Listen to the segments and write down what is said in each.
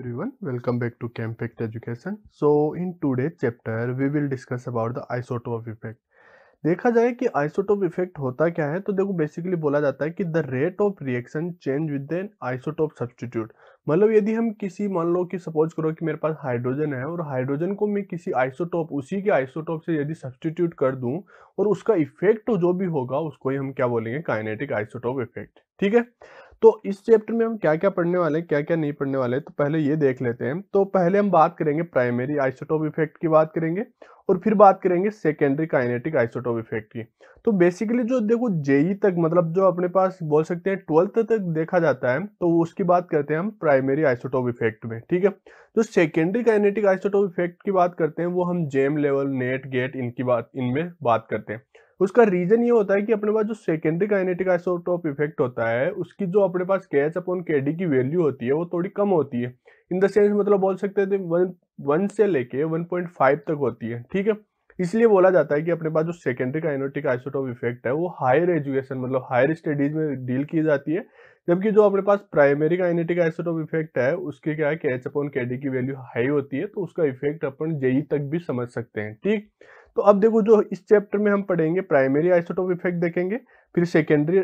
everyone welcome back to campact education so in today's chapter we will discuss about the isotope effect देखा जाए कि isotope effect होता क्या है तो देखो बेसिकली बोला जाता है कि the rate of reaction change with an isotope substitute मतलब यदि हम किसी मान लो कि सपोज करो कि मेरे पास हाइड्रोजन है और हाइड्रोजन को मैं किसी आइसोटोप उसी के आइसोटोप से यदि सब्सटीट्यूट कर दूं और उसका इफेक्ट जो भी होगा उसको ही हम क्या बोलेंगे काइनेटिक आइसोटोप इफेक्ट ठीक है तो इस चैप्टर में हम क्या क्या पढ़ने वाले हैं क्या क्या नहीं पढ़ने वाले तो पहले ये देख लेते हैं तो पहले हम बात करेंगे प्राइमरी आइसोटोप इफेक्ट की बात करेंगे और फिर बात करेंगे सेकेंडरी काइनेटिक आइसोटोप इफेक्ट की तो बेसिकली जो देखो जेई तक मतलब जो अपने पास बोल सकते हैं ट्वेल्थ तक देखा जाता है तो उसकी बात करते हैं हम प्राइमरी आइसोटोप इफेक्ट में ठीक है जो सेकेंडरी काइनेटिक आइसोटोप इफेक्ट की बात करते हैं वो हम जेम लेवल नेट गेट इनकी बात इनमें बात करते हैं उसका रीजन ये होता है कि अपने पास जो सेकेंडरी काइनेटिक आइसोटोप इफेक्ट होता है उसकी जो अपने पास कैच अपॉन केडी की वैल्यू होती है वो थोड़ी कम होती है इन द सेंस मतलब बोल सकते थे वन वन से लेके वन पॉइंट फाइव तक होती है ठीक है इसलिए बोला जाता है कि अपने पास जो सेकेंडरी काइनेटिक आइसोटोप इफेक्ट है वो हायर एजुकेशन मतलब हायर स्टडीज में डील की जाती है जबकि जो अपने पास प्राइमरी काइनेटिक आइसोटोप इफेक्ट है उसके क्या है कैच अपॉन कैडी की वैल्यू हाई होती है तो उसका इफेक्ट अपन जेई e तक भी समझ सकते हैं ठीक तो अब देखो जो इस चैप्टर में हम पढ़ेंगे प्राइमरी आइसोटोप इफेक्ट देखेंगे फिर secondary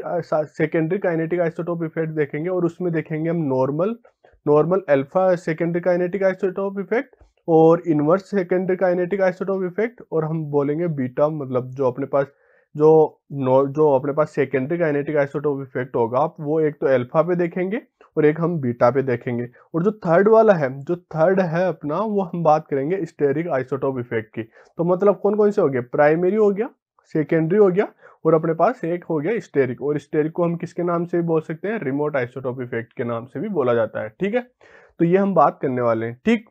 secondary kinetic isotope effect देखेंगे और उसमें देखेंगे हम normal normal alpha secondary kinetic isotope effect और inverse secondary kinetic isotope effect और हम बोलेंगे बीटा मतलब जो अपने पास जो जो अपने पास सेकेंडरी काइनेटिक आइसोटोप इफेक्ट होगा आप वो एक तो अल्फा पे देखेंगे और एक हम बीटा पे देखेंगे और जो थर्ड वाला है जो थर्ड है अपना वो हम बात करेंगे स्टेरिक आइसोटोप इफेक्ट की तो मतलब कौन कौन से हो गए प्राइमरी हो गया सेकेंडरी हो गया और अपने पास एक हो गया स्टेरिक और स्टेरिक को हम किसके नाम से भी बोल सकते हैं रिमोट आइसोटोप इफेक्ट के नाम से भी बोला जाता है ठीक है तो ये हम बात करने वाले हैं ठीक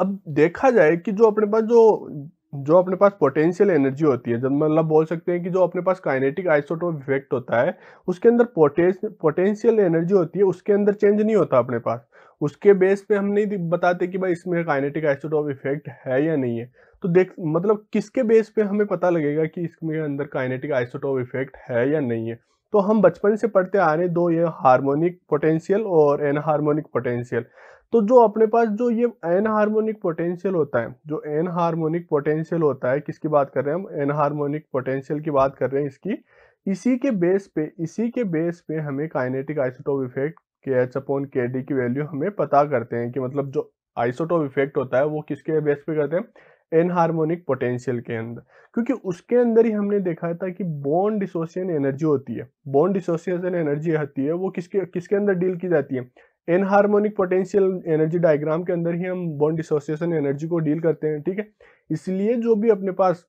अब देखा जाए कि जो अपने पास जो जो अपने पास पोटेंशियल एनर्जी होती है जब मतलब बोल सकते हैं कि जो अपने पास काइनेटिक आइसोटोप इफेक्ट होता है उसके अंदर पोटेंशियल एनर्जी होती है उसके अंदर चेंज नहीं होता अपने पास उसके बेस पे हम नहीं बताते कि भाई इसमें काइनेटिक आइसोटोप इफेक्ट है या नहीं है तो देख मतलब किसके बेस पे हमें पता लगेगा कि इसमें अंदर काइनेटिक आइसोटोप इफेक्ट है या नहीं है तो हम बचपन से पढ़ते आ रहे दो ये हार्मोनिक पोटेंशियल और एनहार्मोनिक पोटेंशियल तो जो अपने पास जो ये एन हार्मोनिक पोटेंशियल होता है जो एन हार्मोनिक पोटेंशियल होता है किसकी बात कर रहे हैं हम एन हार्मोनिक पोटेंशियल की बात कर रहे हैं इसकी इसी के बेस पे इसी के बेस पे हमें kinetic isotope effect K H upon K D की वैल्यू हमें पता करते हैं कि मतलब जो आइसोटोप इफेक्ट होता है वो किसके बेस पे करते हैं एन हार्मोनिक पोटेंशियल के अंदर क्योंकि उसके अंदर ही हमने देखा था कि बॉन्ड डिसोसिएशन एनर्जी होती है बॉन्ड डिसोसिएशन एनर्जी होती है वो किसके किसके अंदर डील की जाती है एनहार्मोनिक पोटेंशियल एनर्जी डायग्राम के अंदर ही हम बॉन्ड डिसोसिएशन एनर्जी को डील करते हैं ठीक है इसलिए जो भी अपने पास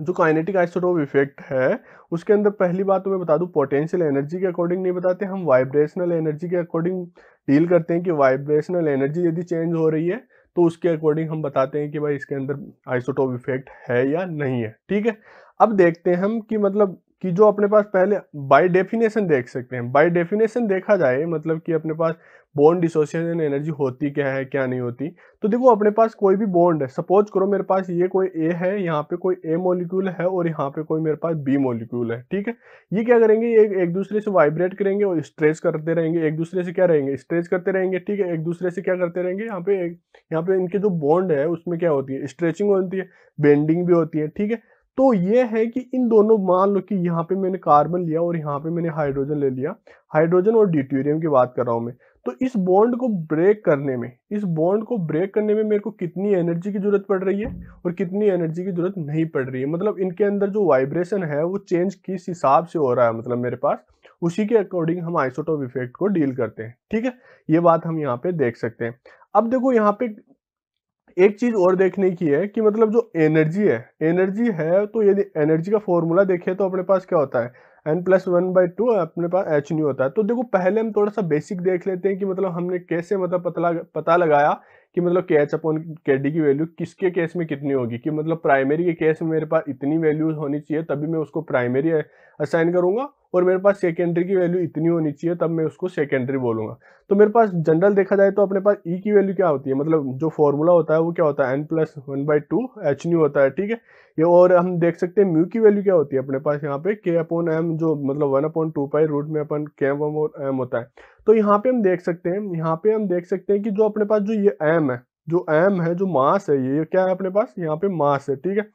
जो काइनेटिक आइसोटोप इफेक्ट है उसके अंदर पहली बात तो मैं बता दूं पोटेंशियल एनर्जी के अकॉर्डिंग नहीं बताते हम वाइब्रेशनल एनर्जी के अकॉर्डिंग डील करते हैं कि वाइब्रेशनल एनर्जी यदि चेंज हो रही है तो उसके अकॉर्डिंग हम बताते हैं कि भाई इसके अंदर आइसोटोप इफेक्ट है या नहीं है ठीक है अब देखते हैं हम कि मतलब कि जो अपने पास पहले बाय डेफिनेशन देख सकते हैं बाय डेफिनेशन देखा जाए मतलब कि अपने पास बॉन्ड डिसोसिएशन एनर्जी होती क्या है क्या नहीं होती तो देखो अपने पास कोई भी बॉन्ड है सपोज करो मेरे पास ये कोई ए है यहाँ पे कोई ए मोलिक्यूल है और यहाँ पे कोई मेरे पास बी मॉलिक्यूल है ठीक है ये क्या करेंगे ये एक दूसरे से वाइब्रेट करेंगे और स्ट्रेच करते रहेंगे एक दूसरे से क्या रहेंगे स्ट्रेच करते रहेंगे ठीक है एक दूसरे से क्या करते रहेंगे यहाँ पे यहाँ पे इनके जो बॉन्ड है उसमें क्या होती है स्ट्रेचिंग होती है बेंडिंग भी होती है ठीक है तो ये है कि इन दोनों मान लो कि यहाँ पे मैंने कार्बन लिया और यहाँ पे मैंने हाइड्रोजन ले लिया हाइड्रोजन और ड्यूटेरियम की बात कर रहा हूँ मैं तो इस बॉन्ड को ब्रेक करने में इस बॉन्ड को ब्रेक करने में मेरे को कितनी एनर्जी की जरूरत पड़ रही है और कितनी एनर्जी की जरूरत नहीं पड़ रही है मतलब इनके अंदर जो वाइब्रेशन है वो चेंज किस हिसाब से हो रहा है मतलब मेरे पास उसी के अकॉर्डिंग हम आइसोटॉप इफेक्ट को डील करते हैं ठीक है ये बात हम यहाँ पे देख सकते हैं अब देखो यहाँ पे एक चीज और देखने की है कि मतलब जो एनर्जी है एनर्जी है तो यदि एनर्जी का फॉर्मूला देखें तो अपने पास क्या होता है n plus one by two अपने पास एच न्यू होता है तो देखो पहले हम थोड़ा सा बेसिक देख लेते हैं कि मतलब हमने कैसे मतलब पता पता लगाया कि मतलब एच अपॉन कैडी की वैल्यू किसके केस में कितनी होगी कि मतलब प्राइमरी के केस में मेरे पास इतनी वैल्यूज होनी चाहिए तभी मैं उसको प्राइमरी असाइन करूंगा और मेरे पास सेकेंडरी की वैल्यू इतनी होनी चाहिए तब मैं उसको सेकेंडरी बोलूंगा तो मेरे पास जनरल देखा जाए तो अपने पास ई e की वैल्यू क्या होती है मतलब जो फॉर्मूला होता है वो क्या होता है n plus one by two h nu होता है ठीक है ये और हम देख सकते हैं म्यू की वैल्यू क्या होती है अपने पास यहाँ पे के अपॉन एम जो मतलब one upon two pi root में अपन के एम और एम होता है तो यहाँ पे हम देख सकते हैं यहाँ पे हम देख सकते हैं कि जो अपने पास जो ये एम है जो एम है जो मास है ये क्या है अपने पास यहाँ पे मास है ठीक है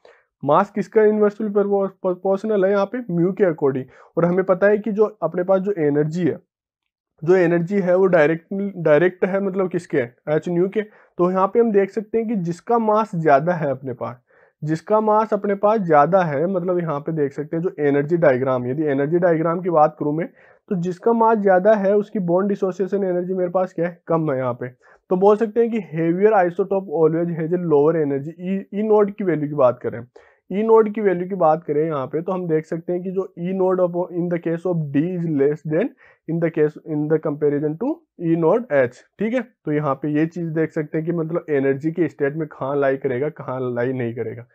मास किसका इन्वर्सली प्रोपोर्शनल है यहाँ पे म्यू के अकॉर्डिंग और हमें पता है कि जो अपने पास जो एनर्जी है जो एनर्जी है वो डायरेक्ट डायरेक्ट है मतलब किसके एच न्यू के तो यहाँ पे हम देख सकते हैं कि जिसका मास ज़्यादा है अपने पास जिसका मास अपने पास ज़्यादा है मतलब यहाँ पे देख सकते हैं जो एनर्जी डायग्राम यदि एनर्जी डायग्राम की बात करूं मैं तो जिसका मास ज़्यादा है उसकी बॉन्ड डिसोसिएशन एनर्जी मेरे पास क्या है कम है यहाँ पे तो बोल सकते हैं कि heavier isotope always has a lower energy E naught की वैल्यू की बात करें ई e नोड की वैल्यू की बात करें यहाँ पे तो हम देख सकते हैं कि जो E naught in the case of D is less than in the case in the comparison to E naught H ठीक है तो यहाँ पे ये चीज़ देख सकते हैं कि मतलब एनर्जी के स्टेट में कहाँ लाई करेगा कहाँ लाई नहीं करेगा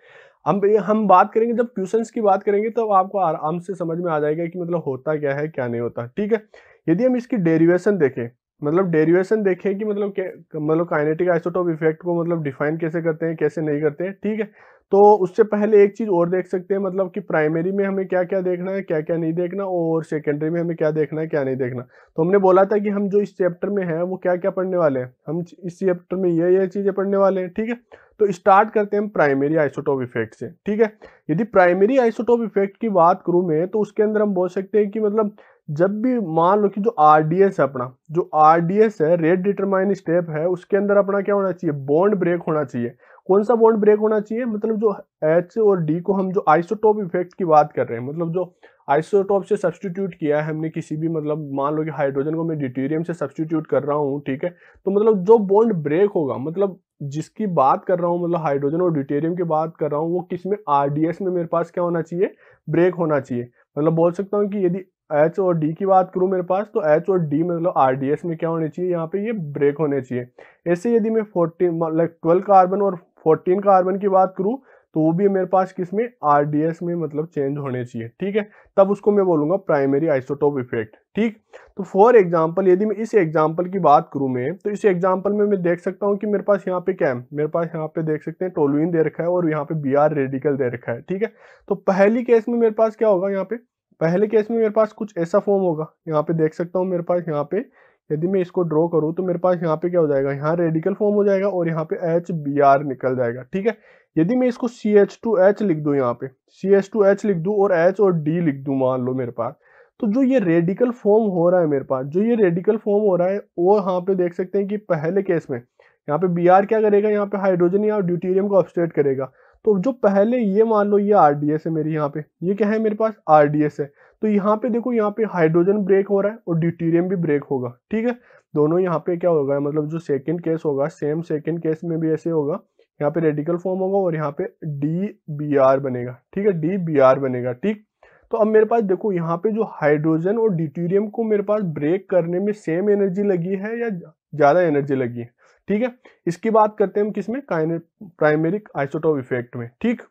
हम हम बात करेंगे जब क्वेश्चंस की बात करेंगे तब तो आपको आराम से समझ में आ जाएगा कि मतलब होता क्या है क्या नहीं होता ठीक है यदि हम इसकी डेरिवेशन देखें मतलब डेरिवेशन देखें कि मतलब क्या मतलब काइनेटिक आइसोटोप इफेक्ट को मतलब डिफाइन कैसे करते हैं कैसे नहीं करते हैं ठीक है तो उससे पहले एक चीज़ और देख सकते हैं मतलब कि प्राइमरी में हमें क्या क्या देखना है क्या क्या नहीं देखना और सेकेंडरी में हमें क्या देखना है क्या नहीं देखना तो हमने बोला था कि हम जो इस चैप्टर में है वो क्या क्या पढ़ने वाले हैं हम इस चैप्टर में ये ये चीज़ें पढ़ने वाले हैं ठीक है तो स्टार्ट करते हैं हम प्राइमरी आइसोटोप इफेक्ट से ठीक है यदि प्राइमरी आइसोटोप इफेक्ट की बात करूँ मैं तो उसके अंदर हम बोल सकते हैं कि मतलब जब भी मान लो कि जो आर है अपना जो आर है रेट डिटरमाइन स्टेप है उसके अंदर अपना क्या होना चाहिए बॉन्ड ब्रेक होना चाहिए कौन सा बॉन्ड ब्रेक होना चाहिए मतलब जो एच और डी को हम जो आइसोटॉप इफेक्ट की बात कर रहे हैं मतलब जो आइसोटॉप से सब्सटीट्यूट किया है हमने किसी भी मतलब मान लो कि हाइड्रोजन को मैं ड्यूटेरियम से सब्सटीट्यूट कर रहा हूँ ठीक है तो मतलब जो बॉन्ड ब्रेक होगा मतलब जिसकी बात कर रहा हूँ मतलब हाइड्रोजन और ड्यूटेरियम की बात कर रहा हूँ वो किस में आर में मेरे पास क्या होना चाहिए ब्रेक होना चाहिए मतलब बोल सकता हूँ कि यदि एच और डी की बात करूँ मेरे पास तो एच और डी मतलब आर में क्या होने चाहिए यहाँ पे ये ब्रेक होने चाहिए ऐसे यदि मैं फोर्टीन लाइक ट्वेल्व कार्बन और फोर्टीन कार्बन की बात करूँ तो वो भी मेरे पास किस में आर में मतलब चेंज होने चाहिए ठीक है तब उसको मैं बोलूँगा प्राइमरी आइसोटोप इफेक्ट ठीक तो फॉर एग्जाम्पल यदि मैं इस एग्जाम्पल की बात करूँ मैं तो इस एग्जाम्पल में मैं देख सकता हूँ कि मेरे पास यहाँ पे क्या है मेरे पास यहाँ पे देख सकते हैं टोलुइन दे रखा है और यहाँ पे बी आर रेडिकल दे रखा है ठीक है तो पहली केस में मेरे पास क्या होगा यहाँ पे पहले केस में मेरे पास कुछ ऐसा फॉर्म होगा यहाँ पे देख सकता हूँ मेरे पास यहाँ पे यदि मैं इसको ड्रॉ करूँ तो मेरे पास यहाँ पे क्या हो जाएगा यहाँ रेडिकल फॉर्म हो जाएगा और यहाँ पे एच बी आर निकल जाएगा ठीक है यदि मैं इसको सी एच टू एच लिख दूँ यहाँ पे सी एच टू एच लिख दूँ और एच और डी लिख दूँ मान लो मेरे पास तो जो ये रेडिकल फॉर्म हो रहा है मेरे पास जो ये रेडिकल फॉर्म हो रहा है वो यहाँ पे देख सकते हैं कि पहले केस में यहाँ पे बी आर क्या करेगा यहाँ पे हाइड्रोजन या ड्यूटीरियम को ऑब्स्ट्रेट करेगा तो जो पहले ये मान लो ये आर डी एस है मेरी यहाँ पे ये क्या है मेरे पास आर डी एस है तो यहाँ पे देखो यहाँ पे हाइड्रोजन ब्रेक हो रहा है और ड्यूटीरियम भी ब्रेक होगा ठीक है दोनों यहाँ पे क्या होगा मतलब जो सेकेंड केस होगा सेम सेकेंड केस में भी ऐसे होगा यहाँ पे रेडिकल फॉर्म होगा और यहाँ पे डी बी आर बनेगा ठीक है डी बी आर बनेगा ठीक तो अब मेरे पास देखो यहाँ पे जो हाइड्रोजन और ड्यूटीरियम को मेरे पास ब्रेक करने में सेम एनर्जी लगी है या ज़्यादा एनर्जी लगी है ठीक है इसकी बात करते हैं हम किस में प्राइमेरिक आइसोटोप इफेक्ट में ठीक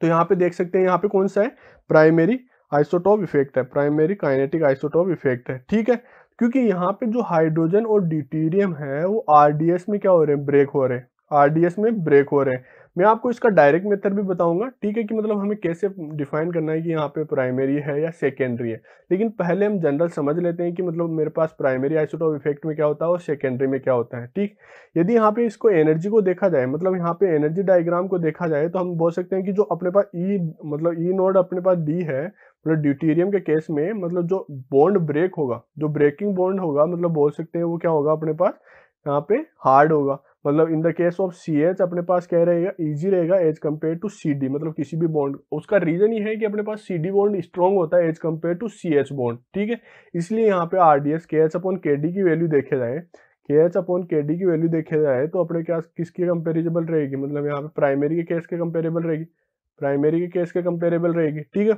तो यहाँ पे देख सकते हैं यहाँ पे कौन सा है प्राइमेरी आइसोटोप इफेक्ट है प्राइमेरी काइनेटिक आइसोटोप इफेक्ट है ठीक है क्योंकि यहाँ पे जो हाइड्रोजन और ड्यूटीरियम है वो आरडीएस में क्या हो रहे हैं ब्रेक हो रहे हैं आरडीएस में ब्रेक हो रहे हैं मैं आपको इसका डायरेक्ट मेथड भी बताऊंगा ठीक है कि मतलब हमें कैसे डिफाइन करना है कि यहाँ पे प्राइमरी है या सेकेंडरी है लेकिन पहले हम जनरल समझ लेते हैं कि मतलब मेरे पास प्राइमरी आइसोटॉप इफेक्ट में क्या होता है और सेकेंडरी में क्या होता है ठीक यदि यहाँ पे इसको एनर्जी को देखा जाए मतलब यहाँ पे एनर्जी डायग्राम को देखा जाए तो हम बोल सकते हैं कि जो अपने पास ई e, मतलब ई e नोड अपने पास डी है मतलब ड्यूटीरियम के केस में मतलब जो बॉन्ड ब्रेक होगा जो ब्रेकिंग बॉन्ड होगा मतलब बोल सकते हैं वो क्या होगा अपने पास यहाँ पे हार्ड होगा मतलब in the case of C H अपने पास क्या रहेगा ईजी रहेगा as compare to C D मतलब किसी भी बॉन्ड उसका रीजन ये है कि अपने पास सी डी बॉन्ड स्ट्रॉन्ग होता है as compare to C H bond ठीक है इसलिए यहाँ पे R D S K H upon K D की वैल्यू देखे जाए K H upon K D की वैल्यू देखे जाए तो अपने क्या किसकी कंपेरिजेबल रहेगी मतलब यहाँ पे प्राइमरी के केस के कंपेरेबल रहेगी प्राइमरी के केस के कंपेरेबल रहेगी ठीक है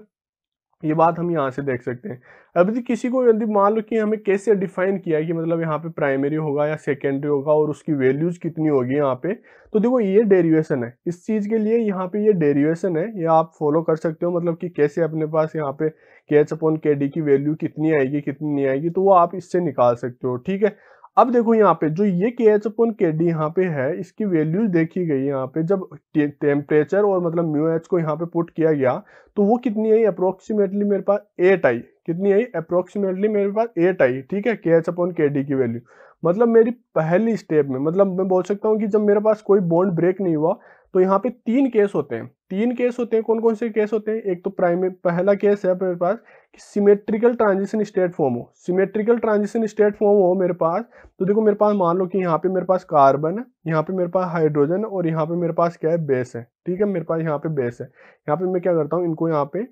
ये बात हम यहाँ से देख सकते हैं अब यदि किसी को यदि मान लो कि हमें कैसे डिफाइन किया है कि मतलब यहाँ पे प्राइमरी होगा या सेकेंडरी होगा और उसकी वैल्यूज कितनी होगी यहाँ पे तो देखो ये डेरिवेशन है इस चीज़ के लिए यहाँ पे ये डेरिवेशन है ये आप फॉलो कर सकते हो मतलब कि कैसे अपने पास यहाँ पे K H upon K D की वैल्यू कितनी आएगी कितनी नहीं आएगी तो वो आप इससे निकाल सकते हो ठीक है अब देखो यहाँ पे जो ये के एच अपन के डी यहाँ पे है इसकी वैल्यूज देखी गई यहाँ पे जब टेम्परेचर और मतलब म्यू एच को यहाँ पे पुट किया गया तो वो कितनी आई अप्रोक्सीमेटली मेरे पास एट आई कितनी आई अप्रोक्सीमेटली मेरे पास एट आई ठीक है के एच अपन के डी की वैल्यू मतलब मेरी पहली स्टेप में मतलब मैं बोल सकता हूँ कि जब मेरे पास कोई बॉन्ड ब्रेक नहीं हुआ तो यहाँ पे तीन केस होते हैं तीन केस होते हैं कौन कौन से केस होते हैं एक तो प्राइमरी पहला केस है मेरे पास कि सिमेट्रिकल ट्रांजिशन स्टेट फॉर्म हो सिमेट्रिकल ट्रांजिशन स्टेट फॉर्म हो मेरे पास तो देखो मेरे पास मान लो कि यहाँ पे मेरे पास कार्बन है यहाँ पे मेरे पास हाइड्रोजन और यहाँ पे मेरे पास क्या है बेस है ठीक है मेरे पास यहाँ पे बेस है यहाँ पे मैं क्या करता हूँ इनको यहाँ पे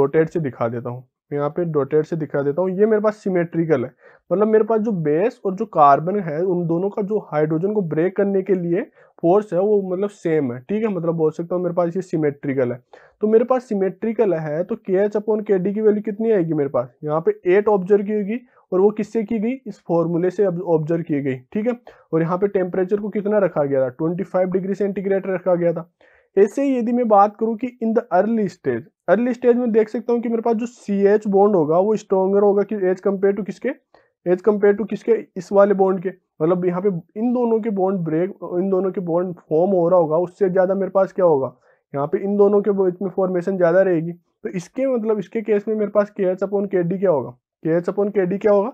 डोटेड से दिखा देता हूँ मैं यहाँ पे डोटेड से दिखा देता हूँ ये मेरे पास सिमेट्रिकल है मतलब मेरे पास जो बेस और जो कार्बन है उन दोनों का जो हाइड्रोजन को ब्रेक करने के लिए फोर्स है वो मतलब सेम है ठीक है मतलब बोल सकता हूँ मेरे पास ये सिमेट्रिकल है तो मेरे पास सिमेट्रिकल है तो K H upon K D की वैल्यू कितनी आएगी मेरे पास यहाँ पे एट ऑब्जर्व की होगी और वो किससे की गई इस फॉर्मूले से ऑब्जर्व की गई ठीक है और यहाँ पे टेम्परेचर को कितना रखा गया था फाइव डिग्री सेंटीग्रेड रखा गया था ऐसे ही यदि मैं बात करूँ कि in the early stage early stage में देख सकता हूँ कि मेरे पास जो सी एच बॉन्ड होगा वो स्ट्रॉगर होगा कि एज कम्पेयर टू किसके एज कम्पेयर टू किसके इस वाले बॉन्ड के मतलब यहाँ पे इन दोनों के बॉन्ड ब्रेक इन दोनों के बॉन्ड फॉर्म हो रहा होगा उससे ज़्यादा मेरे पास क्या होगा यहाँ पे इन दोनों के बीच में फॉर्मेशन ज़्यादा रहेगी तो इसके मतलब इसके केस में मेरे पास K H upon K D क्या होगा K H upon K D क्या होगा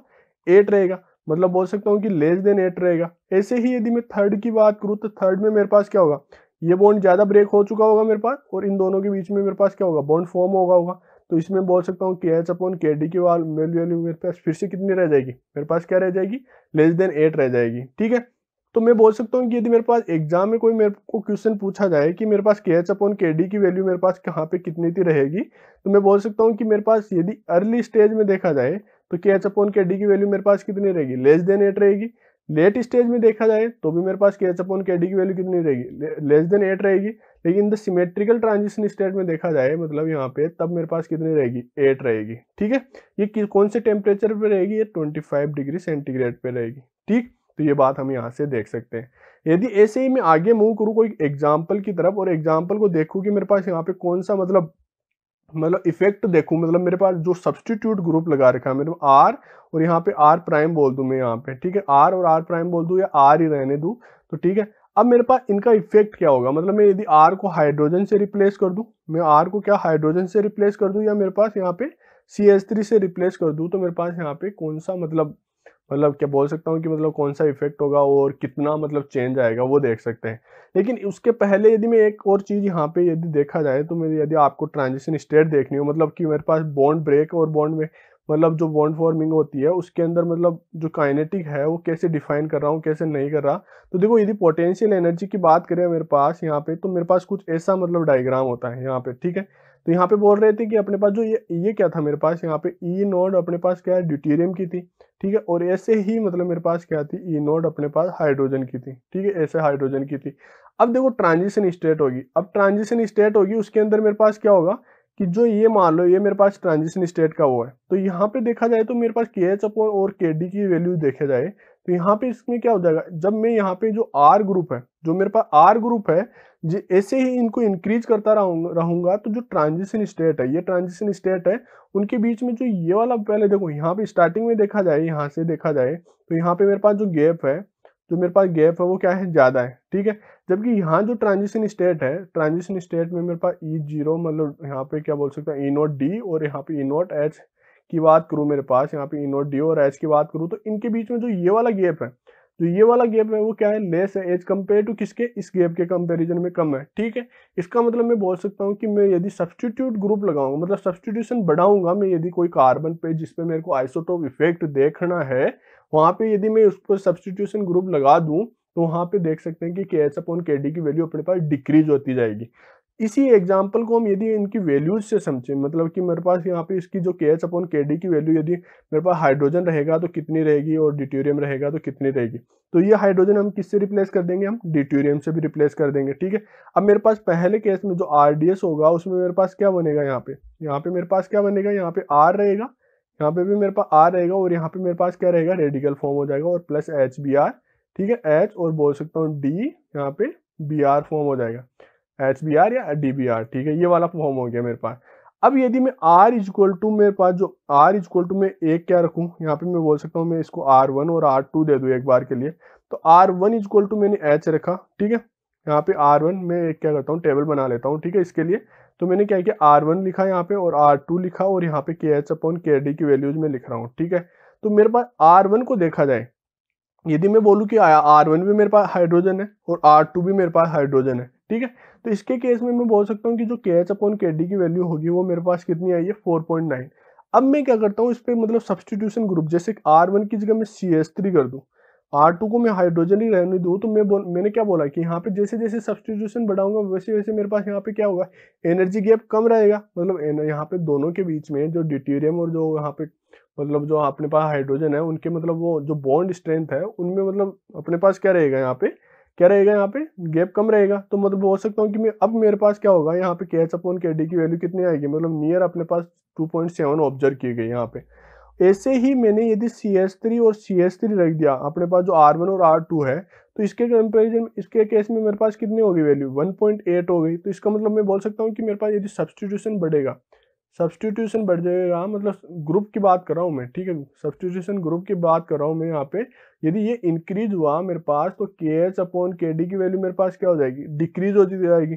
एट रहेगा मतलब बोल सकता हूँ कि लेस देन एट रहेगा ऐसे ही यदि मैं थर्ड की बात करूँ तो थर्ड में मेरे पास क्या होगा ये बॉन्ड ज़्यादा ब्रेक हो चुका होगा मेरे पास और इन दोनों के बीच में मेरे पास क्या होगा बॉन्ड फॉर्म होगा होगा तो इसमें बोल सकता हूँ K H upon K D की वैल्यू वैल्यू मेरे पास फिर से कितनी रह जाएगी मेरे पास क्या रह जाएगी लेस देन एट रह जाएगी ठीक है तो मैं बोल सकता हूँ कि यदि मेरे पास एग्जाम में कोई मेरे को क्वेश्चन पूछा जाए कि मेरे पास K H upon K D की वैल्यू मेरे पास कहाँ पे कितनी थी रहेगी तो मैं बोल सकता हूँ कि मेरे पास यदि अर्ली स्टेज में देखा जाए तो K H upon K D की वैल्यू मेरे पास कितनी रहेगी लेस देन एट रहेगी लेट स्टेज में देखा जाए तो भी मेरे पास K H upon K D की वैल्यू कितनी रहेगी लेस देन एट रहेगी लेकिन द सिमेट्रिकल ट्रांजिशन स्टेट में देखा जाए मतलब यहाँ पे तब मेरे पास कितनी रहेगी एट रहेगी ठीक है ये कौन से टेम्परेचर पे रहेगी ये 25 डिग्री सेंटीग्रेड पे रहेगी ठीक तो ये बात हम यहाँ से देख सकते हैं यदि ऐसे ही मैं आगे मूव करूँ कोई एग्जाम्पल की तरफ और एग्जाम्पल को देखूँ कि मेरे पास यहाँ पे कौन सा मतलब मतलब इफेक्ट देखूँ मतलब मेरे पास जो सब्सटीट्यूट ग्रुप लगा रखा है मेरे मतलब आर और यहाँ पे आर प्राइम बोल दूँ मैं यहाँ पे ठीक है आर और आर प्राइम बोल दूँ या आर ही रहने दूँ तो ठीक है अब मेरे पास इनका इफेक्ट क्या होगा मतलब मैं यदि आर को हाइड्रोजन से रिप्लेस कर दूँ मैं आर को क्या हाइड्रोजन से रिप्लेस कर दूँ या मेरे पास यहाँ पे सी एस थ्री से रिप्लेस कर दूँ तो मेरे पास यहाँ पे कौन सा मतलब मतलब क्या बोल सकता हूँ कि मतलब कौन सा इफेक्ट होगा और कितना मतलब चेंज आएगा वो देख सकते हैं लेकिन उसके पहले यदि मैं एक और चीज़ यहाँ पे यदि देखा जाए तो मेरी यदि आपको ट्रांजिशन स्टेट देखनी हो मतलब कि मेरे पास बॉन्ड ब्रेक और बॉन्ड में मतलब जो बॉन्ड फॉर्मिंग होती है उसके अंदर मतलब जो काइनेटिक है वो कैसे डिफाइन कर रहा हूँ कैसे नहीं कर रहा तो देखो यदि पोटेंशियल एनर्जी की बात करें मेरे पास यहाँ पे तो मेरे पास कुछ ऐसा मतलब डायग्राम होता है यहाँ पे ठीक है तो यहाँ पे बोल रहे थे कि अपने पास जो ये ये क्या था मेरे पास यहाँ पे ई e नोड अपने पास क्या है ड्यूटेरियम की थी ठीक है और ऐसे ही मतलब मेरे पास क्या थी ई e नोड अपने पास हाइड्रोजन की थी ठीक है ऐसे हाइड्रोजन की थी अब देखो ट्रांजिशन स्टेट होगी अब ट्रांजिशन स्टेट होगी उसके अंदर मेरे पास क्या होगा कि जो ये मान लो ये मेरे पास ट्रांजिशन स्टेट का वो है तो यहाँ पे देखा जाए तो मेरे पास के एच और के डी की वैल्यू देखा जाए तो यहाँ पे इसमें क्या हो जाएगा जब मैं यहाँ पे जो आर ग्रुप है जो मेरे पास आर ग्रुप है ऐसे ही इनको इंक्रीज करता रहूंगा तो जो ट्रांजिशन स्टेट है ये ट्रांजिशन स्टेट है उनके बीच में जो ये वाला पहले देखो यहाँ पे स्टार्टिंग में देखा जाए यहाँ से देखा जाए तो यहाँ पे मेरे पास जो गैप है जो मेरे पास गैप है वो क्या है ज़्यादा है ठीक है जबकि यहाँ जो ट्रांजिशन स्टेट है ट्रांजिशन स्टेट में मेरे पास ई e जीरो मतलब यहाँ पे क्या बोल सकते हैं ई नोट डी और यहाँ पे ई नोट एच की बात करूँ मेरे पास यहाँ पे इनो डी और एच की बात करूँ तो इनके बीच में जो ये वाला गैप है जो ये वाला गैप है वो क्या है लेस है एज कम्पेयर टू किसके इस गैप के कंपेरिजन में कम है ठीक है इसका मतलब मैं बोल सकता हूँ कि मैं यदि सब्सटीट्यूट ग्रुप लगाऊंगा मतलब सब्सटीट्यूशन बढ़ाऊंगा मैं यदि कोई कार्बन पे जिसपे मेरे को आइसोटोप इफेक्ट देखना है वहाँ पे यदि मैं उस पर सब्सटीट्यूशन ग्रुप लगा दूँ तो वहाँ पे देख सकते हैं कि K H upon K D की वैल्यू अपने पास डिक्रीज होती जाएगी इसी एग्जाम्पल को हम यदि इनकी वैल्यूज से समझें मतलब कि मेरे पास यहाँ पे इसकी जो K H upon K D की वैल्यू यदि मेरे पास हाइड्रोजन रहेगा तो कितनी रहेगी और डिट्यूरियम रहेगा तो कितनी रहेगी तो ये हाइड्रोजन हम किससे रिप्लेस कर देंगे हम डिट्यूरियम से भी रिप्लेस कर देंगे ठीक है अब मेरे पास पहले केस में जो आर होगा उसमें मेरे पास क्या बनेगा यहाँ पे यहाँ पे मेरे पास क्या बनेगा यहाँ पे आर रहेगा यहाँ पे भी मेरे पास आर रहेगा और यहाँ पे मेरे पास क्या रहेगा रेडिकल फॉर्म हो जाएगा और प्लस एच बी आर ठीक है एच और बोल सकता हूँ डी यहाँ पे बी आर फॉर्म हो जाएगा एच बी आर या डी बी आर ठीक है ये वाला फॉर्म हो गया मेरे पास अब यदि मैं आर इज इक्वल टू मेरे पास जो आर इज इक्वल टू मैं एक क्या रखूँ यहाँ पे मैं बोल सकता हूँ मैं इसको आर वन और आर टू दे दूँ एक बार के लिए तो R one is equal to मैंने एच रखा ठीक है यहाँ पे आर वन मैं एक क्या करता हूँ टेबल बना लेता हूँ ठीक है इसके लिए तो मैंने क्या किया आर वन लिखा यहाँ पे और आर टू लिखा और यहाँ पे K H upon K D की वैल्यूज में लिख रहा हूँ ठीक है तो मेरे पास आर वन को देखा जाए यदि मैं बोलूँ कि आर वन भी मेरे पास हाइड्रोजन है और आर टू भी मेरे पास हाइड्रोजन है ठीक है तो इसके केस में मैं बोल सकता हूँ कि जो K H upon K D की वैल्यू होगी वो मेरे पास कितनी आई है फोर पॉइंट नाइन अब मैं क्या करता हूँ इस पर मतलब सब्सटीट्यूशन ग्रुप जैसे आर वन की जगह मैं सी एस थ्री कर दूँ आर टू को मैं हाइड्रोजन ही रहने दूँ तो मैं बोल मैंने क्या बोला कि यहाँ पे जैसे जैसे सब्सटीट्यूशन बढ़ाऊंगा वैसे वैसे मेरे पास यहाँ पे क्या होगा एनर्जी गैप कम रहेगा मतलब यहाँ पे दोनों के बीच में जो ड्यूटीरियम और जो यहाँ पे मतलब जो अपने पास हाइड्रोजन है उनके मतलब वो जो बॉन्ड स्ट्रेंथ है उनमें मतलब अपने पास क्या रहेगा यहाँ पे क्या रहेगा यहाँ पे गैप कम रहेगा तो मतलब बोल सकता हूँ कि मैं अब मेरे पास क्या होगा यहाँ पे K H upon K D की वैल्यू कितनी आएगी मतलब नियर अपने पास 2.7 ऑब्जर्व की गई यहाँ पे ऐसे ही मैंने यदि सी एस थ्री और सी एस थ्री रख दिया अपने पास जो आर वन और आर टू है तो इसके कंपेरिजन इसके केस में मेरे पास कितनी होगी वैल्यू एट हो गई तो इसका मतलब मैं बोल सकता हूँ कि मेरे पास यदि सब्सटीट्यूशन बढ़ेगा सब्सटीट्यूशन बढ़ जाएगा मतलब ग्रुप की बात कर रहा हूँ मैं ठीक है सब्सटीट्यूशन ग्रुप की बात कर रहा हूँ मैं यहाँ पे यदि ये इंक्रीज हुआ मेरे पास तो K H upon K D की वैल्यू मेरे पास क्या हो जाएगी डिक्रीज होती जाएगी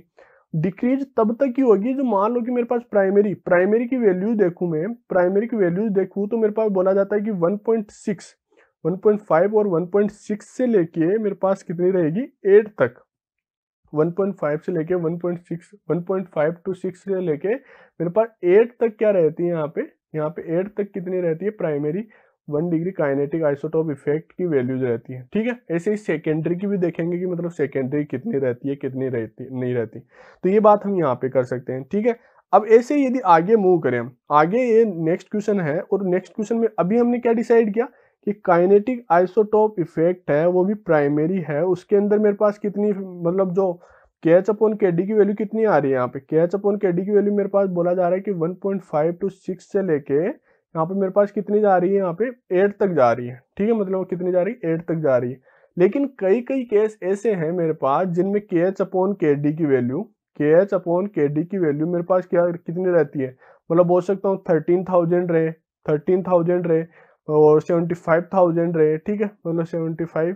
डिक्रीज तब तक ही होगी जो मान लो कि मेरे पास प्राइमरी प्राइमरी की वैल्यू देखूँ मैं प्राइमरी की वैल्यूज देखूँ तो मेरे पास बोला जाता है कि पॉइंट 1.5 और 1.6 से लेके मेरे पास कितनी रहेगी 8 तक 1.5 से लेके 1.6 1.5 टू 6 से लेके मेरे पास 8 तक क्या रहती है यहाँ पे यहाँ पे 8 तक कितनी रहती है primary 1 degree kinetic isotope effect की वैल्यूज रहती है ठीक है ऐसे ही सेकेंडरी की भी देखेंगे कि मतलब सेकेंडरी कितनी रहती है कितनी रहती है, नहीं रहती तो ये बात हम यहाँ पे कर सकते हैं ठीक है अब ऐसे यदि आगे मूव करें आगे ये नेक्स्ट क्वेश्चन है और नेक्स्ट क्वेश्चन में अभी हमने क्या डिसाइड किया कि काइनेटिक आइसोटोप इफेक्ट है वो भी प्राइमरी है उसके अंदर मेरे पास कितनी मतलब जो K H upon K D की वैल्यू कितनी आ रही है यहाँ पे K H upon K D की वैल्यू मेरे पास बोला जा रहा है कि 1.5 टू 6 से लेके यहाँ पे मेरे पास कितनी जा रही है यहाँ पे 8 तक जा रही है ठीक है मतलब कितनी जा रही है एट तक जा रही है लेकिन कई कई केस ऐसे हैं मेरे पास जिनमें K H upon K D की value K H upon K D की वैल्यू मेरे पास क्या कितनी रहती है मतलब बोल सकता हूँ थर्टीन थाउजेंड रहे थर्टीन थाउजेंड रहे और सेवेंटी फाइव थाउजेंड रहे ठीक है मतलब सेवेंटी फाइव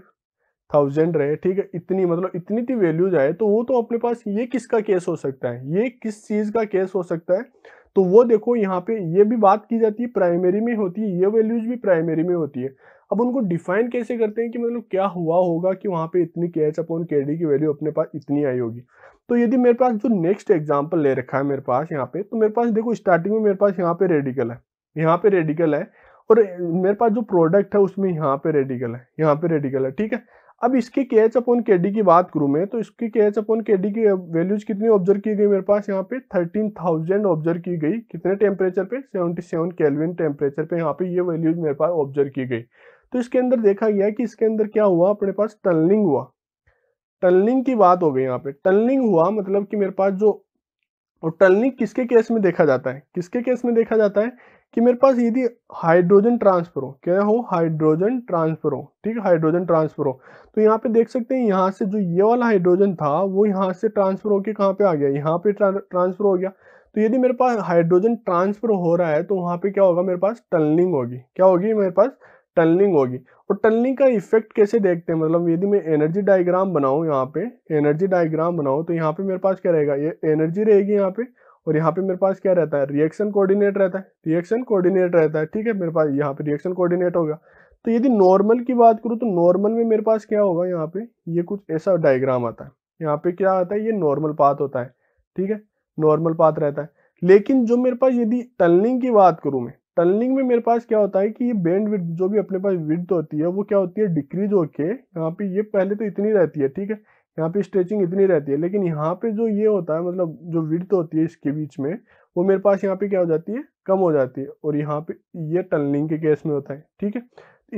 थाउजेंड रहे ठीक है इतनी मतलब इतनी थी वैल्यूज आए तो वो तो अपने पास ये किसका केस हो सकता है ये किस चीज़ का केस हो सकता है तो वो देखो यहाँ पे ये भी बात की जाती है प्राइमरी में होती है ये वैल्यूज भी प्राइमरी में होती है अब उनको डिफाइन कैसे करते हैं कि मतलब क्या हुआ होगा कि वहाँ पे इतनी कैच अपॉन के डी की वैल्यू अपने पास इतनी आई होगी तो यदि मेरे पास जो नेक्स्ट एग्जाम्पल ले रखा है मेरे पास यहाँ पे तो मेरे पास देखो स्टार्टिंग में मेरे पास यहाँ पे रेडिकल है यहाँ पे रेडिकल है और मेरे पास जो प्रोडक्ट है उसमें यहाँ पे रेडिकल है यहाँ पे रेडिकल है ठीक है अब इसके के एच अपन के डी की बात करूँ मैं तो इसके के एच अपन के डी की वैल्यूज कितनी ऑब्जर्व की गई मेरे पास यहाँ पे थर्टीन थाउजेंड ऑब्जर्व की गई कितने टेम्परेचर पे सेवेंटी सेवन केल्विन टेम्परेचर पे यहाँ पे ये वैल्यूज मेरे पास ऑब्जर्व की गई तो इसके अंदर देखा गया कि इसके अंदर क्या हुआ अपने पास टनलिंग हुआ टनलिंग की बात हो गई यहाँ पे टनलिंग हुआ मतलब कि मेरे पास जो और टनलिंग किसके केस में देखा जाता है किसके केस में देखा जाता है कि मेरे पास यदि हाइड्रोजन ट्रांसफर हो क्या हो हाइड्रोजन ट्रांसफर हो ठीक है हाइड्रोजन ट्रांसफर हो तो यहाँ पे देख सकते हैं यहाँ से जो ये वाला हाइड्रोजन था वो यहाँ से ट्रांसफर होके कहाँ पे आ गया यहाँ पे ट्रांसफर हो गया तो यदि मेरे पास हाइड्रोजन ट्रांसफर हो रहा है तो वहाँ पे क्या होगा मेरे पास टनलिंग होगी क्या होगी मेरे पास टनलिंग होगी और टनलिंग का इफेक्ट कैसे देखते हैं मतलब यदि मैं एनर्जी डायग्राम बनाऊँ यहाँ पे एनर्जी डायग्राम बनाऊँ तो यहाँ पे मेरे पास क्या रहेगा ये एनर्जी रहेगी यहाँ पे और यहाँ पे मेरे पास क्या रहता है रिएक्शन कोऑर्डिनेट रहता है रिएक्शन कोऑर्डिनेट रहता है ठीक है मेरे पास यहाँ पे रिएक्शन कोऑर्डिनेट होगा तो यदि नॉर्मल की बात करूँ तो नॉर्मल में मेरे पास क्या होगा यहाँ पे ये यह कुछ ऐसा डायग्राम आता है यहाँ पे क्या आता है ये नॉर्मल पाथ होता है ठीक है नॉर्मल पाथ रहता है लेकिन जो मेरे पास यदि टनलिंग की बात करूँ मैं टनलिंग में मेरे पास क्या होता है कि ये बैंड विथ जो भी अपने पास विथ होती है वो क्या होती है डिक्रीज होके यहाँ पे ये पहले तो इतनी रहती है ठीक है यहाँ पे स्ट्रेचिंग इतनी रहती है लेकिन यहाँ पे जो ये होता है मतलब जो विर्थ होती है इसके बीच में वो मेरे पास यहाँ पे क्या हो जाती है कम हो जाती है और यहाँ पे ये टनलिंग के केस में होता है ठीक है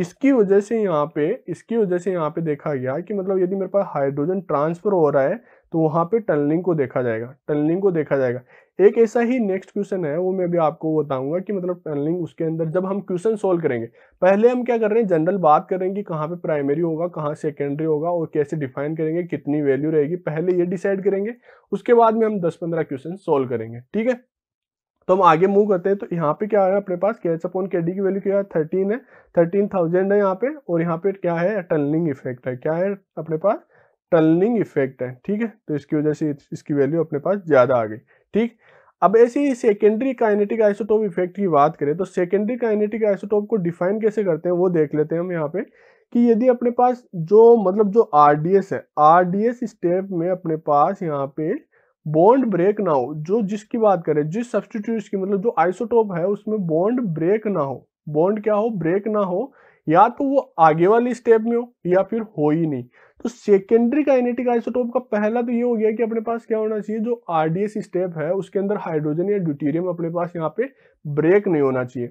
इसकी वजह से यहाँ पे इसकी वजह से यहाँ पे देखा गया कि मतलब यदि मेरे पास हाइड्रोजन ट्रांसफर हो रहा है तो वहाँ पे टनलिंग को देखा जाएगा टनलिंग को देखा जाएगा एक ऐसा ही नेक्स्ट क्वेश्चन है वो मैं अभी आपको बताऊंगा कि मतलब टनलिंग उसके अंदर जब हम क्वेश्चन सोल्व करेंगे पहले हम क्या कर रहे हैं जनरल बात करेंगे कहाँ पे प्राइमरी होगा कहाँ सेकेंडरी होगा और कैसे डिफाइन करेंगे कितनी वैल्यू रहेगी पहले ये डिसाइड करेंगे उसके बाद में हम दस पंद्रह क्वेश्चन सोल्व करेंगे ठीक है तो हम आगे मूव करते हैं तो यहाँ पे क्या है अपने पास कैच अपॉन के डी की वैल्यू क्या है थर्टीन है थर्टीन थाउजेंड है यहाँ पे और यहाँ पे क्या है टनलिंग इफेक्ट है क्या है अपने पास टनलिंग इफेक्ट है ठीक है तो इसकी वजह से इसकी वैल्यू अपने पास ज़्यादा आ गई ठीक अब ऐसे ही सेकेंडरी काइनेटिक आइसोटोप इफेक्ट की बात करें तो सेकेंडरी काइनेटिक आइसोटोप को डिफाइन कैसे करते हैं वो देख लेते हैं हम यहाँ पे कि यदि अपने पास जो मतलब जो आर है आर स्टेप में अपने पास यहाँ पे बॉन्ड ब्रेक ना हो जो जिसकी बात करें जिस सब्सटीट्यूट की मतलब जो आइसोटोप है उसमें बॉन्ड ब्रेक ना हो बॉन्ड क्या हो ब्रेक ना हो या तो वो आगे वाली स्टेप में हो या फिर हो ही नहीं तो सेकेंडरी काइनेटिक आइसोटोप का पहला तो ये हो गया कि अपने पास क्या होना चाहिए जो आरडीएस स्टेप है उसके अंदर हाइड्रोजन या ड्यूटीरियम अपने पास यहाँ पे ब्रेक नहीं होना चाहिए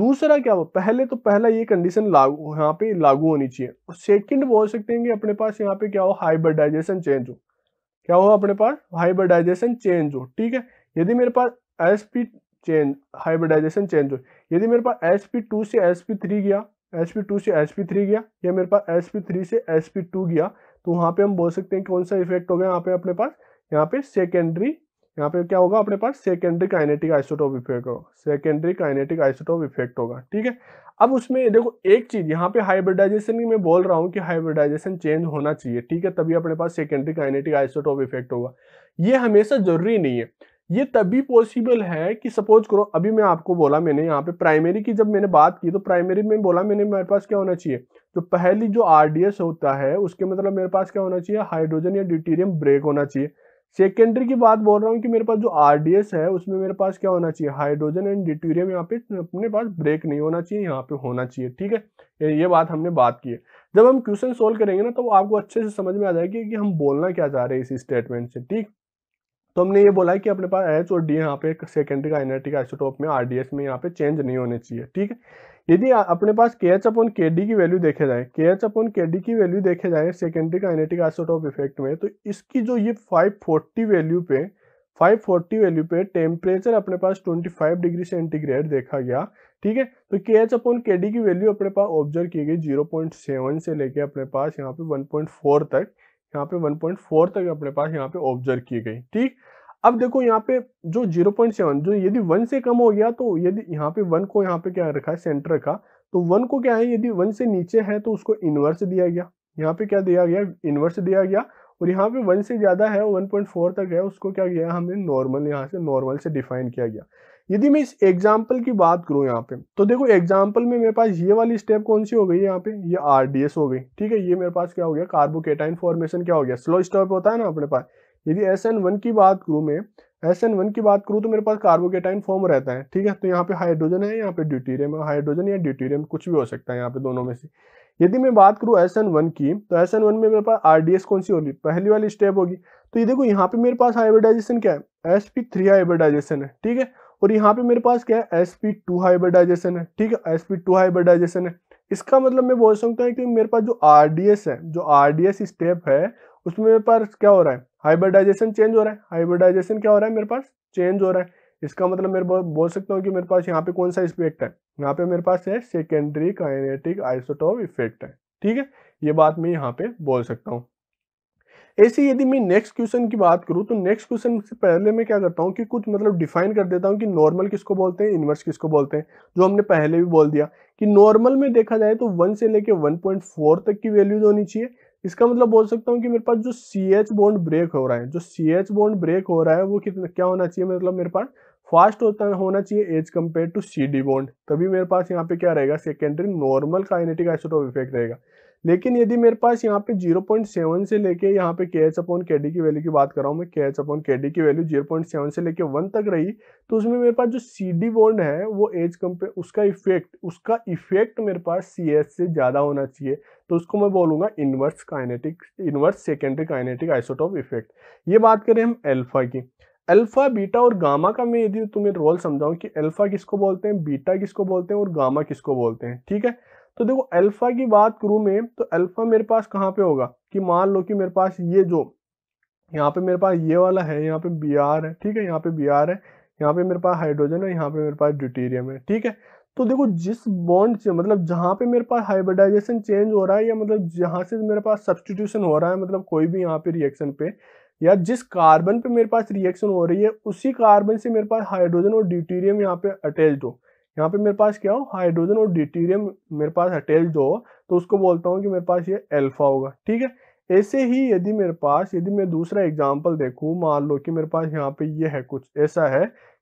दूसरा क्या हुआ पहले तो पहला ये कंडीशन लागू यहाँ पे लागू होनी चाहिए और सेकेंड बोल सकते हैं कि अपने पास यहाँ पे क्या हो हाइब्रिडाइजेशन चेंज हो क्या हो अपने पास हाइब्रिडाइजेशन चेंज हो ठीक है यदि मेरे पास एस चेंज हाइब्रिडाइजेशन चेंज हो यदि मेरे पास एस टू से एस थ्री गया एच पी टू से एच पी थ्री गया या मेरे पास एच पी थ्री से एच पी टू गया तो वहाँ पे हम बोल सकते हैं कौन सा इफेक्ट हो गया यहाँ पे अपने पास यहाँ पे सेकेंडरी यहाँ पे क्या होगा अपने पास सेकेंडरी काइनेटिक आइसोटोप इफेक्ट होगा सेकेंडरी काइनेटिक आइसोटोप इफेक्ट होगा ठीक है अब उसमें देखो एक चीज यहाँ पे हाइब्रिडाइजेशन की मैं बोल रहा हूँ कि हाइब्रिडाइजेशन चेंज होना चाहिए ठीक है तभी अपने पास सेकेंडरी काइनेटिक आइसोटोप इफेक्ट होगा ये हमेशा जरूरी नहीं है ये तभी पॉसिबल है कि सपोज करो अभी मैं आपको बोला मैंने यहाँ पे प्राइमरी की जब मैंने बात की तो प्राइमरी में बोला मैंने मेरे पास क्या होना चाहिए जो पहली जो आरडीएस होता है उसके मतलब मेरे पास क्या होना चाहिए हाइड्रोजन या ड्यूटीरियम ब्रेक होना चाहिए सेकेंडरी की बात बोल रहा हूँ कि मेरे पास जो आर है उसमें मेरे पास क्या होना चाहिए हाइड्रोजन एंड ड्यूटीरियम यहाँ पे अपने पास ब्रेक नहीं होना चाहिए यहाँ पे होना चाहिए ठीक है ये बात हमने बात की है जब हम क्वेश्चन सोल्व करेंगे ना तो आपको अच्छे से समझ में आ जाएगी कि हम बोलना क्या चाह रहे हैं इस स्टेटमेंट से ठीक तो हमने ये बोला है कि अपने पास एच और डी यहाँ पे सेकेंडरी का एनर्टिक आइसोटोप में आरडीएस में यहाँ पे चेंज नहीं होने चाहिए ठीक है यदि अपने पास के एच अपन के डी की वैल्यू देखे जाए के एच अपन के डी की वैल्यू देखे जाए सेकेंडरी का एनेटिक आइसोटोप इफेक्ट में तो इसकी जो ये 540 वैल्यू पे 540 वैल्यू पे टेम्परेचर अपने पास 25 डिग्री सेंटीग्रेड देखा गया ठीक है तो के एच अपन के डी की वैल्यू अपने पास ऑब्जर्व की गई सेवन से लेके अपने पास यहाँ पे फोर तक यहाँ पे 1.4 तक अपने पास यहाँ पे ऑब्जर्व की गई ठीक अब देखो यहाँ पे जो 0.7 जो यदि 1 से कम हो गया तो यदि यहाँ पे 1 को यहाँ पे क्या रखा है सेंटर रखा तो 1 को क्या है यदि 1 से नीचे है तो उसको इन्वर्स दिया गया यहाँ पे क्या दिया गया इन्वर्स दिया गया और यहाँ पे वन से ज़्यादा है वन तक है उसको क्या किया हमने नॉर्मल यहाँ से नॉर्मल से डिफाइन किया गया यदि मैं इस एग्जाम्पल की बात करूँ यहाँ पे तो देखो एग्जाम्पल में मेरे पास ये वाली स्टेप कौन सी हो गई यहाँ पे ये आर हो गई ठीक है ये मेरे पास क्या हो गया कार्बोकेटाइन फॉर्मेशन क्या हो गया स्लो स्टॉप होता है ना अपने पास यदि एस की बात करूँ मैं एस एन वन की बात करूँ तो मेरे पास कार्बोकेटाइन फॉर्म रहता है ठीक है तो यहाँ पे हाइड्रोजन है यहाँ पे ड्यूटीरियम हाइड्रोजन या ड्यूटीरियम कुछ भी हो सकता है यहाँ पे दोनों में से यदि मैं बात करूँ एस एन वन की तो एस एन वन में मेरे पास आर डी एस कौन सी होगी पहली वाली स्टेप होगी तो ये देखो यहाँ पे मेरे पास हाइब्रिडाइजेशन क्या है एस पी थ्री हाइब्रिडाइजेशन है ठीक है और यहाँ पे मेरे पास क्या है एस पी टू हाइब्रिडाइजेशन है ठीक है एस पी टू हाइब्रिडाइजेशन है इसका मतलब मैं बोल सकता हूँ कि मेरे पास जो आर डी एस है जो आर डी एस स्टेप है उसमें मेरे पास क्या हो रहा है हाइब्रिडाइजेशन चेंज हो रहा है हाइब्रिडाइजेशन क्या हो रहा है मेरे पास चेंज हो रहा है इसका मतलब मेरे बोल सकता हूँ कि मेरे पास यहाँ पे कौन सा इफेक्ट है यहाँ पे मेरे पास है सेकेंडरी काइनेटिक आइसोटॉप इफेक्ट है ठीक है ये बात मैं यहाँ पे बोल सकता हूँ ऐसे यदि मैं नेक्स्ट क्वेश्चन की बात करूँ तो नेक्स्ट क्वेश्चन से पहले मैं क्या करता हूँ कि कुछ मतलब डिफाइन कर देता हूँ कि नॉर्मल किसको बोलते हैं इन्वर्स किसको बोलते हैं जो हमने पहले भी बोल दिया कि नॉर्मल में देखा जाए तो वन से लेके वन पॉइंट फोर तक की वैल्यूज होनी चाहिए इसका मतलब बोल सकता हूँ कि मेरे पास जो सी एच बॉन्ड ब्रेक हो रहा है जो सी एच बॉन्ड ब्रेक हो रहा है वो कितना क्या होना चाहिए मतलब मेरे पास फास्ट होता होना चाहिए as compare to C D bond तभी मेरे पास यहाँ पे क्या रहेगा secondary normal kinetic isotope effect रहेगा लेकिन यदि मेरे पास यहाँ पे 0.7 से लेके यहाँ पे K H upon K D की वैल्यू की बात कर रहा हूँ मैं K H upon K D की वैल्यू 0.7 से लेके 1 तक रही तो उसमें मेरे पास जो सी डी बॉन्ड है वो एज कंपे उसका इफेक्ट उसका इफेक्ट मेरे पास सी एच से ज़्यादा होना चाहिए तो उसको मैं बोलूँगा inverse kinetic inverse secondary kinetic isotope effect ये बात करें हम एल्फा की अल्फा बीटा और गामा का मैं यदि तुम्हें रोल समझाऊं कि अल्फा किसको बोलते हैं बीटा किसको बोलते हैं और गामा किसको बोलते हैं ठीक है तो देखो अल्फा की बात करूँ मैं तो अल्फा मेरे पास कहाँ पे होगा कि मान लो कि मेरे पास ये जो यहाँ पे मेरे पास ये वाला है यहाँ पे बी आर है ठीक है यहाँ पे बी आर है यहाँ पे मेरे पास हाइड्रोजन है यहाँ पे मेरे पास ड्यूटीरियम है ठीक है तो देखो जिस बॉन्ड से मतलब जहाँ पे मेरे पास हाइब्रिडाइजेशन चेंज हो रहा है या मतलब जहाँ से मेरे पास सब्सटीट्यूशन हो रहा है मतलब कोई भी यहाँ पे रिएक्शन पे या जिस कार्बन पे मेरे पास रिएक्शन हो रही है उसी कार्बन से मेरे पास हाइड्रोजन और ड्यूटीरियम यहाँ पे अटैच हो यहाँ पे मेरे पास क्या हो हाइड्रोजन और डिटीरियम मेरे पास अटैच हो तो उसको बोलता हूँ कि मेरे पास ये अल्फा होगा ठीक है ऐसे ही यदि मेरे पास यदि मैं दूसरा एग्जाम्पल देखूँ मान लो कि मेरे पास यहाँ पे ये है कुछ ऐसा है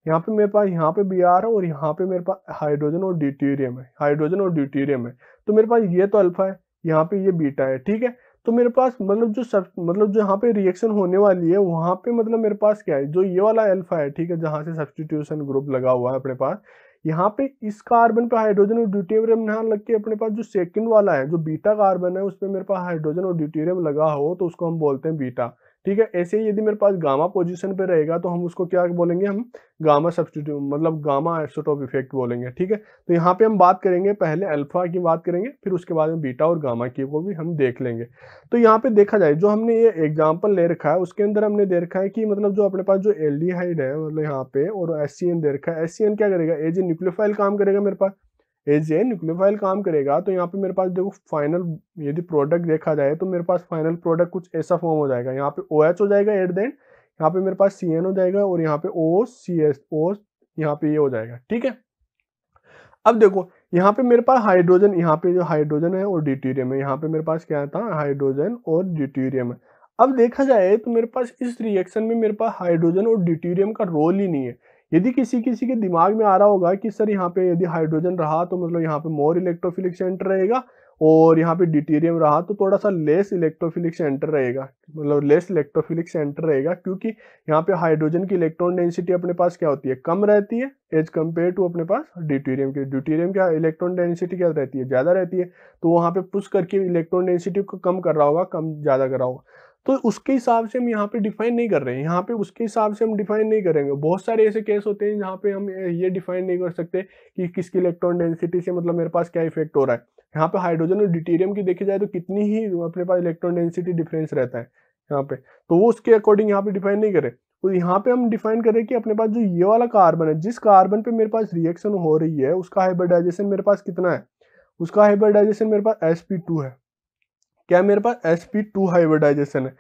यहाँ पे मेरे पास यहाँ पे बी आर है और यहाँ पे मेरे पास हाइड्रोजन और ड्यूटीरियम है हाइड्रोजन और ड्यूटीरियम है तो मेरे पास ये तो अल्फा है यहाँ पे ये बीटा है ठीक है तो मेरे पास मतलब जो सब मतलब जो यहाँ पे रिएक्शन होने वाली है वहाँ पे मतलब मेरे पास क्या है जो ये वाला अल्फा है ठीक है जहाँ से सब्सटीट्यूशन ग्रुप लगा हुआ है अपने पास यहाँ पे इस कार्बन पे हाइड्रोजन और ड्यूटेरियम ना लग के अपने पास जो सेकंड वाला है जो बीटा कार्बन है उस पर मेरे पास हाइड्रोजन और ड्यूटेरियम लगा हो तो उसको हम बोलते हैं बीटा ठीक है ऐसे ही यदि मेरे पास गामा पोजीशन पे रहेगा तो हम उसको क्या बोलेंगे हम गामा सब्सटीट्यूट मतलब गामा एसोटॉप इफेक्ट बोलेंगे ठीक है तो यहाँ पे हम बात करेंगे पहले अल्फा की बात करेंगे फिर उसके बाद में बीटा और गामा की को भी हम देख लेंगे तो यहाँ पे देखा जाए जो हमने ये एग्जाम्पल ले रखा है उसके अंदर हमने दे रखा है कि मतलब जो अपने पास जो एल है मतलब यहाँ पे और एस दे रखा है एस क्या करेगा एज ए न्यूक्लियोफाइल काम करेगा मेरे पास एज ए न्यूक्लियोफाइल काम करेगा तो यहाँ पे मेरे पास देखो फाइनल यदि प्रोडक्ट देखा जाए तो मेरे पास फाइनल प्रोडक्ट कुछ ऐसा फॉर्म हो जाएगा यहाँ पे ओ OH हो जाएगा एट देन यहाँ पे मेरे पास सी हो जाएगा और यहाँ पे ओ सी एस ओ यहाँ पे ये हो जाएगा ठीक है अब देखो यहाँ पे मेरे पास हाइड्रोजन यहाँ पे जो हाइड्रोजन है और ड्यूटीरियम है यहाँ पे मेरे पास क्या था हाइड्रोजन और ड्यूटीरियम है अब देखा जाए तो मेरे पास इस रिएक्शन में मेरे पास हाइड्रोजन और ड्यूटीरियम का रोल ही नहीं है यदि किसी किसी के दिमाग में आ रहा होगा कि सर यहाँ पे यदि हाइड्रोजन रहा तो मतलब यहाँ पे मोर इलेक्ट्रोफिलिक सेंटर रहेगा और यहाँ पे डिटेरियम रहा तो थोड़ा सा लेस इलेक्ट्रोफिलिक सेंटर रहेगा मतलब लेस इलेक्ट्रोफिलिक सेंटर रहेगा क्योंकि यहाँ पे हाइड्रोजन की इलेक्ट्रॉन डेंसिटी अपने पास क्या होती है कम रहती है एज कम्पेयर टू अपने पास ड्यूटेरियम की ड्यूटेरियम क्या इलेक्ट्रॉन डेंसिटी क्या रहती है ज़्यादा रहती है तो वहाँ पे पुश करके इलेक्ट्रॉन डेंसिटी को कम कर रहा होगा कम ज़्यादा कर रहा होगा तो उसके हिसाब से हम यहाँ पे डिफाइन नहीं कर रहे हैं यहाँ पे उसके हिसाब से हम डिफाइन नहीं करेंगे बहुत सारे ऐसे केस होते हैं जहाँ पे हम ये डिफाइन नहीं कर सकते कि किसकी इलेक्ट्रॉन डेंसिटी से मतलब मेरे पास क्या इफेक्ट हो रहा है यहाँ पे हाइड्रोजन और डिटेरियम की देखी जाए तो कितनी ही अपने पास इलेक्ट्रॉन डेंसिटी डिफरेंस रहता है यहाँ पे तो वो उसके अकॉर्डिंग यहाँ पे डिफाइन नहीं करें तो यहाँ पे हम डिफाइन करें कि अपने पास जो ये वाला कार्बन है जिस कार्बन पे मेरे पास रिएक्शन हो रही है उसका हाइब्रिडाइजेशन मेरे पास कितना है उसका हाइब्रिडाइजेशन मेरे पास टू है क्या मेरे पास एस पी टू हाइब्रिडाइजेशन है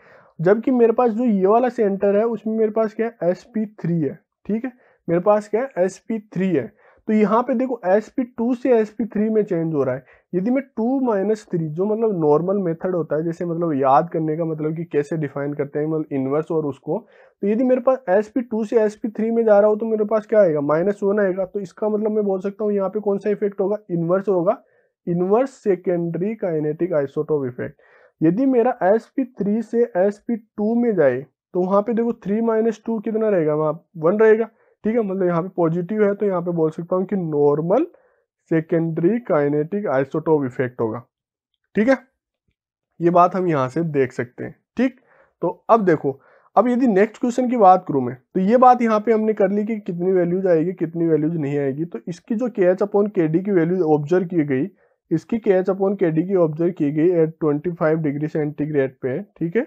जबकि मेरे पास जो ये वाला सेंटर है उसमें मेरे पास क्या है एस पी थ्री है ठीक है मेरे पास क्या है एस पी थ्री है तो यहाँ पे देखो एस पी टू से एस पी थ्री में चेंज हो रहा है यदि मैं टू माइनस थ्री जो मतलब नॉर्मल मेथड होता है जैसे मतलब याद करने का मतलब कि कैसे डिफाइन करते हैं मतलब इन्वर्स और उसको तो यदि मेरे पास एस पी टू से एस पी थ्री में जा रहा हो तो मेरे पास क्या आएगा माइनस वन आएगा तो इसका मतलब मैं बोल सकता हूँ यहाँ पे कौन सा इफेक्ट होगा इन्वर्स होगा inverse secondary kinetic isotope effect यदि मेरा एस पी थ्री से एस पी टू में जाए तो वहाँ पे देखो थ्री माइनस टू कितना रहेगा वहाँ वन रहेगा ठीक है मतलब यहाँ पे पॉजिटिव है तो यहाँ पे बोल सकता हूँ कि normal secondary kinetic isotope effect होगा ठीक है ये बात हम यहाँ से देख सकते हैं ठीक तो अब देखो अब यदि नेक्स्ट क्वेश्चन की बात करूँ मैं तो ये बात यहाँ पे हमने कर ली कि कितनी वैल्यूज आएगी कितनी वैल्यूज नहीं आएगी तो इसकी जो K H upon K D की वैल्यूज ऑब्जर्व की गई इसकी K H upon K D की ऑब्जर्व की गई एट 25 डिग्री सेंटीग्रेड पे ठीक है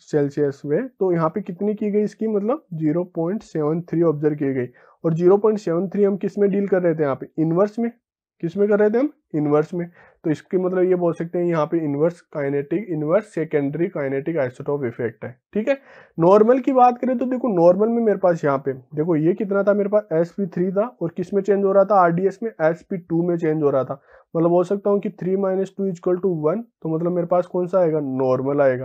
सेल्सियस में तो यहाँ पे कितनी की गई इसकी मतलब 0.73 ऑब्जर्व की गई और 0.73 हम किस में डील कर रहे थे यहाँ पे इनवर्स में किस में कर रहे थे हम इन्वर्स में तो इसके मतलब ये बोल सकते हैं यहाँ पे inverse kinetic inverse secondary kinetic isotope effect है ठीक है नॉर्मल की बात करें तो देखो नॉर्मल में मेरे पास यहाँ पे देखो ये कितना था मेरे पास एस पी थ्री था और किस में चेंज हो रहा था आरडीएस में एस पी टू में चेंज हो रहा था मतलब बोल सकता हूँ कि three minus two is equal to one तो मतलब मेरे पास कौन सा आएगा नॉर्मल आएगा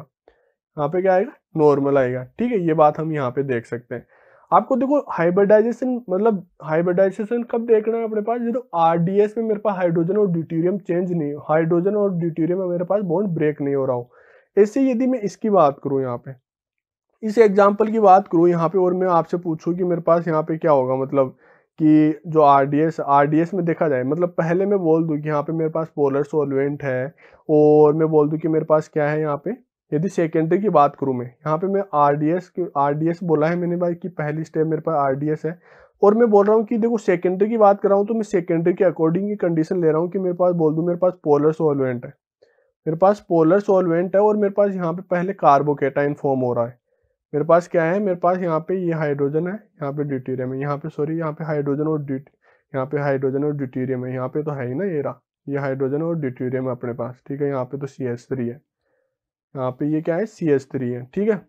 यहाँ पे क्या आएगा नॉर्मल आएगा ठीक है ये बात हम यहाँ पे देख सकते हैं आपको देखो हाइब्रिडाइजेशन मतलब हाइब्रिडाइजेशन कब देखना है अपने पास डी आरडीएस तो में मेरे पास हाइड्रोजन और ड्यूटीरियम चेंज नहीं हो हाइड्रोजन और ड्यूटीरियम में मेरे पास बॉन्ड ब्रेक नहीं हो रहा हो ऐसे यदि मैं इसकी बात करूँ यहाँ पे इस एग्जाम्पल की बात करूँ यहाँ पे और मैं आपसे पूछूँ कि मेरे पास यहाँ पे क्या होगा मतलब कि जो R D S R D S में देखा जाए मतलब पहले मैं बोल दूँ कि यहाँ पे मेरे पास पोलर सोलवेंट है और मैं बोल दूँ कि मेरे पास क्या है यहाँ पे यदि सेकेंडरी की बात करूँ मैं यहाँ पे मैं R D S R D S बोला है मैंने भाई कि पहली स्टेप मेरे पास आर डी एस है और मैं बोल रहा हूँ कि देखो सेकेंडरी की बात कर रहा हूँ तो मैं सेकेंडरी के अकॉर्डिंग ही कंडीशन ले रहा हूँ कि मेरे पास बोल दूँ मेरे पास पोलर सोलवेंट है मेरे पास पोलर सोलवेंट है और मेरे पास यहाँ पे पहले कार्बोकेटाइन फॉर्म हो रहा है मेरे पास क्या है मेरे पास यहाँ पे ये हाइड्रोजन है यहाँ पे ड्यूटीरियम है यहाँ पे सॉरी यहाँ पे हाइड्रोजन और ड्यूट यहाँ पे हाइड्रोजन और ड्यूटीरियम है यहाँ पे तो है ही ना ये रहा ये हाइड्रोजन और ड्यूटीरियम है अपने पास ठीक है यहाँ पे तो सी एस थ्री है यहाँ पे ये क्या है सी एस थ्री है ठीक है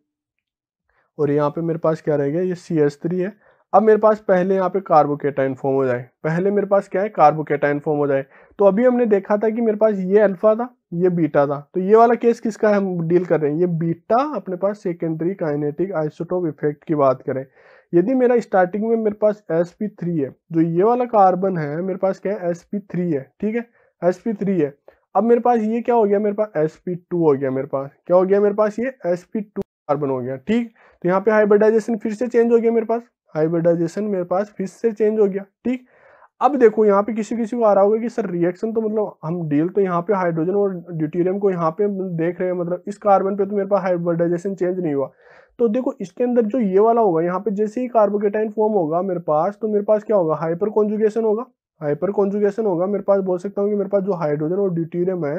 और यहाँ पे मेरे पास क्या रहेगा ये सी एस थ्री है अब मेरे पास पहले यहाँ पे कार्बोकेटाइन फॉर्म हो जाए पहले मेरे पास क्या है कार्बोकेटाइन फॉर्म हो जाए तो अभी हमने देखा था कि मेरे पास ये अल्फा था ये बीटा था तो ये वाला केस किसका हम डील कर रहे हैं ये बीटा अपने पास सेकेंडरी काइनेटिक आइसोटोप इफेक्ट की बात करें यदि मेरा स्टार्टिंग में मेरे पास एस पी थ्री है जो तो ये वाला कार्बन है मेरे पास क्या है एस पी थ्री है ठीक है एस पी थ्री है अब मेरे पास ये क्या हो गया मेरे पास एस पी टू हो गया मेरे पास क्या हो गया मेरे पास ये एस पी टू कार्बन हो गया ठीक तो यहाँ पे हाइब्रिडाइजेशन फिर से चेंज हो गया मेरे पास हाइब्रिडाइजेशन मेरे पास फिर से चेंज हो गया ठीक अब देखो यहाँ पे किसी किसी को आ रहा होगा कि सर रिएक्शन तो मतलब हम डील तो यहाँ पे हाइड्रोजन और ड्यूटीरियम को यहाँ पे देख रहे हैं मतलब इस कार्बन पे तो मेरे पास हाइब्रिडाइजेशन चेंज नहीं हुआ तो देखो इसके अंदर जो ये वाला होगा यहाँ पे जैसे ही कार्बोकेटाइन फॉर्म होगा मेरे पास तो मेरे पास क्या होगा हाइपर कॉन्जुगेशन होगा हाइपर कॉन्जुगेशन होगा मेरे पास बोल सकता हूँ कि मेरे पास जो हाइड्रोजन और ड्यूटीरियम है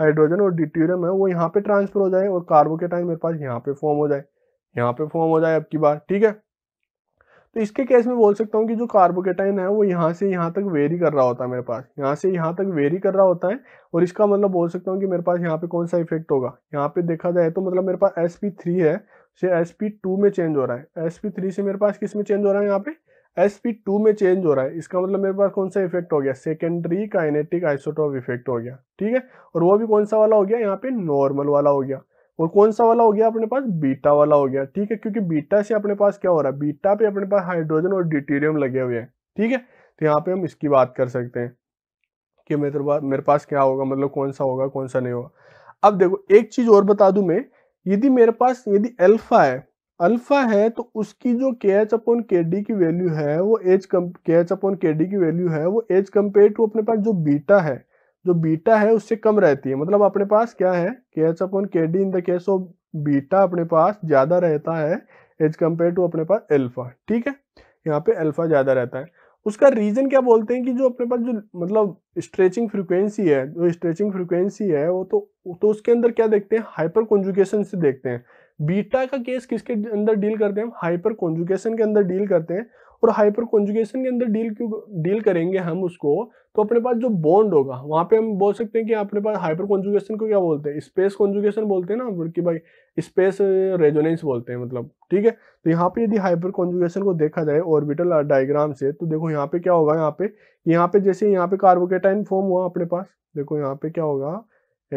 हाइड्रोजन और ड्यूटीरियम है वो यहाँ पे ट्रांसफर हो जाए और कार्बो के टाइम मेरे पास यहाँ पे फॉर्म हो जाए यहाँ पे फॉर्म हो जाए अब की बार ठीक है तो इसके केस में बोल सकता हूँ कि जो कार्बोकेटाइन है वो यहाँ से यहाँ तक वेरी कर रहा होता है मेरे पास यहाँ से यहाँ तक वेरी कर रहा होता है और इसका मतलब बोल सकता हूँ कि मेरे पास यहाँ पे कौन सा इफेक्ट होगा यहाँ पे देखा जाए तो मतलब मेरे पास एस है से एस में चेंज हो रहा है एस से मेरे पास किस में चेंज हो रहा है यहाँ पे एस पी टू में चेंज हो रहा है इसका मतलब मेरे पास कौन सा इफेक्ट हो गया सेकेंडरी काइनेटिक आइसोटॉप इफेक्ट हो गया ठीक है और वो भी कौन सा वाला हो गया यहाँ पे नॉर्मल वाला हो गया और कौन सा वाला हो गया अपने पास बीटा वाला हो गया ठीक है क्योंकि बीटा से अपने पास क्या हो रहा है बीटा पे अपने पास हाइड्रोजन और ड्यूटेरियम लगे हुए हैं ठीक है तो यहाँ पे हम इसकी बात कर सकते हैं कि मेरे पास मेरे पास क्या होगा मतलब कौन सा होगा कौन सा नहीं होगा अब देखो एक चीज और बता दू मैं यदि मेरे पास यदि एल्फा है अल्फा है तो उसकी जो K H upon K D की वैल्यू है वो एच कम K H upon K D की वैल्यू है वो एच कम्पेयर टू अपने पास जो बीटा है जो बीटा है उससे कम रहती है मतलब अपने पास क्या है K H upon K D in the case of beta अपने पास ज़्यादा रहता है एज कम्पेयर टू अपने पास एल्फा ठीक है यहाँ पे अल्फा ज़्यादा रहता है उसका रीज़न क्या बोलते हैं कि जो अपने पास जो मतलब स्ट्रेचिंग फ्रिक्वेंसी है जो स्ट्रेचिंग फ्रिक्वेंसी है वो तो तो उसके अंदर क्या देखते हैं हाइपर कॉन्जुगेशन से देखते हैं बीटा का केस किसके अंदर डील करते हैं हाइपर कॉन्जुगेशन के अंदर डील करते हैं और हाइपर कॉन्जुगेशन के अंदर डील क्यों डील करेंगे हम उसको तो अपने पास जो बॉन्ड होगा वहाँ पे हम बोल सकते हैं कि अपने पास हाइपर कॉन्जुगेशन को क्या बोलते हैं स्पेस कॉन्जुगेशन बोलते हैं ना मतलब कि भाई स्पेस रेजोनेंस बोलते हैं मतलब ठीक है तो यहाँ पे यदि हाइपर कॉन्जुगेशन को देखा जाए ऑर्बिटल डायग्राम से तो देखो यहाँ पे क्या होगा यहाँ पे यहाँ पे जैसे यहाँ पे कार्बोकेटाइन फॉर्म हुआ अपने पास देखो यहाँ पे क्या होगा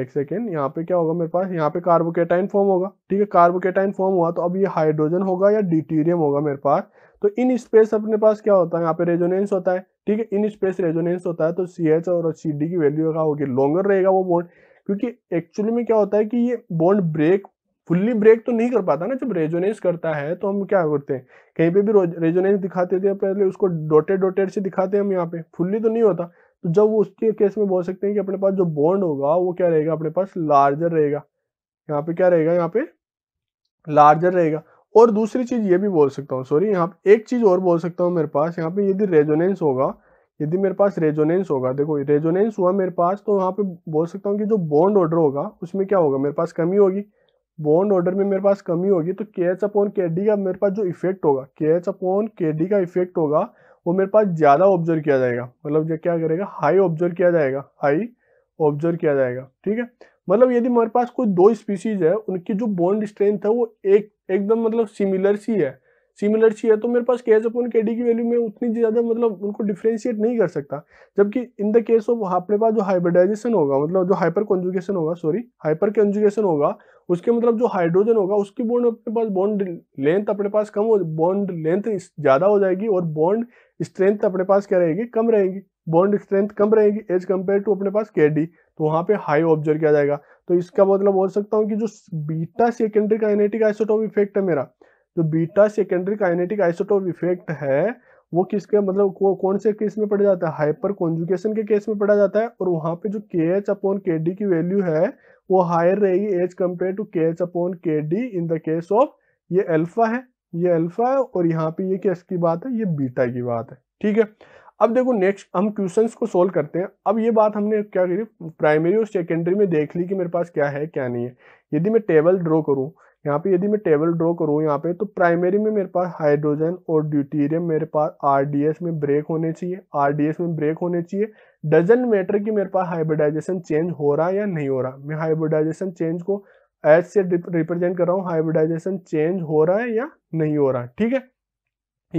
एक सेकेंड यहाँ पे क्या होगा मेरे पास यहाँ पे कार्बोकेटाइन फॉर्म होगा ठीक है कार्बोकेटाइन फॉर्म हुआ तो अब ये हाइड्रोजन होगा या डिटीरियम होगा मेरे पास तो इन स्पेस अपने पास क्या होता है यहाँ पे रेजोनेंस होता है ठीक है इन स्पेस रेजोनेंस होता है तो सी एच और सी डी की वैल्यू क्या होगी लॉन्गर रहेगा वो बॉन्ड क्योंकि एक्चुअली में क्या होता है कि ये बॉन्ड ब्रेक फुल्ली ब्रेक तो नहीं कर पाता ना जब रेजोनेंस करता है तो हम क्या करते हैं कहीं पे भी रेजोनेंस दिखाते थे पहले उसको डोटेड डोटेड से दिखाते हैं हम यहाँ पे फुल्ली तो नहीं होता तो जब वो उसके केस में बोल सकते हैं कि अपने पास जो बॉन्ड होगा वो क्या रहेगा अपने पास लार्जर रहेगा यहाँ पे क्या रहेगा यहाँ पे लार्जर रहेगा और दूसरी चीज ये भी बोल सकता हूँ सॉरी यहाँ पे एक चीज और बोल सकता हूँ मेरे पास यहाँ पे यदि रेजोनेंस होगा यदि मेरे पास रेजोनेंस होगा देखो रेजोनेंस हुआ मेरे पास तो यहाँ पे बोल सकता हूँ कि जो बॉन्ड ऑर्डर होगा उसमें क्या होगा मेरे पास कमी होगी बॉन्ड ऑर्डर में मेरे पास कमी होगी तो K H upon K D का मेरे पास जो इफेक्ट होगा K H upon K D का इफेक्ट होगा वो मेरे पास ज़्यादा ऑब्जर्व किया जाएगा मतलब जो क्या करेगा हाई ऑब्जर्व किया जाएगा हाई ऑब्जर्व किया जाएगा ठीक है मतलब यदि मेरे पास कोई दो स्पीसीज है उनकी जो बॉन्ड स्ट्रेंथ है वो एक एकदम मतलब सिमिलर सी है सिमिलर सी है तो मेरे पास केस अपन के डी की वैल्यू में उतनी ज़्यादा मतलब उनको डिफ्रेंशिएट नहीं कर सकता जबकि इन द केस ऑफ अपने पास जो हाइब्रिडाइजेशन होगा मतलब जो हाइपर कॉन्जुगेशन होगा सॉरी हाइपर कॉन्जुगेशन होगा उसके मतलब जो हाइड्रोजन होगा उसकी बॉन्ड अपने पास बॉन्ड लेंथ अपने पास कम हो बॉन्ड लेंथ ज़्यादा हो जाएगी और बॉन्ड स्ट्रेंथ अपने पास क्या रहेगी कम रहेगी बॉन्ड स्ट्रेंथ कम रहेगी एज कम्पेयर टू अपने पास के डी तो वहाँ पे हाई ऑब्जर्व किया जाएगा तो इसका मतलब बोल सकता हूँ कि जो beta secondary kinetic isotope effect है मेरा जो beta secondary kinetic isotope effect है वो किसके मतलब को, कौन से केस में पड़ जाता है हाइपर कॉन्जुकेशन के केस में पड़ा जाता है और वहाँ पे जो K H upon K D की वैल्यू है वो हायर रहेगी as compare to K H upon K D in the case of ये अल्फा है ये अल्फा है और यहाँ पे ये किस की बात है ये बीटा की बात है ठीक है अब देखो नेक्स्ट हम क्वेश्चन को सोल्व करते हैं अब ये बात हमने क्या करी प्राइमरी और सेकेंडरी में देख ली कि मेरे पास क्या है क्या नहीं है यदि मैं टेबल ड्रॉ करूँ यहाँ पे यदि मैं टेबल ड्रॉ करूँ यहाँ पे तो प्राइमरी में मेरे पास हाइड्रोजन और ड्यूटीरियम मेरे पास आरडीएस में ब्रेक होने चाहिए आरडीएस में ब्रेक होने चाहिए डजन मैटर कि मेरे पास हाइब्रिडाइजेशन चेंज हो रहा है या नहीं हो रहा मैं हाइब्रिडाइजेशन चेंज को एच से रिप्रेजेंट कर रहा हूँ हाइब्रिडाइजेशन चेंज हो रहा है या नहीं हो रहा है ठीक है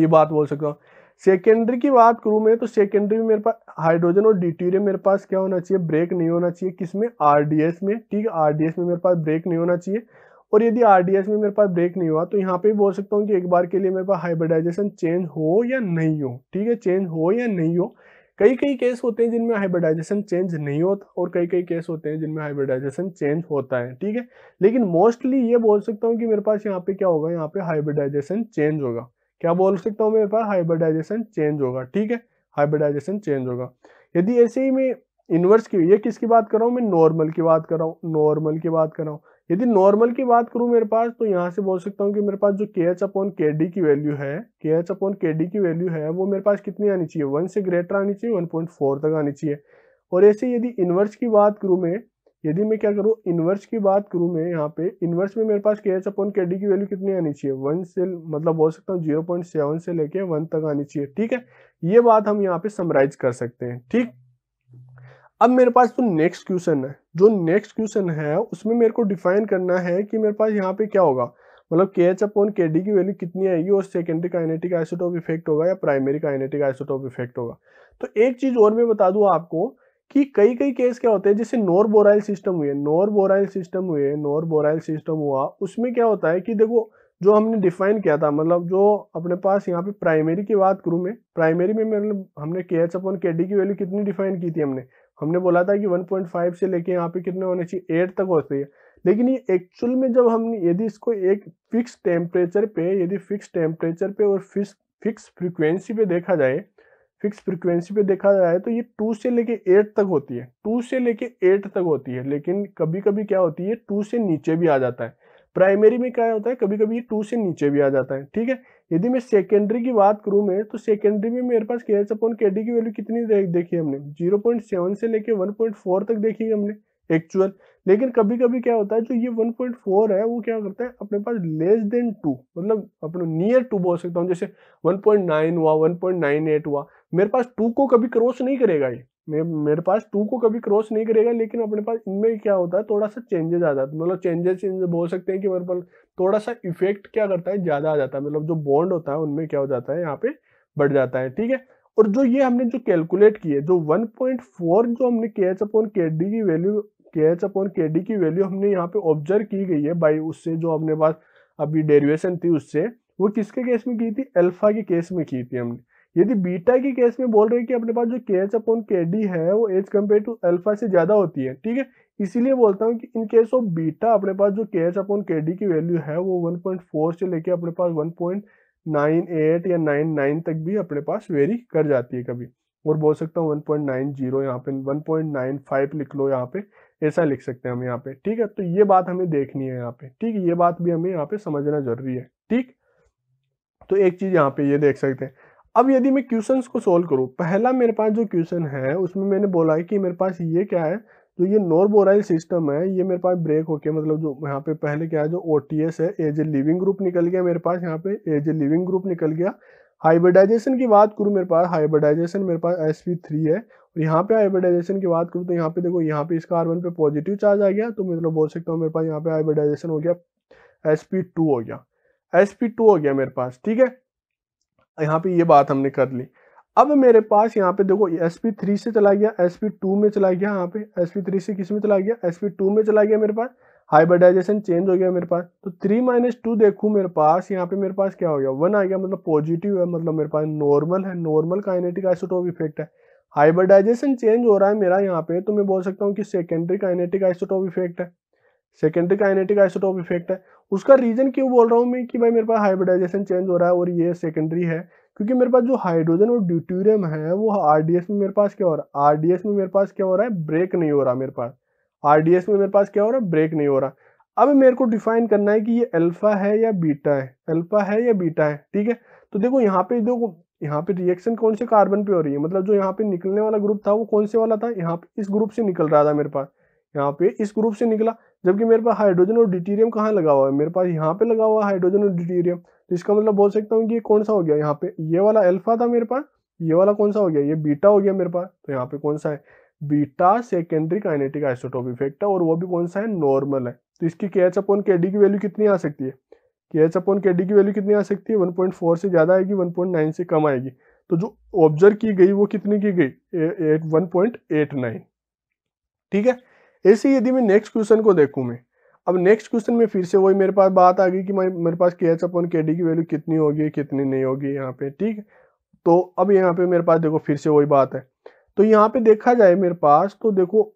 ये बात बोल सकता हूँ सेकेंडरी की बात करूँ मैं तो सेकेंडरी में मेरे पास हाइड्रोजन और डिटीरियम मेरे पास क्या होना चाहिए ब्रेक नहीं होना चाहिए किस में आरडीएस में ठीक है आरडीएस में मेरे पास ब्रेक नहीं होना चाहिए और यदि आरडीएस में मेरे पास ब्रेक नहीं हुआ तो यहाँ पे बोल सकता हूँ कि एक बार के लिए मेरे पास हाइब्रिडाइजेशन चेंज हो या नहीं हो ठीक है चेंज हो या नहीं हो कई कई केस होते हैं जिनमें हाइब्रिडाइजेशन चेंज नहीं होता और कई कई केस होते हैं जिनमें हाइब्रिडाइजेशन चेंज होता है ठीक है लेकिन मोस्टली ये बोल सकता हूँ कि मेरे पास यहाँ पे क्या होगा यहाँ पे हाइब्रिडाइजेशन चेंज होगा क्या बोल सकता हूँ मेरे पास हाइब्रिडाइजेशन चेंज होगा ठीक है हाइब्रिडाइजेशन चेंज होगा यदि ऐसे ही मैं इनवर्स की ये किसकी बात कर रहा हूँ मैं नॉर्मल की बात कर रहा हूँ नॉर्मल की बात कर रहा हूँ यदि नॉर्मल की बात करूं मेरे पास तो यहाँ से बोल सकता हूँ कि मेरे पास जो K H upon K D की वैल्यू है K H upon K D की वैल्यू है वो मेरे पास कितनी आनी चाहिए वन से ग्रेटर आनी चाहिए वन पॉइंट फोर तक आनी चाहिए और ऐसे यदि इन्वर्स की बात करूं मैं यदि मैं क्या करूँ इन्वर्स की बात करूँ मैं यहाँ पे इन्वर्स में मेरे पास K H upon K D की वैल्यू कितनी आनी चाहिए वन से मतलब बोल सकता हूँ जीरो पॉइंट सेवन से लेके वन तक आनी चाहिए ठीक है ये बात हम यहाँ पे समराइज कर सकते हैं ठीक अब मेरे पास जो नेक्स्ट क्वेश्चन है जो नेक्स्ट क्वेश्चन है उसमें मेरे को डिफाइन करना है कि मेरे पास यहाँ पे क्या होगा मतलब K H upon K D की वैल्यू कितनी आएगी और सेकेंडरी काइनेटिक आइसोटोप इफेक्ट होगा या प्राइमरी काइनेटिक आइसोटोप इफेक्ट होगा तो एक चीज़ और मैं बता दू आपको कि कई कई केस क्या होते हैं जैसे नॉर बोराइल सिस्टम हुए नॉर बोराइल सिस्टम हुए नॉर बोराइल सिस्टम हुआ उसमें क्या होता है कि देखो जो हमने डिफाइन किया था मतलब जो अपने पास यहाँ पे प्राइमरी की बात करूँ मैं प्राइमरी में मतलब हमने K H upon K D की वैल्यू कितनी डिफाइन की थी हमने हमने बोला था कि 1.5 से लेके यहाँ पे कितने होने चाहिए एट तक होते हैं लेकिन ये एक्चुअल में जब हम यदि इसको एक फिक्स टेम्परेचर पे यदि फिक्स टेम्परेचर पे और फिक्स फिक्स फ्रिक्वेंसी पे देखा जाए फिक्स फ्रिक्वेंसी पे देखा जाए तो ये टू से लेके एट तक होती है टू से लेके एट तक होती है लेकिन कभी कभी क्या होती है टू से नीचे भी आ जाता है प्राइमरी में क्या होता है कभी कभी ये टू से नीचे भी आ जाता है ठीक है यदि मैं सेकेंडरी की बात करूँ मैं तो सेकेंडरी में मेरे पास K H upon K D की वैल्यू कितनी देखी हमने जीरो पॉइंट सेवन से लेके वन पॉइंट फोर तक देखी हमने एक्चुअल लेकिन कभी कभी क्या होता है जो ये 1.4 है वो क्या करता है अपने पास लेस देन टू मतलब अपने नियर टू बोल सकता हूँ जैसे 1.9 हुआ 1.98 हुआ मेरे पास टू को कभी क्रॉस नहीं करेगा ये मेरे पास टू को कभी क्रॉस नहीं करेगा लेकिन अपने पास इनमें क्या होता है थोड़ा सा चेंजेस आ जाता है मतलब चेंजेस चेंजेस बोल सकते हैं कि मेरे पास थोड़ा सा इफेक्ट क्या करता है ज़्यादा आ जाता है मतलब जो बॉन्ड होता है उनमें क्या हो जाता है यहाँ पे बढ़ जाता है ठीक है और जो ये हमने जो कैलकुलेट किए जो वन जो हमने K H upon K D की value K H upon K D की वैल्यू हमने यहाँ पे ऑब्जर्व की गई है बाई उससे जो अपने पास अभी डेरिवेशन थी उससे वो किसके केस में की थी अल्फा के केस में की थी हमने यदि बीटा के केस में बोल रहे हैं कि अपने पास जो K H upon K D है वो एच कम्पेयर टू अल्फा से ज़्यादा होती है ठीक है इसीलिए बोलता हूँ कि इन केस ऑफ बीटा अपने पास जो K H upon K D की वैल्यू है वो 1.4 से लेके अपने पास 1.98 या 99 तक भी अपने पास वेरी कर जाती है कभी और बोल सकता हूँ 1.90 यहाँ पे फाइव लिख लो यहाँ पे ऐसा लिख सकते हैं हम यहाँ पे ठीक है तो ये बात हमें देखनी है यहाँ पे ठीक है ये बात भी हमें यहाँ पे समझना जरूरी है ठीक तो एक चीज़ यहाँ पे ये देख सकते हैं अब यदि मैं क्वेश्चन को सोल्व करूँ पहला मेरे पास जो क्वेश्चन है उसमें मैंने बोला है कि मेरे पास ये क्या है जो ये नॉर्बोराइल सिस्टम है ये मेरे पास ब्रेक होके मतलब जो यहाँ पे पहले क्या है जो ओ है एज ए लिविंग ग्रुप निकल गया मेरे पास यहाँ पे एज ए लिविंग ग्रुप निकल गया हाइब्रिडाइजेशन की बात करूँ मेरे पास हाइब्रिडाइजेशन मेरे पास एस है और यहाँ पे हाइब्रिडाइजेशन की बात करूँ तो यहाँ पे देखो यहाँ पे इस कार्बन पे पॉजिटिव चार्ज आ गया तो मतलब बोल सकता हूँ मेरे पास यहाँ पे हाइब्रिडाइजेशन हो गया एस हो गया एस हो गया मेरे पास ठीक है यहाँ पे ये बात हमने कर ली अब मेरे पास यहाँ पे देखो एस पी थ्री से चला गया एस पी टू में चला गया यहाँ पे एस पी थ्री से किस में चला गया एस पी टू में चला गया मेरे पास हाइब्रिडाइजेशन चेंज हो गया मेरे पास तो थ्री माइनस टू देखूँ मेरे पास यहाँ पे मेरे पास क्या हो गया वन आ गया मतलब पॉजिटिव है मतलब मेरे पास नॉर्मल है नॉर्मल काइनेटिक आइसोटोप इफेक्ट है हाइब्रिडाइजेशन चेंज हो रहा है मेरा यहाँ पे तो मैं बोल सकता हूँ कि सेकेंडरी काइनेटिक आइसोटोप इफेक्ट है सेकेंडरी काइनेटिक आइसोटोप इफेक्ट है उसका रीज़न क्यों बोल रहा हूँ मैं कि भाई मेरे पास हाइब्रिडाइजेशन चेंज हो रहा है और ये सेकेंडरी है क्योंकि मेरे पास जो हाइड्रोजन और ड्यूट्यूरियम है वो आर में मेरे पास क्या हो रहा है आर में मेरे पास क्या हो रहा है ब्रेक नहीं हो रहा मेरे पास आर में मेरे पास क्या हो रहा है ब्रेक नहीं हो रहा अब मेरे को डिफाइन करना है कि ये अल्फा है या बीटा है अल्फा है या बीटा है ठीक है तो देखो यहाँ पे देखो यहाँ पे रिएक्शन कौन से कार्बन पे हो रही है मतलब जो यहाँ पे निकलने वाला ग्रुप था वो कौन से वाला था यहाँ पे इस ग्रुप से निकल रहा था मेरे पास यहाँ पे इस ग्रुप से निकला जबकि मेरे पास हाइड्रोजन और ड्यूटीरियम कहाँ लगा हुआ है मेरे पास यहाँ पे लगा हुआ है हाइड्रोजन और ड्यूटीरियम तो इसका मतलब बोल सकता हूँ कि कौन सा हो गया यहाँ पे ये वाला एल्फा था मेरे पास ये वाला कौन सा हो गया ये बीटा हो गया मेरे पास तो यहाँ पे कौन सा है beta secondary kinetic isotope effect है और वो भी कौन सा है नॉर्मल है तो इसकी K H upon K D की वैल्यू कितनी आ सकती है K H upon K D की वैल्यू कितनी आ सकती है 1.4 से ज़्यादा आएगी नाइन से कम आएगी तो जो ऑब्जर्व की गई वो कितनी की गई वन पॉइंट एट नाइन ठीक है ऐसे यदि मैं नेक्स्ट क्वेश्चन को देखूँ मैं अब नेक्स्ट क्वेश्चन में फिर से वही मेरे पास बात आ गई कि मैं मेरे पास के एच अपन के डी की वैल्यू कितनी होगी कितनी नहीं होगी यहाँ पे ठीक तो अब यहाँ पे मेरे पास देखो फिर से वही बात है तो यहाँ पे देखा जाए मेरे पास तो देखो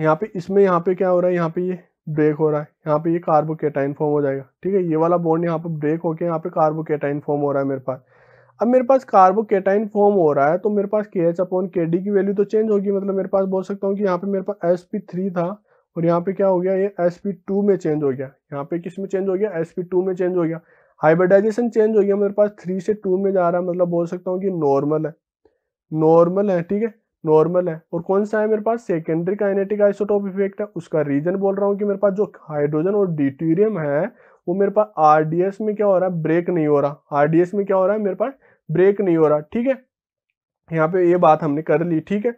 यहाँ पे इसमें यहाँ पे क्या हो रहा है यहाँ पे ये ब्रेक हो रहा है यहाँ पे ये कार्बोकेटाइन फॉर्म हो जाएगा ठीक है ये वाला बॉन्ड यहाँ पे ब्रेक होके यहाँ पे कार्बोकेटाइन फॉर्म हो रहा है मेरे पास अब मेरे पास कार्बोकेटाइन फॉर्म हो रहा है तो मेरे पास K H upon K D की वैल्यू तो चेंज होगी मतलब मेरे पास बोल सकता हूँ कि यहाँ पे मेरे पास एस पी थ्री था और यहाँ पे क्या हो गया ये एस पी टू में चेंज हो गया यहाँ पे किस में चेंज हो गया एस पी टू में चेंज हो गया हाइब्रिडाइजेशन चेंज हो गया मेरे पास थ्री से टू में जा रहा है मतलब बोल सकता हूँ कि नॉर्मल है नॉर्मल है ठीक है नॉर्मल है और कौन सा है मेरे पास सेकेंडरी काइनेटिक आइसोटोप इफेक्ट है उसका रीजन बोल रहा हूँ कि मेरे पास जो हाइड्रोजन और ड्यूटीरियम है वो मेरे पास आरडीएस में क्या हो रहा है ब्रेक नहीं हो रहा आरडीएस में क्या हो रहा है मेरे पास ब्रेक नहीं हो रहा ठीक है यहाँ पे ये बात हमने कर ली ठीक है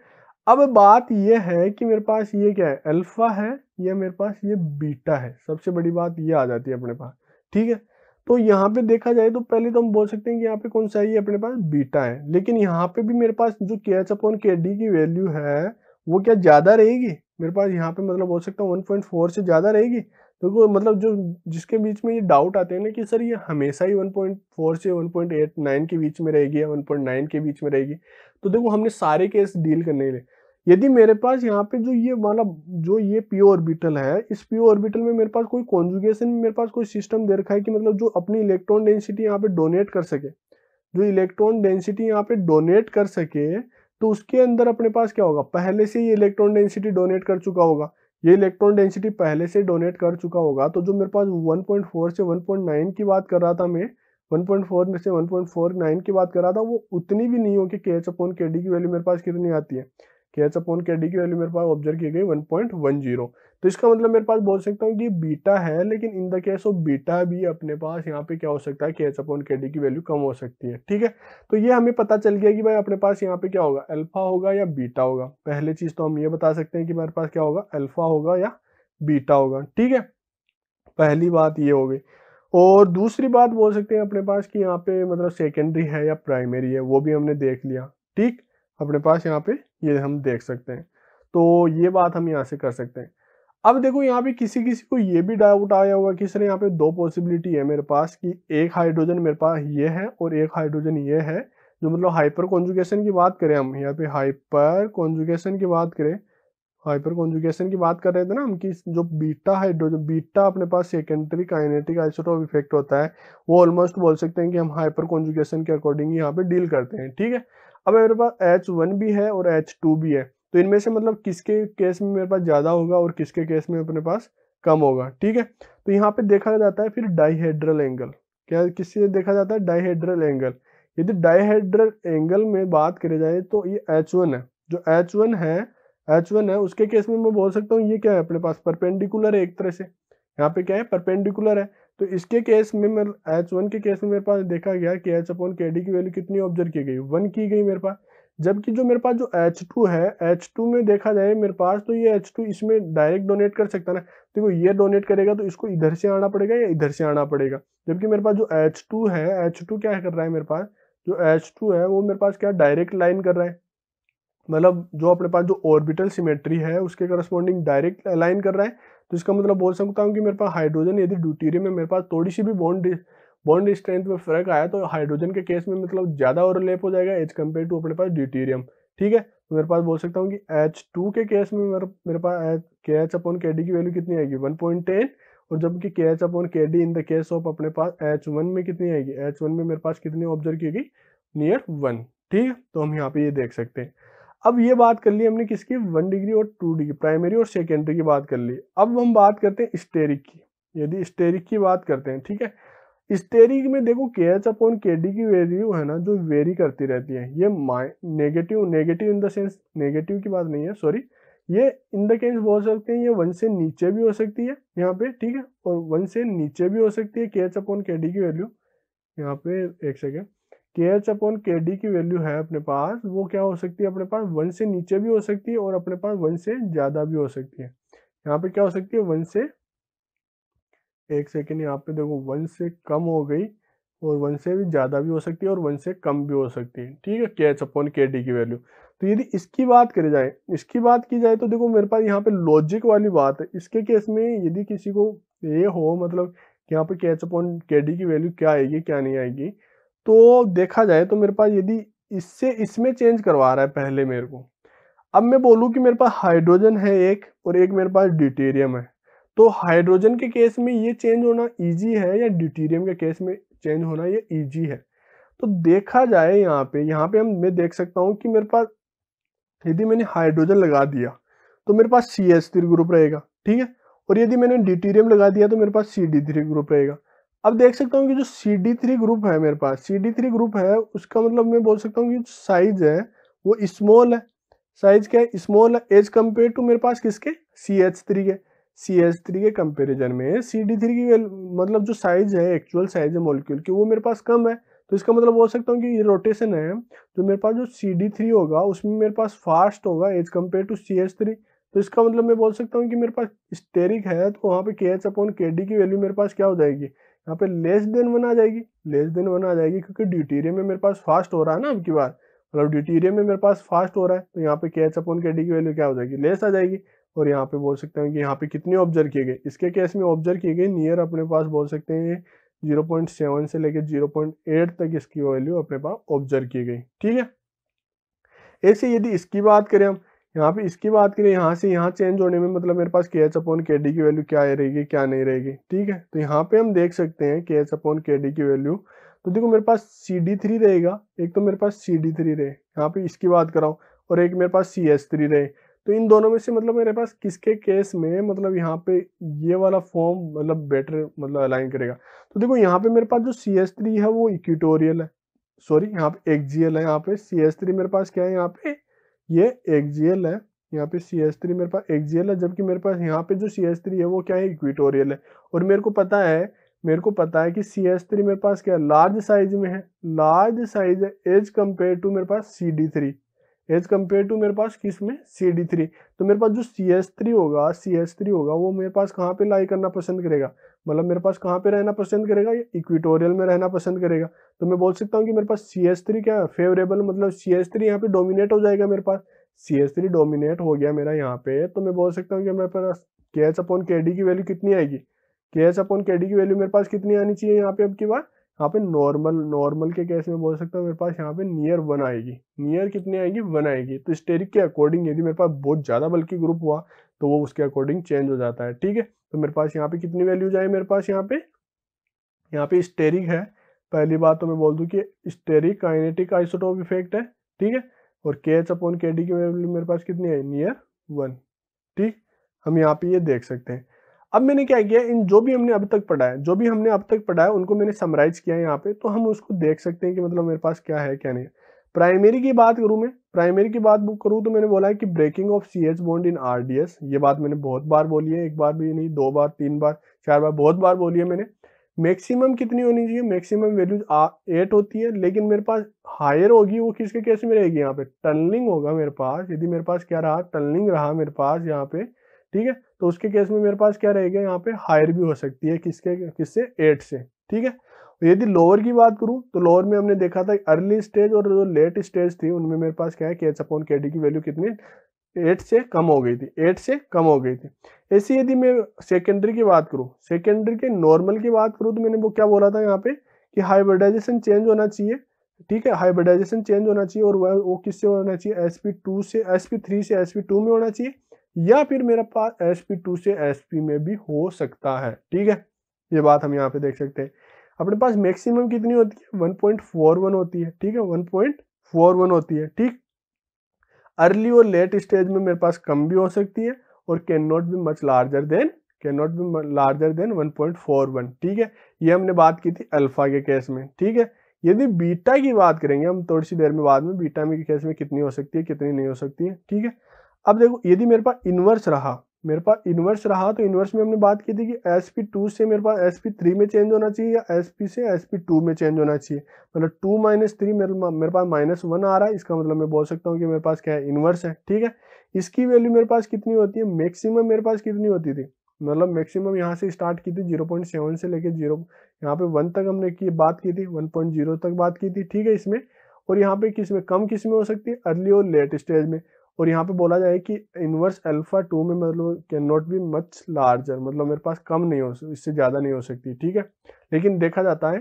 अब बात ये है कि मेरे पास ये क्या है अल्फा है या मेरे पास ये बीटा है सबसे बड़ी बात ये आ जाती है अपने पास ठीक है तो यहाँ पे देखा जाए तो पहले तो हम बोल सकते हैं कि यहाँ पे कौन सा है ये अपने पास बीटा है लेकिन यहाँ पे भी मेरे पास जो के एच अपन के डी की वैल्यू है वो क्या ज़्यादा रहेगी मेरे पास यहाँ पे मतलब बोल सकता हूँ वन पॉइंट फोर से ज़्यादा रहेगी तो मतलब जो जिसके बीच में ये डाउट आते हैं ना कि सर ये हमेशा ही 1.4 से 1.89 के बीच में रहेगी या 1.9 के बीच में रहेगी तो देखो हमने सारे केस डील करने के लिए यदि मेरे पास यहाँ पे जो ये वाला जो ये पी ऑर्बिटल है इस पी ऑर्बिटल में मेरे पास कोई कॉन्जुगेशन मेरे पास कोई सिस्टम दे रखा है कि मतलब जो अपनी इलेक्ट्रॉन डेंसिटी यहाँ पे डोनेट कर सके जो इलेक्ट्रॉन डेंसिटी यहाँ पे डोनेट कर सके तो उसके अंदर अपने पास क्या होगा पहले से ही इलेक्ट्रॉन डेंसिटी डोनेट कर चुका होगा ये इलेक्ट्रॉन डेंसिटी पहले से डोनेट कर चुका होगा तो जो मेरे पास 1.4 से 1.9 की बात कर रहा था मैं 1.4 से 1.49 की बात कर रहा था वो उतनी भी नहीं हो कि K H upon K D की वैल्यू मेरे पास कितनी आती है K H upon K D की वैल्यू मेरे पास ऑब्जर्व की गई वन तो इसका मतलब मेरे पास बोल सकता हूँ कि बीटा है लेकिन in the case of beta भी अपने पास यहाँ पे क्या हो सकता है K H upon K D की वैल्यू कम हो सकती है ठीक है तो ये हमें पता चल गया कि भाई अपने पास यहाँ पे क्या होगा अल्फा होगा या बीटा होगा पहले चीज़ तो हम ये बता सकते हैं कि मेरे पास क्या होगा अल्फा होगा या बीटा होगा ठीक है पहली बात ये हो गई और दूसरी बात बोल सकते हैं अपने पास कि यहाँ पे मतलब सेकेंडरी है या प्राइमरी है वो भी हमने देख लिया ठीक अपने पास यहाँ पे ये हम देख सकते हैं तो ये बात हम यहाँ से कर सकते हैं अब देखो यहाँ पे किसी किसी को ये भी डाउट आया होगा कि सर यहाँ पे दो पॉसिबिलिटी है मेरे पास कि एक हाइड्रोजन मेरे पास ये है और एक हाइड्रोजन ये है जो मतलब हाइपर कॉन्जुगेशन की बात करें हम यहाँ पे हाइपर कॉन्जुगेशन की बात करें हाइपर कॉन्जुगेशन की बात कर रहे थे ना हम कि जो बीटा हाइड्रोजन बीटा अपने पास सेकेंडरी काइनेटिक आइसोटोप इफेक्ट होता है वो ऑलमोस्ट बोल सकते हैं कि हम हाइपर कॉन्जुगेशन के अकॉर्डिंग यहाँ पे डील करते हैं ठीक है अब मेरे पास एच वन भी है और एच टू भी है तो इनमें से मतलब किसके केस में मेरे पास ज़्यादा होगा और किसके केस में अपने पास कम होगा ठीक है तो यहाँ पे देखा जाता है फिर डाईहेड्रल एंगल क्या किससे देखा जाता है डाईहेड्रल एंगल यदि डाईहेड्रल एंगल में बात करी जाए तो ये एच वन है जो एच वन है एच वन है उसके केस में मैं बोल सकता हूँ ये क्या है अपने पास परपेंडिकुलर है एक तरह से यहाँ पे क्या है परपेंडिकुलर है तो इसके केस में मैं एच वन के केस में मेरे पास देखा गया कि एच अपॉन के डी की वैल्यू कितनी ऑब्जर्व की गई वन की गई मेरे पास जबकि जो मेरे पास जो H2 है H2 में देखा जाए मेरे पास तो ये H2 इसमें डायरेक्ट डोनेट कर सकता ना देखो ये डोनेट करेगा तो इसको इधर से आना पड़ेगा या इधर से आना पड़ेगा जबकि मेरे पास जो H2 है H2 क्या कर रहा है मेरे पास जो H2 है वो मेरे पास क्या डायरेक्ट लाइन कर रहा है मतलब जो अपने पास जो ऑर्बिटल सिमेट्री है उसके करस्पॉन्डिंग डायरेक्ट लाइन कर रहा है तो इसका मतलब बोल सकता हूँ कि मेरे पास हाइड्रोजन यदि ड्यूटीरियम में मेरे पास थोड़ी सी भी बॉन्ड बॉन्ड स्ट्रेंथ में फर्क आया तो हाइड्रोजन के केस में मतलब ज़्यादा ओवरलेप हो जाएगा एज कम्पेयर टू अपने पास ड्यूटीरियम ठीक है तो मेरे पास बोल सकता हूँ कि एच टू के केस में मेरे पास K H upon K D की वैल्यू कितनी आएगी वन पॉइंट टेन और जबकि K H upon K D in the case of अपने पास एच वन में कितनी आएगी एच वन में मेरे पास कितनी ऑब्जर्व की गई नियर वन ठीक है तो हम यहाँ पे ये देख सकते हैं अब ये बात कर ली हमने किसकी वन डिग्री और टू डिग्री प्राइमरी और सेकेंडरी की बात कर ली अब हम बात करते हैं स्टेरिक की यदि स्टेरिक की बात करते हैं ठीक है स्टेरिंग में देखो K H upon K D की वैल्यू है ना जो वेरी करती रहती है ये my negative negative in the sense negative की बात नहीं है सॉरी ये इन द केस बोल सकते हैं ये वन से नीचे भी हो सकती है यहाँ पे ठीक है और वन से नीचे भी हो सकती है K H upon K D की वैल्यू यहाँ पे एक second K H upon K D की वैल्यू है अपने पास वो क्या हो सकती है अपने पास वन से नीचे भी हो सकती है और अपने पास वन से ज़्यादा भी हो सकती है यहाँ पे क्या हो सकती है वन से एक सेकेंड यहाँ पे देखो वन से कम हो गई और वन से भी ज़्यादा भी हो सकती है और वन से कम भी हो सकती है ठीक है कैच अपॉन के डी की वैल्यू तो यदि इसकी बात करी जाए इसकी बात की जाए तो देखो मेरे पास यहाँ पे लॉजिक वाली बात है इसके केस में यदि किसी को ये हो मतलब यहाँ पे कैच अपॉन के डी की वैल्यू क्या आएगी क्या नहीं आएगी तो देखा जाए तो मेरे पास यदि इससे इसमें चेंज करवा रहा है पहले मेरे को अब मैं बोलूँ कि मेरे पास हाइड्रोजन है एक और एक मेरे पास ड्यूटेरियम है तो हाइड्रोजन के केस में ये चेंज होना ईजी है या ड्यूटीरियम के केस में चेंज होना ये ईजी है तो देखा जाए यहाँ पे यहाँ पे हम मैं देख सकता हूँ कि मेरे पास यदि मैंने हाइड्रोजन लगा दिया तो मेरे पास सी एस थ्री ग्रुप रहेगा ठीक है और यदि मैंने ड्यूटीरियम लगा दिया तो मेरे पास सी डी थ्री ग्रुप रहेगा अब देख सकता हूँ कि जो सी डी थ्री ग्रुप है मेरे पास सी डी थ्री ग्रुप है उसका मतलब मैं बोल सकता हूँ कि जो साइज है वो स्मॉल है साइज क्या है स्मॉल है एज कम्पेयर टू मेरे पास किसके सी एच थ्री के सी एच थ्री के कंपेरिजन में सी डी थ्री की मतलब जो साइज़ है एक्चुअल साइज़ है मोलिक्यूल की वो मेरे पास कम है तो इसका मतलब बोल सकता हूँ कि ये रोटेशन है तो मेरे पास जो सी डी थ्री होगा उसमें मेरे पास फास्ट होगा as compare to C H three तो इसका मतलब मैं बोल सकता हूँ कि मेरे पास स्टेरिक है तो वहाँ पे K H upon K D की वैल्यू मेरे पास क्या हो जाएगी यहाँ पे लेस देन वन आ जाएगी लेस देन वन आ जाएगी क्योंकि ड्यूटीरियम में मेरे पास फास्ट हो रहा है ना अब की बार मतलब ड्यूटीरियम में मेरे पास फास्ट हो रहा है तो यहाँ पे K H upon K D की वैल्यू क्या हो जाएगी लेस आ जाएगी और यहाँ पे बोल सकते हैं कि यहाँ पे कितने ऑब्जर्व किए गए इसके केस में ऑब्जर्व किए गए नियर अपने पास बोल सकते हैं जीरो पॉइंट सेवन से लेकर एट तक इसकी वैल्यू अपने पास ऑब्जर्व की गई ठीक है ऐसे यदि इसकी बात करें हम यहाँ पे इसकी बात करें यहाँ से यहाँ चेंज होने में मतलब मेरे पास K H upon K D की वैल्यू क्या रहेगी क्या नहीं रहेगी ठीक है तो यहाँ पे हम देख सकते हैं K H upon K D की वैल्यू तो देखो मेरे पास सी डी थ्री रहेगा एक तो मेरे पास सी डी थ्री रहे यहाँ पे इसकी बात कराऊँ और एक मेरे पास सी एच थ्री रहे तो इन दोनों में से मतलब मेरे पास किसके केस में मतलब यहाँ पे ये वाला फॉर्म मतलब बेटर मतलब अलाइन करेगा तो देखो यहाँ पे मेरे पास जो सी एस थ्री है वो इक्विटोरियल है सॉरी यहाँ पे एक्जीएल है यहाँ पे सी एस थ्री मेरे पास क्या है यहाँ पे ये एक्जीएल है यहाँ पे सी एस थ्री मेरे पास एक्जीएल है जबकि मेरे पास यहाँ पे जो सी एस थ्री है वो क्या है इक्विटोरियल है और मेरे को पता है मेरे को पता है कि सी एस थ्री मेरे पास क्या है लार्ज साइज में है लार्ज साइज है एज कम्पेयर टू मेरे पास C D three as compare to मेरे पास किस में सी डी थ्री तो मेरे पास जो सी एस थ्री होगा सी एस थ्री होगा वो मेरे पास कहाँ पे लाई करना पसंद करेगा मतलब मेरे पास कहाँ पे रहना पसंद करेगा या इक्विटोरियल में रहना पसंद करेगा तो मैं बोल सकता हूँ कि मेरे पास सी एस थ्री क्या है फेवरेबल मतलब सी एस थ्री यहाँ पे डोमिनेट हो जाएगा मेरे पास सी एस थ्री डोमिनेट हो गया मेरा यहाँ पे तो मैं बोल सकता हूँ कि मेरे पास K H upon K D की वैल्यू कितनी आएगी K H upon K D की वैल्यू मेरे पास कितनी आनी चाहिए यहाँ पे अब की बार यहाँ पे नॉर्मल नॉर्मल के केस में बोल सकता हूँ मेरे पास यहाँ पे नियर वन आएगी नियर कितनी आएगी वन आएगी तो स्टेरिक के अकॉर्डिंग यदि मेरे पास बहुत ज़्यादा बल्कि ग्रुप हुआ तो वो उसके अकॉर्डिंग चेंज हो जाता है ठीक है तो मेरे पास यहाँ पे कितनी वैल्यूज आए मेरे पास यहाँ पे यहाँ पे स्टेरिक है पहली बात तो मैं बोल दूँ कि स्टेरिक काइनेटिक आइसोटोप इफेक्ट है ठीक है और K H upon K D की वैल्यू मेरे पास कितनी है नियर वन ठीक हम यहाँ पे ये देख सकते हैं अब मैंने क्या किया इन जो भी हमने अब तक पढ़ा है जो भी हमने अब तक पढ़ा है उनको मैंने समराइज किया है यहाँ पे तो हम उसको देख सकते हैं कि मतलब मेरे पास क्या है क्या नहीं प्राइमरी की बात करूँ मैं प्राइमरी की बात बुक करूँ तो मैंने बोला है कि breaking of C H bond in R D S ये बात मैंने बहुत बार बोली है एक बार भी नहीं दो बार तीन बार चार बार बहुत बार बोली है मैंने मैक्सिमम कितनी होनी चाहिए मैक्सिमम वैल्यूज एट होती है लेकिन मेरे पास हायर होगी वो किसके केस में रहेगी यहाँ पे टनलिंग होगा मेरे पास यदि मेरे पास क्या रहा टनलिंग रहा मेरे पास यहाँ पे ठीक है तो उसके केस में मेरे पास क्या रहेगा यहाँ पे हायर भी हो सकती है किसके किससे एट से ठीक है तो यदि लोअर की बात करूँ तो लोअर में हमने देखा था अर्ली स्टेज और जो लेट स्टेज थी उनमें मेरे पास क्या है K H upon K D की वैल्यू कितनी एट से कम हो गई थी एट से कम हो गई थी ऐसी यदि मैं सेकेंडरी की बात करूँ सेकेंडरी के नॉर्मल की बात करूँ तो मैंने वो क्या बोला था यहाँ पे कि हाइब्रिडाइजेशन चेंज होना चाहिए ठीक है हाइब्रिडाइजेशन चेंज होना चाहिए और वह वो किससे होना चाहिए एस पी टू से एस पी थ्री से एस पी टू में होना चाहिए या फिर मेरे पास एस पी टू से एस पी में भी हो सकता है ठीक है ये बात हम यहाँ पे देख सकते हैं अपने पास मैक्सिमम कितनी होती है वन पॉइंट फोर वन होती है ठीक है वन पॉइंट फोर वन होती है ठीक अर्ली और लेट स्टेज में मेरे पास कम भी हो सकती है और cannot be much larger than cannot be larger than one point four one ठीक है ये हमने बात की थी अल्फा के केस में ठीक है यदि बीटा की बात करेंगे हम थोड़ी सी देर में बाद में बीटा में केस में कितनी हो सकती है कितनी नहीं हो सकती है ठीक है अब देखो यदि मेरे पास इन्वर्स रहा मेरे पास इन्वर्स रहा तो इन्वर्स में हमने बात की थी कि एस पी टू से मेरे पास एस पी थ्री में चेंज होना चाहिए या एस पी से एस पी टू में चेंज होना चाहिए मतलब टू माइनस थ्री मेरे मेरे पास माइनस वन आ रहा है इसका मतलब मैं बोल सकता हूँ कि मेरे पास क्या है इन्वर्स है ठीक है इसकी वैल्यू मेरे पास कितनी होती है मैक्सिमम मेरे पास कितनी होती थी मतलब मैक्सिमम यहाँ से स्टार्ट की थी जीरो पॉइंट सेवन से लेकर जीरो यहाँ पे वन तक हमने की बात की थी वन पॉइंट जीरो तक बात की थी ठीक है इसमें और यहाँ पे किस में कम किस में हो सकती है अर्ली और लेट स्टेज में और यहाँ पे बोला जाए कि इनवर्स अल्फा टू में मतलब cannot be much larger मतलब मेरे पास कम नहीं हो इससे ज़्यादा नहीं हो सकती ठीक है लेकिन देखा जाता है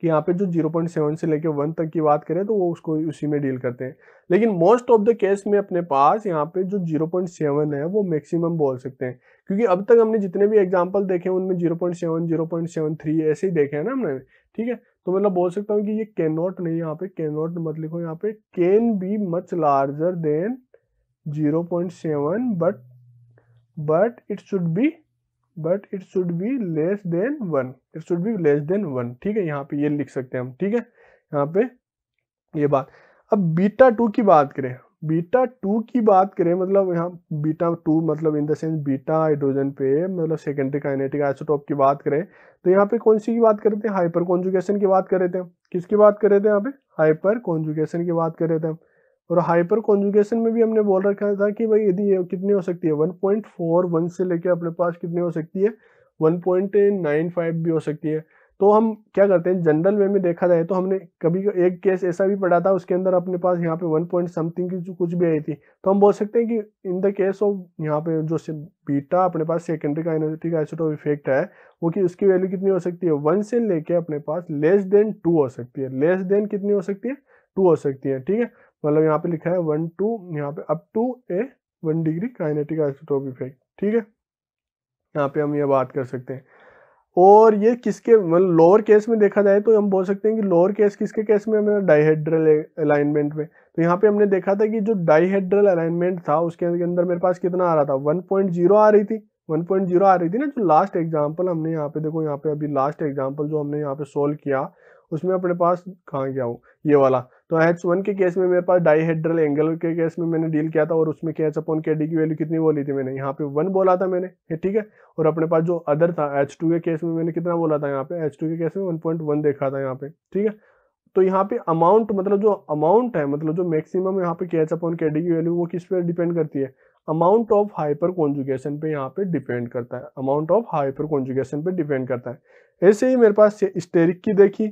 कि यहाँ पे जो 0.7 से लेके 1 तक की बात करें तो वो उसको उसी में डील करते हैं लेकिन मोस्ट ऑफ द केस में अपने पास यहाँ पे जो 0.7 है वो मैक्सिमम बोल सकते हैं क्योंकि अब तक हमने जितने भी एग्जाम्पल देखे उनमें zero point seven zero point seven three ऐसे ही देखे हैं ना हमने ठीक है तो मतलब बोल सकता हूँ कि ये कैन नॉट नहीं यहाँ पे कैन नॉट मत लिखो यहाँ पे can be much larger than zero point seven but but it should be but it should be less than one it should be less than one ठीक है यहाँ पे ये लिख सकते हैं हम ठीक है यहाँ पे ये बात अब बीटा टू की बात करें बीटा टू की बात करें मतलब यहाँ बीटा टू मतलब in the sense beta hydrogen पे मतलब सेकेंडरी काइनेटिक आइसोटॉप की बात करें तो यहाँ पे कौन सी की बात कर रहे थे हाइपर कॉन्जुगेशन की बात कर रहे थे हम किसकी बात कर रहे थे यहाँ पे हाइपर कॉन्जुगेशन की बात कर रहे थे हम और हाइपर कॉन्जुगेशन में भी हमने बोल रखा था कि भाई यदि कितनी हो सकती है वन से लेके अपने पास कितनी हो सकती है फाइव भी हो सकती है तो हम क्या करते हैं जनरल वे में देखा जाए तो हमने कभी एक केस ऐसा भी पढ़ा था उसके अंदर अपने पास यहाँ पे वन पॉइंट समथिंग की कुछ भी आई थी तो हम बोल सकते हैं कि इन द केस ऑफ यहाँ पे जो बीटा अपने पास सेकेंडरी का एनर्जेटिक का इफेक्ट है वो कि उसकी वैल्यू कितनी हो सकती है वन से लेके अपने पास लेस देन टू हो सकती है लेस देन कितनी हो सकती है टू हो सकती है ठीक है मतलब यहाँ पे लिखा है वन टू यहाँ पे up to a one degree kinetic isotope effect ठीक है यहाँ पे हम ये बात कर सकते हैं और ये किसके मतलब लोअर केस में देखा जाए तो हम बोल सकते हैं कि लोअर केस किसके केस में हमें डाइहेड्रल अलाइनमेंट में तो यहाँ पे हमने देखा था कि जो डाइहेड्रल अलाइनमेंट था उसके अंदर मेरे पास कितना आ रहा था 1.0 आ रही थी 1.0 आ रही थी ना जो लास्ट एग्जाम्पल हमने यहाँ पे देखो यहाँ पे अभी लास्ट एग्जाम्पल जो हमने यहाँ पे सोल्व किया उसमें अपने पास कहाँ गया हो ये वाला तो एच वन के केस में मेरे पास डाईहेड्रल एंगल के केस में मैंने डील किया था और उसमें K H upon K D की वैल्यू कितनी बोली थी मैंने यहाँ पे वन बोला था मैंने ठीक है और अपने पास जो अदर था एच टू के केस में मैंने कितना बोला था यहाँ पे एच टू के केस में वन पॉइंट वन देखा था यहाँ पे ठीक है तो यहाँ पे अमाउंट मतलब जो अमाउंट है मतलब जो मैक्सिमम यहाँ पे K H upon K D की वैल्यू वो किस पे डिपेंड करती है अमाउंट ऑफ हाइपर कॉन्जुगेशन पे यहाँ पे डिपेंड करता है अमाउंट ऑफ हाइपर कॉन्जुगेशन पे डिपेंड करता है ऐसे ही मेरे पास स्टेरिक की देखी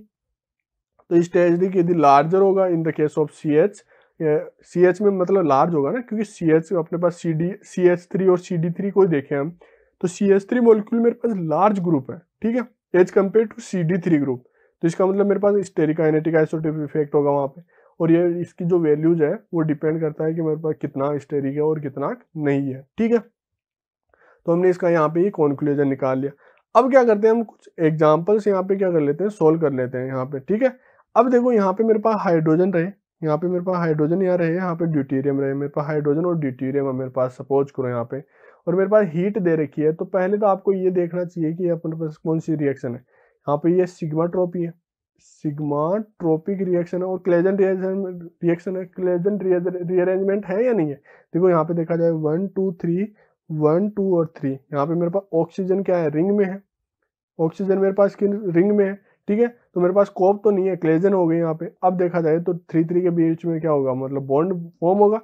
तो स्टेज डी यदि लार्जर होगा in the case of C H C H में मतलब लार्ज होगा ना क्योंकि सी एच अपने पास C D C H three और सी डी थ्री को देखें हम तो सी एच थ्री मोलिक्यूल मेरे पास लार्ज ग्रुप है ठीक है as compare to C D three group तो इसका मतलब मेरे पास स्टेरिकाइनेटिक आइसोटिप इफेक्ट होगा वहाँ पे और ये इसकी जो वैल्यूज है वो डिपेंड करता है कि मेरे पास कितना स्टेरिक है और कितना नहीं है ठीक है तो हमने इसका यहाँ पे ये कॉन्क्लूजन निकाल लिया अब क्या करते हैं हम कुछ एग्जाम्पल्स यहाँ पे क्या कर लेते हैं सोल्व कर लेते हैं यहाँ पे ठीक है अब देखो यहाँ पे मेरे पास हाइड्रोजन रहे यहाँ पे मेरे पास हाइड्रोजन यहाँ रहे यहाँ पे ड्यूटीरियम रहे मेरे पास हाइड्रोजन और ड्यूटीरियम है मेरे पास सपोज करो यहाँ पे और मेरे पास हीट दे रखी है तो पहले तो आपको ये देखना चाहिए कि अपने पास कौन सी रिएक्शन है यहाँ पे ये सिग्मा ट्रोपी है सिग्मा ट्रोपिक रिएक्शन है और क्लेजन रिएक्शन है क्लेजन रिअरेंजमेंट है या नहीं है देखो यहाँ पे देखा जाए one two three one two और थ्री यहाँ पे मेरे पास ऑक्सीजन क्या है रिंग में है ऑक्सीजन मेरे पास किन रिंग में है ठीक है तो मेरे पास कोप तो नहीं है क्लेजन हो गई यहाँ पे अब देखा जाए तो थ्री थ्री के बीच में क्या होगा मतलब बॉन्ड फॉर्म होगा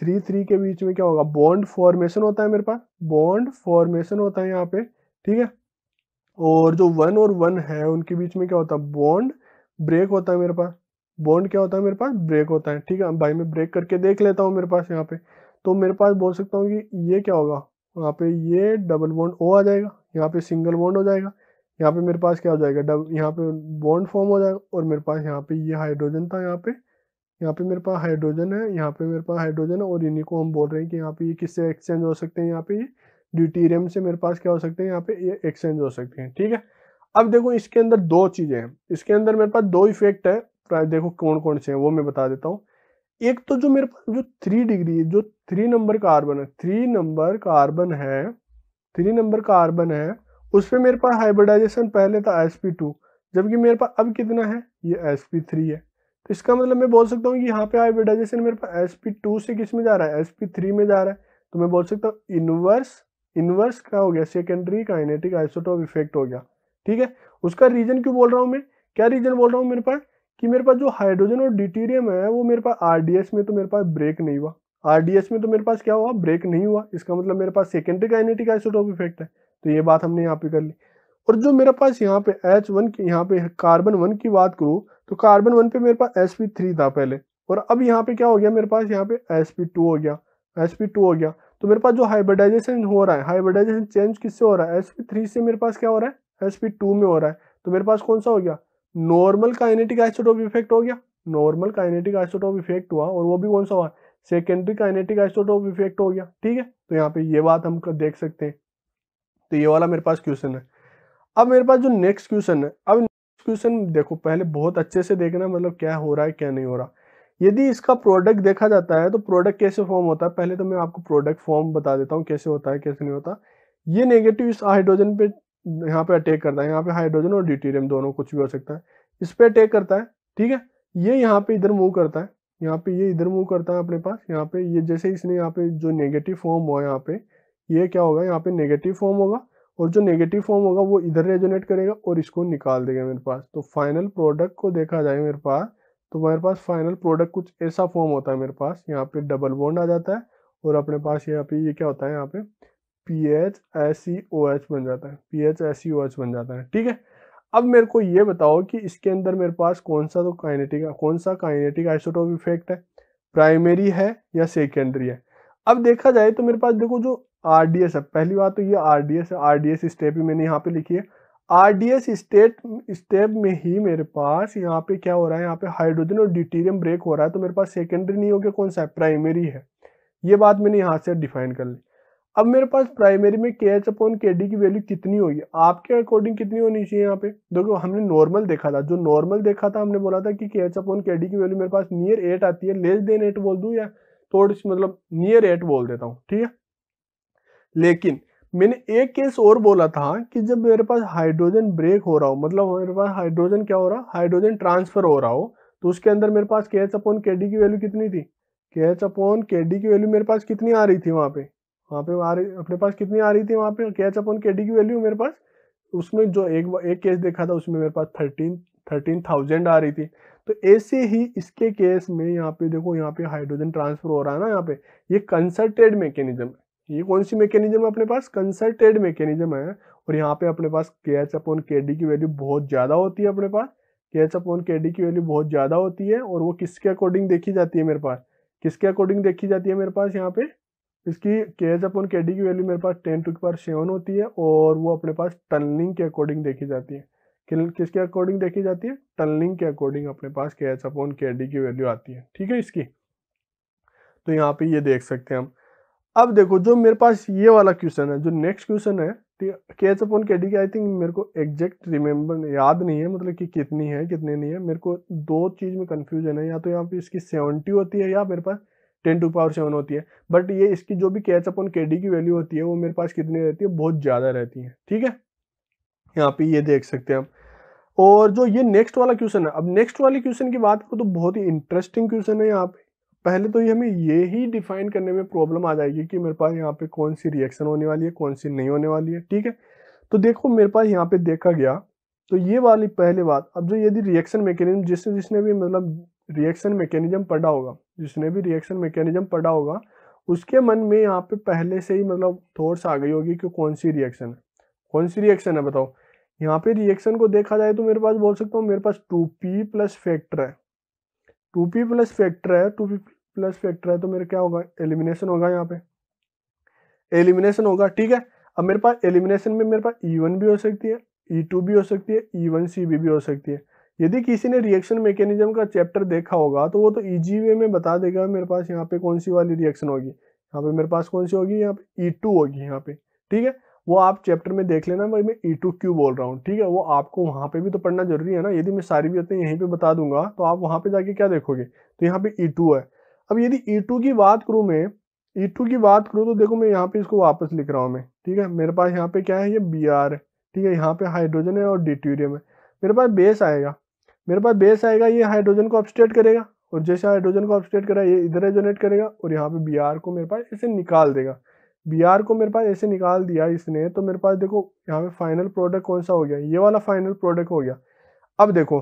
थ्री थ्री के बीच में क्या होगा बॉन्ड फॉर्मेशन होता है मेरे पास बॉन्ड फॉर्मेशन होता है यहाँ पे ठीक है और जो वन और वन है उनके बीच में क्या होता है बॉन्ड ब्रेक होता है मेरे पास बॉन्ड क्या होता है मेरे पास ब्रेक होता है ठीक है भाई मैं ब्रेक करके देख लेता हूँ मेरे पास यहाँ पे तो मेरे पास बोल सकता हूँ कि ये क्या होगा यहाँ पे ये डबल बॉन्ड ओ आ जाएगा यहाँ पे सिंगल बॉन्ड हो जाएगा यहाँ पे मेरे पास क्या हो जाएगा डब यहाँ पे बॉन्ड फॉर्म हो जाएगा और मेरे पास यहाँ पे ये यह हाइड्रोजन था यहाँ पे यहाँ पे मेरे पास हाइड्रोजन है यहाँ पे मेरे पास हाइड्रोजन है और इन्हीं को हम बोल रहे हैं कि यहाँ पे ये किससे एक्सचेंज हो सकते हैं यहाँ पे ये ड्यूटीरियम से मेरे पास क्या हो सकते हैं यहाँ पे ये एक्सचेंज हो सकते हैं ठीक है अब देखो इसके अंदर दो चीज़ें हैं इसके अंदर मेरे पास दो इफेक्ट है देखो कौन कौन से हैं वो मैं बता देता हूँ एक तो जो मेरे पास जो थ्री डिग्री जो थ्री नंबर कार्बन है थ्री नंबर कार्बन है थ्री नंबर कार्बन है उस पर मेरे पास हाइब्रिडाइजेशन पहले था एस पी टू जबकि मेरे पास अब कितना है ये एस पी थ्री है तो इसका मतलब मैं बोल सकता हूँ कि यहाँ पे हाइब्रिडाइजेशन मेरे पास एस पी टू से किस में जा रहा है एस पी थ्री में जा रहा है तो मैं बोल सकता हूँ इनवर्स इनवर्स का हो गया सेकेंडरी काइनेटिक आइसोटोप इफेक्ट हो गया ठीक है उसका रीजन क्यों बोल रहा हूँ मैं क्या रीजन बोल रहा हूँ मेरे पास कि मेरे पास जो हाइड्रोजन और डिटीरियम है वो मेरे पास एस में तो मेरे पास ब्रेक नहीं हुआ एस में तो मेरे पास क्या हुआ ब्रेक नहीं हुआ इसका मतलब मेरे पास सेकेंडरी काइनेटिक आइसोटोप इफेक्ट है तो ये बात हमने यहाँ पे कर ली और जो मेरे पास यहाँ पे एच वन की यहाँ पे कार्बन वन की बात करूँ तो कार्बन वन पे मेरे पास एस पी थ्री था पहले और अब यहाँ पे क्या हो गया मेरे पास यहाँ पे एस पी टू हो गया एस पी टू हो गया तो मेरे पास जो हाइब्रिडाइजेशन हो रहा है हाइब्रिडाइजेशन चेंज किससे हो रहा है एस पी थ्री से मेरे पास क्या हो रहा है एस पी टू में हो रहा है तो मेरे पास कौन सा हो गया नॉर्मल काइनेटिक आइसोटोप इफेक्ट हो गया नॉर्मल काइनेटिक आइसोटोप इफेक्ट हुआ और वो भी कौन सा हुआ सेकेंडरी काइनेटिक आइसोटोप इफेक्ट हो गया ठीक है तो यहाँ पे ये बात हम देख सकते हैं तो ये वाला मेरे पास क्वेश्चन है अब मेरे पास जो नेक्स्ट क्वेश्चन है अब नेक्स्ट क्वेश्चन देखो पहले बहुत अच्छे से देखना मतलब क्या हो रहा है क्या नहीं हो रहा यदि इसका प्रोडक्ट देखा जाता है तो प्रोडक्ट कैसे फॉर्म होता है पहले तो मैं आपको प्रोडक्ट फॉर्म बता देता हूँ कैसे होता है कैसे नहीं होता ये नेगेटिव इस हाइड्रोजन पे यहाँ पे अटैक करता है यहाँ पे हाइड्रोजन और ड्यूटीरियम दोनों कुछ भी हो सकता है इस पर अटैक करता है ठीक है ये यहाँ पे इधर मूव करता है यहाँ पे ये इधर मूव करता है अपने पास यहाँ पे ये जैसे इसने यहाँ पे जो नेगेटिव फॉर्म हुआ यहाँ पे ये क्या होगा यहाँ पे नेगेटिव फॉर्म होगा और जो नेगेटिव फॉर्म होगा वो इधर रेजोनेट करेगा और इसको निकाल देगा मेरे पास तो फाइनल प्रोडक्ट को देखा जाए मेरे पास तो मेरे पास फाइनल प्रोडक्ट कुछ ऐसा फॉर्म होता है मेरे पास यहाँ पे डबल बॉन्ड आ जाता है और अपने पास यहाँ पे ये क्या होता है यहाँ पे P H S C O H बन जाता है P H S C O H बन जाता है ठीक है अब मेरे को ये बताओ कि इसके अंदर मेरे पास कौन सा तो काइनेटिक कौन सा काइनेटिक आइसोटोप इफेक्ट है प्राइमरी है या सेकेंडरी है अब देखा जाए तो मेरे पास देखो जो आर डी एस है पहली बात तो ये आर डी एस है आर डी एस स्टेप ही मैंने यहाँ पे लिखी है R D S state step में ही मेरे पास यहाँ पे क्या हो रहा है यहाँ पे हाइड्रोजन और ड्यूटीरियम ब्रेक हो रहा है तो मेरे पास सेकेंडरी नहीं हो गया कौन सा है प्राइमरी है ये बात मैंने यहाँ से डिफाइन कर ली अब मेरे पास प्राइमरी में K H upon K D की वैल्यू कितनी होगी आपके अकॉर्डिंग कितनी होनी चाहिए यहाँ पे देखो हमने नॉर्मल देखा था जो नॉर्मल देखा था हमने बोला था कि K H upon K D की वैल्यू मेरे पास नियर एट आती है लेस देन एट बोल दूँ या थोड़ी सी मतलब नियर एट बोल देता हूँ ठीक है लेकिन मैंने एक केस और बोला था कि जब मेरे पास हाइड्रोजन ब्रेक हो रहा हो मतलब मेरे पास हाइड्रोजन क्या हो रहा हाइड्रोजन ट्रांसफर हो रहा हो तो उसके अंदर मेरे पास K H upon K D की वैल्यू कितनी थी K H upon K D की वैल्यू मेरे पास कितनी आ रही थी वहाँ पे वहाँ पे आ रही अपने पास कितनी आ रही थी वहाँ पे K H upon K D की वैल्यू मेरे पास उसमें जो एक एक केस देखा था उसमें मेरे पास थर्टीन थर्टीन थाउजेंड आ रही थी तो ऐसे ही इसके केस में यहाँ पे देखो यहाँ पे हाइड्रोजन ट्रांसफर हो रहा है ना यहाँ पे ये कंसर्टेड मैकेनिज्म है ये कौन सी मैकेनिज्म है अपने पास कंसर्टेड मैकेनिज्म है और यहाँ पे अपने पास K H upon K D की वैल्यू बहुत ज़्यादा होती है अपने पास K H upon K D की वैल्यू बहुत ज़्यादा होती है और वो किसके अकॉर्डिंग देखी जाती है मेरे पास किसके अकॉर्डिंग देखी जाती है मेरे पास यहाँ पे इसकी K H upon K D की वैल्यू मेरे पास टेन टू के पार सेवन होती है और वो अपने पास टनलिंग के अकॉर्डिंग देखी जाती है किसके अकॉर्डिंग देखी जाती है टनलिंग के अकॉर्डिंग अपने पास K H upon K D की वैल्यू आती है ठीक है इसकी तो यहाँ पे ये देख सकते हैं हम अब देखो जो मेरे पास ये वाला क्वेश्चन है जो नेक्स्ट क्वेश्चन है के एच अपन के डी की आई थिंक मेरे को एग्जैक्ट रिमेम्बर याद नहीं है मतलब कि कितनी है कितने नहीं है मेरे को दो चीज़ में कन्फ्यूजन है या तो यहाँ पे इसकी सेवेंटी होती है या मेरे पास टेन टू पावर सेवन होती है बट ये इसकी जो भी कैच अपन के डी की वैल्यू होती है वो मेरे पास कितनी रहती है बहुत ज़्यादा रहती है ठीक है यहाँ पे ये देख सकते हैं हम और जो ये नेक्स्ट वाला क्वेश्चन है अब नेक्स्ट वाले क्वेश्चन की बात करो तो बहुत ही इंटरेस्टिंग क्वेश्चन है यहाँ पे पहले तो ये हमें ये ही डिफाइन करने में प्रॉब्लम आ जाएगी कि मेरे पास यहाँ पे कौन सी रिएक्शन होने वाली है कौन सी नहीं होने वाली है ठीक है तो देखो मेरे पास यहाँ पे देखा गया तो ये वाली पहले बात अब जो यदि रिएक्शन मैकेनिज्म जिसने जिसने भी मतलब रिएक्शन मैकेनिज्म पढ़ा होगा जिसने भी रिएक्शन मैकेनिज्म पढ़ा होगा उसके मन में यहाँ पे पहले से ही मतलब थोड़स आ गई होगी कि कौन सी रिएक्शन है कौन सी रिएक्शन है बताओ यहाँ पे रिएक्शन को देखा जाए तो मेरे पास बोल सकता हूँ मेरे पास टू पी प्लस फैक्टर है टू पी प्लस फैक्टर है टू पी प्लस फैक्टर है तो मेरा क्या होगा एलिमिनेशन होगा यहाँ पे एलिमिनेशन होगा ठीक है अब मेरे पास एलिमिनेशन में मेरे पास ई e वन भी हो सकती है ई e टू भी हो सकती है ई वन सी बी भी हो सकती है यदि किसी ने रिएक्शन मैकेनिज्म का चैप्टर देखा होगा तो वो तो ईजी वे में बता देगा मेरे पास यहाँ पे कौन सी वाली रिएक्शन होगी यहाँ पे मेरे पास कौन सी होगी यहाँ पे ई e टू होगी यहाँ पे ठीक है वो आप चैप्टर में देख लेना भाई मैं ई टू क्यू बोल रहा हूँ ठीक है वो आपको वहाँ पे भी तो पढ़ना जरूरी है ना यदि मैं सारी भी यहीं पर बता दूंगा तो आप वहाँ पे जाके क्या देखोगे तो यहाँ पे ई टू है अब यदि ई e टू की बात करूँ मैं ई e टू की बात करूँ तो देखो मैं यहाँ पे इसको वापस लिख रहा हूँ मैं ठीक है मेरे पास यहाँ पे क्या है ये बी आर है ठीक है यहाँ पे हाइड्रोजन है और डिट्यूरियम है मेरे पास बेस आएगा मेरे पास बेस आएगा ये हाइड्रोजन को ऑप्सट्रेट करेगा और जैसे हाइड्रोजन को ऑप्सट्रेट करा ये इधर रेजोनेट करेगा और यहाँ पे बी आर को मेरे पास ऐसे निकाल देगा बी आर को मेरे पास ऐसे निकाल दिया इसने तो मेरे पास देखो यहाँ पे फाइनल प्रोडक्ट कौन सा हो गया ये वाला फाइनल प्रोडक्ट हो गया अब देखो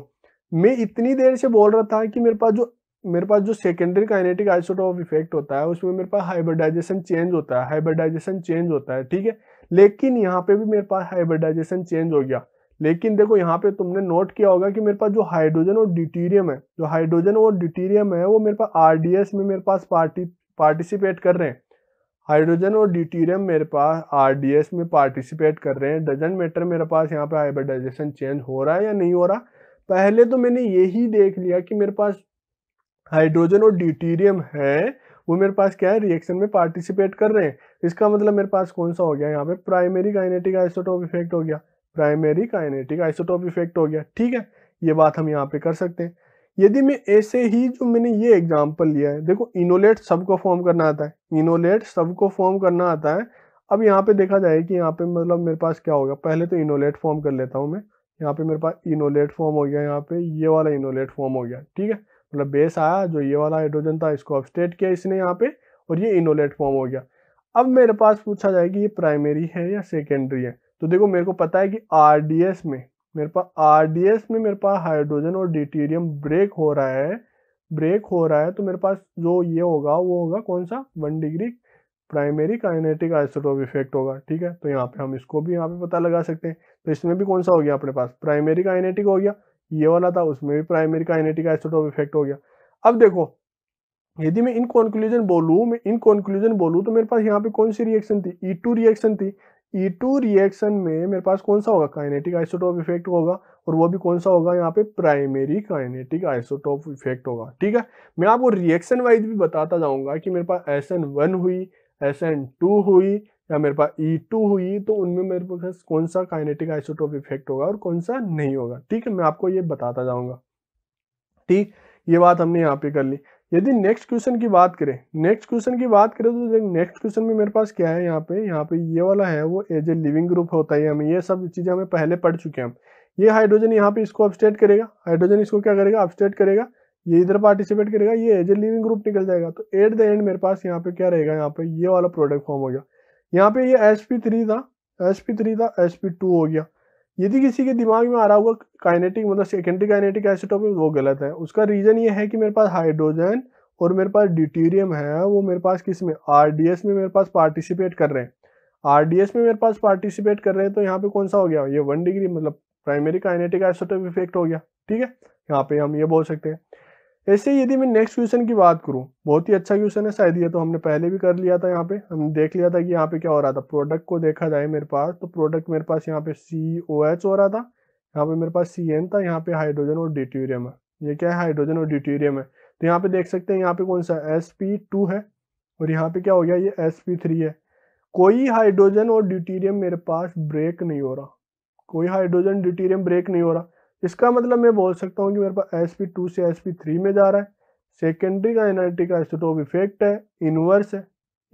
मैं इतनी देर से बोल रहा था कि मेरे पास जो मेरे पास जो सेकेंडरी काइनेटिक ऑफ इफेक्ट होता है उसमें मेरे पास हाइब्रिडाइजेशन चेंज होता है हाइब्रिडाइजेशन चेंज होता है ठीक है लेकिन यहाँ पे भी मेरे पास हाइब्रिडाइजेशन चेंज हो गया लेकिन देखो यहाँ पे तुमने नोट किया होगा कि मेरे पास जो हाइड्रोजन और ड्यूटीरियम है जो हाइड्रोजन और ड्यूटीरियम है वो मेरे पास आर में मेरे पास पार्टी पार्टिसिपेट कर रहे हैं हाइड्रोजन और ड्यूटीरियम मेरे पास आर में पार्टिसिपेट कर रहे हैं डजेंट मैटर मेरे पास यहाँ पे हाइब्रिडाइजेशन चेंज हो रहा है या नहीं हो रहा पहले तो मैंने यही देख लिया कि मेरे पास हाइड्रोजन और ड्यूटीरियम है वो मेरे पास क्या है रिएक्शन में पार्टिसिपेट कर रहे हैं इसका मतलब मेरे पास कौन सा हो गया यहाँ पे प्राइमरी काइनेटिक आइसोटोप इफेक्ट हो गया प्राइमरी काइनेटिक आइसोटोप इफेक्ट हो गया ठीक है ये बात हम यहाँ पे कर सकते हैं यदि मैं ऐसे ही जो मैंने ये एग्जाम्पल लिया है देखो इनोलेट सबको फॉर्म करना आता है इनोलेट सबको फॉर्म करना आता है अब यहाँ पे देखा जाए कि यहाँ पे मतलब मेरे पास क्या होगा पहले तो इनोलेट फॉर्म कर लेता हूँ मैं यहाँ पे मेरे पास इनोलेट फॉर्म हो गया यहाँ पे ये वाला इनोलेट फॉर्म हो गया ठीक है मतलब बेस आया जो ये वाला हाइड्रोजन था इसको अपस्टेट किया इसने यहाँ पे और ये इनोलेट फॉर्म हो गया अब मेरे पास पूछा जाए कि ये प्राइमरी है या सेकेंडरी है तो देखो मेरे को पता है कि आर में मेरे पास आर में मेरे पास हाइड्रोजन और डिटीरियम ब्रेक हो रहा है ब्रेक हो रहा है तो मेरे पास जो ये होगा वो होगा कौन सा one degree primary kinetic isotope effect होगा ठीक है तो यहाँ पे हम इसको भी यहाँ पे पता लगा सकते हैं तो इसमें भी कौन सा हो गया अपने पास प्राइमरी काइनेटिक हो गया ये वाला था उसमें भी प्राइमरी काइनेटिक आइसोटोप इफेक्ट हो गया अब देखो यदि मैं इन कॉन्क्लूजन बोलू मैं इन कॉन्क्लूजन बोलू तो मेरे पास यहाँ पे कौन सी रिएक्शन थी ई टू रिएक्शन थी ई टू रिएक्शन में मेरे पास कौन सा होगा काइनेटिक आइसोटोप इफेक्ट होगा और वो भी कौन सा होगा यहाँ पे प्राइमरी काइनेटिक आइसोटोप इफेक्ट होगा ठीक है मैं आपको रिएक्शन वाइज भी बताता जाऊंगा कि मेरे पास एस एन वन हुई एस एन टू हुई या मेरे पास ई e टू हुई तो उनमें मेरे पास कौन सा काइनेटिक आइसोटोप इफेक्ट होगा और कौन सा नहीं होगा ठीक है मैं आपको ये बताता जाऊंगा ठीक ये बात हमने यहाँ पे कर ली यदि नेक्स्ट क्वेश्चन की बात करें नेक्स्ट क्वेश्चन की बात करें तो नेक्स्ट क्वेश्चन में मेरे पास क्या है यहाँ पे यहाँ पे ये वाला है वो एज ए लिविंग ग्रुप होता है हमें ये सब चीज़ें हमें पहले पढ़ चुके हैं हम ये हाइड्रोजन यहाँ पे इसको अपस्टेट करेगा हाइड्रोजन इसको क्या करेगा अपस्टेट करेगा ये इधर पार्टिसिपेट करेगा ये एज ए लिविंग ग्रुप निकल जाएगा तो एट द एंड मेरे पास यहाँ पे क्या रहेगा यहाँ पे ये वाला प्रोडक्ट फॉर्म हो गया यहाँ पे ये एस पी थ्री था एस पी थ्री था एस पी टू हो गया यदि किसी के दिमाग में आ रहा होगा काइनेटिक मतलब सेकेंडरी काइनेटिक एसिटोप वो गलत है उसका रीज़न ये है कि मेरे पास हाइड्रोजन और मेरे पास ड्यूटीरियम है वो मेरे पास किस में आर डी एस में मेरे पास पार्टिसिपेट कर रहे हैं आर डी एस में मेरे पास पार्टिसिपेट कर रहे हैं तो यहाँ पे कौन सा हो गया ये वन डिग्री मतलब प्राइमरी काइनेटिक एसिड इफेक्ट हो गया ठीक है यहाँ पे हम ये बोल सकते हैं ऐसे ही यदि मैं नेक्स्ट क्वेश्चन की बात करूं बहुत ही अच्छा क्वेश्चन है शायद ये तो हमने पहले भी कर लिया था यहाँ पे हमने देख लिया था कि यहाँ पे क्या हो रहा था प्रोडक्ट को देखा जाए मेरे पास तो प्रोडक्ट मेरे पास यहाँ पे सी ओ एच हो रहा था यहाँ पे मेरे पास सी एन था यहाँ पे हाइड्रोजन और ड्यूटीरियम है ये क्या है हाइड्रोजन और ड्यूटीरियम है तो यहाँ पे देख सकते हैं यहाँ पे कौन सा एस पी टू है और यहाँ पे क्या हो गया ये एस पी थ्री है कोई हाइड्रोजन और ड्यूटीरियम मेरे पास ब्रेक नहीं हो रहा कोई हाइड्रोजन ड्यूटीरियम ब्रेक नहीं हो रहा इसका मतलब मैं बोल सकता हूँ कि मेरे पास एस पी टू से एस पी थ्री में जा रहा है सेकेंडरी का एनआईटी का एसोटोप इफेक्ट है इनवर्स है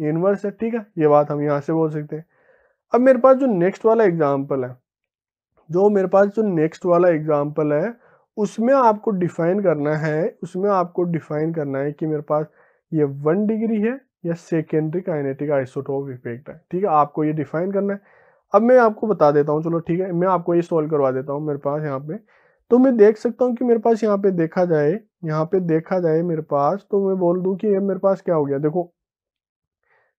इनवर्स है ठीक है ये बात हम यहाँ से बोल सकते हैं अब मेरे पास जो नेक्स्ट वाला एग्जाम्पल है जो मेरे पास जो नेक्स्ट वाला एग्जाम्पल है उसमें आपको डिफाइन करना है उसमें आपको डिफाइन करना है कि मेरे पास ये वन डिग्री है या सेकेंडरी काइनेटिक आइसोटोप इफेक्ट है ठीक है आपको ये डिफाइन करना है अब मैं आपको बता देता हूँ चलो ठीक है मैं आपको ये सॉल्व करवा देता हूँ मेरे पास यहाँ पे तो मैं देख सकता हूँ कि मेरे पास यहाँ पे देखा जाए यहाँ पे देखा जाए मेरे पास तो मैं बोल दूँ कि ये मेरे पास क्या हो गया देखो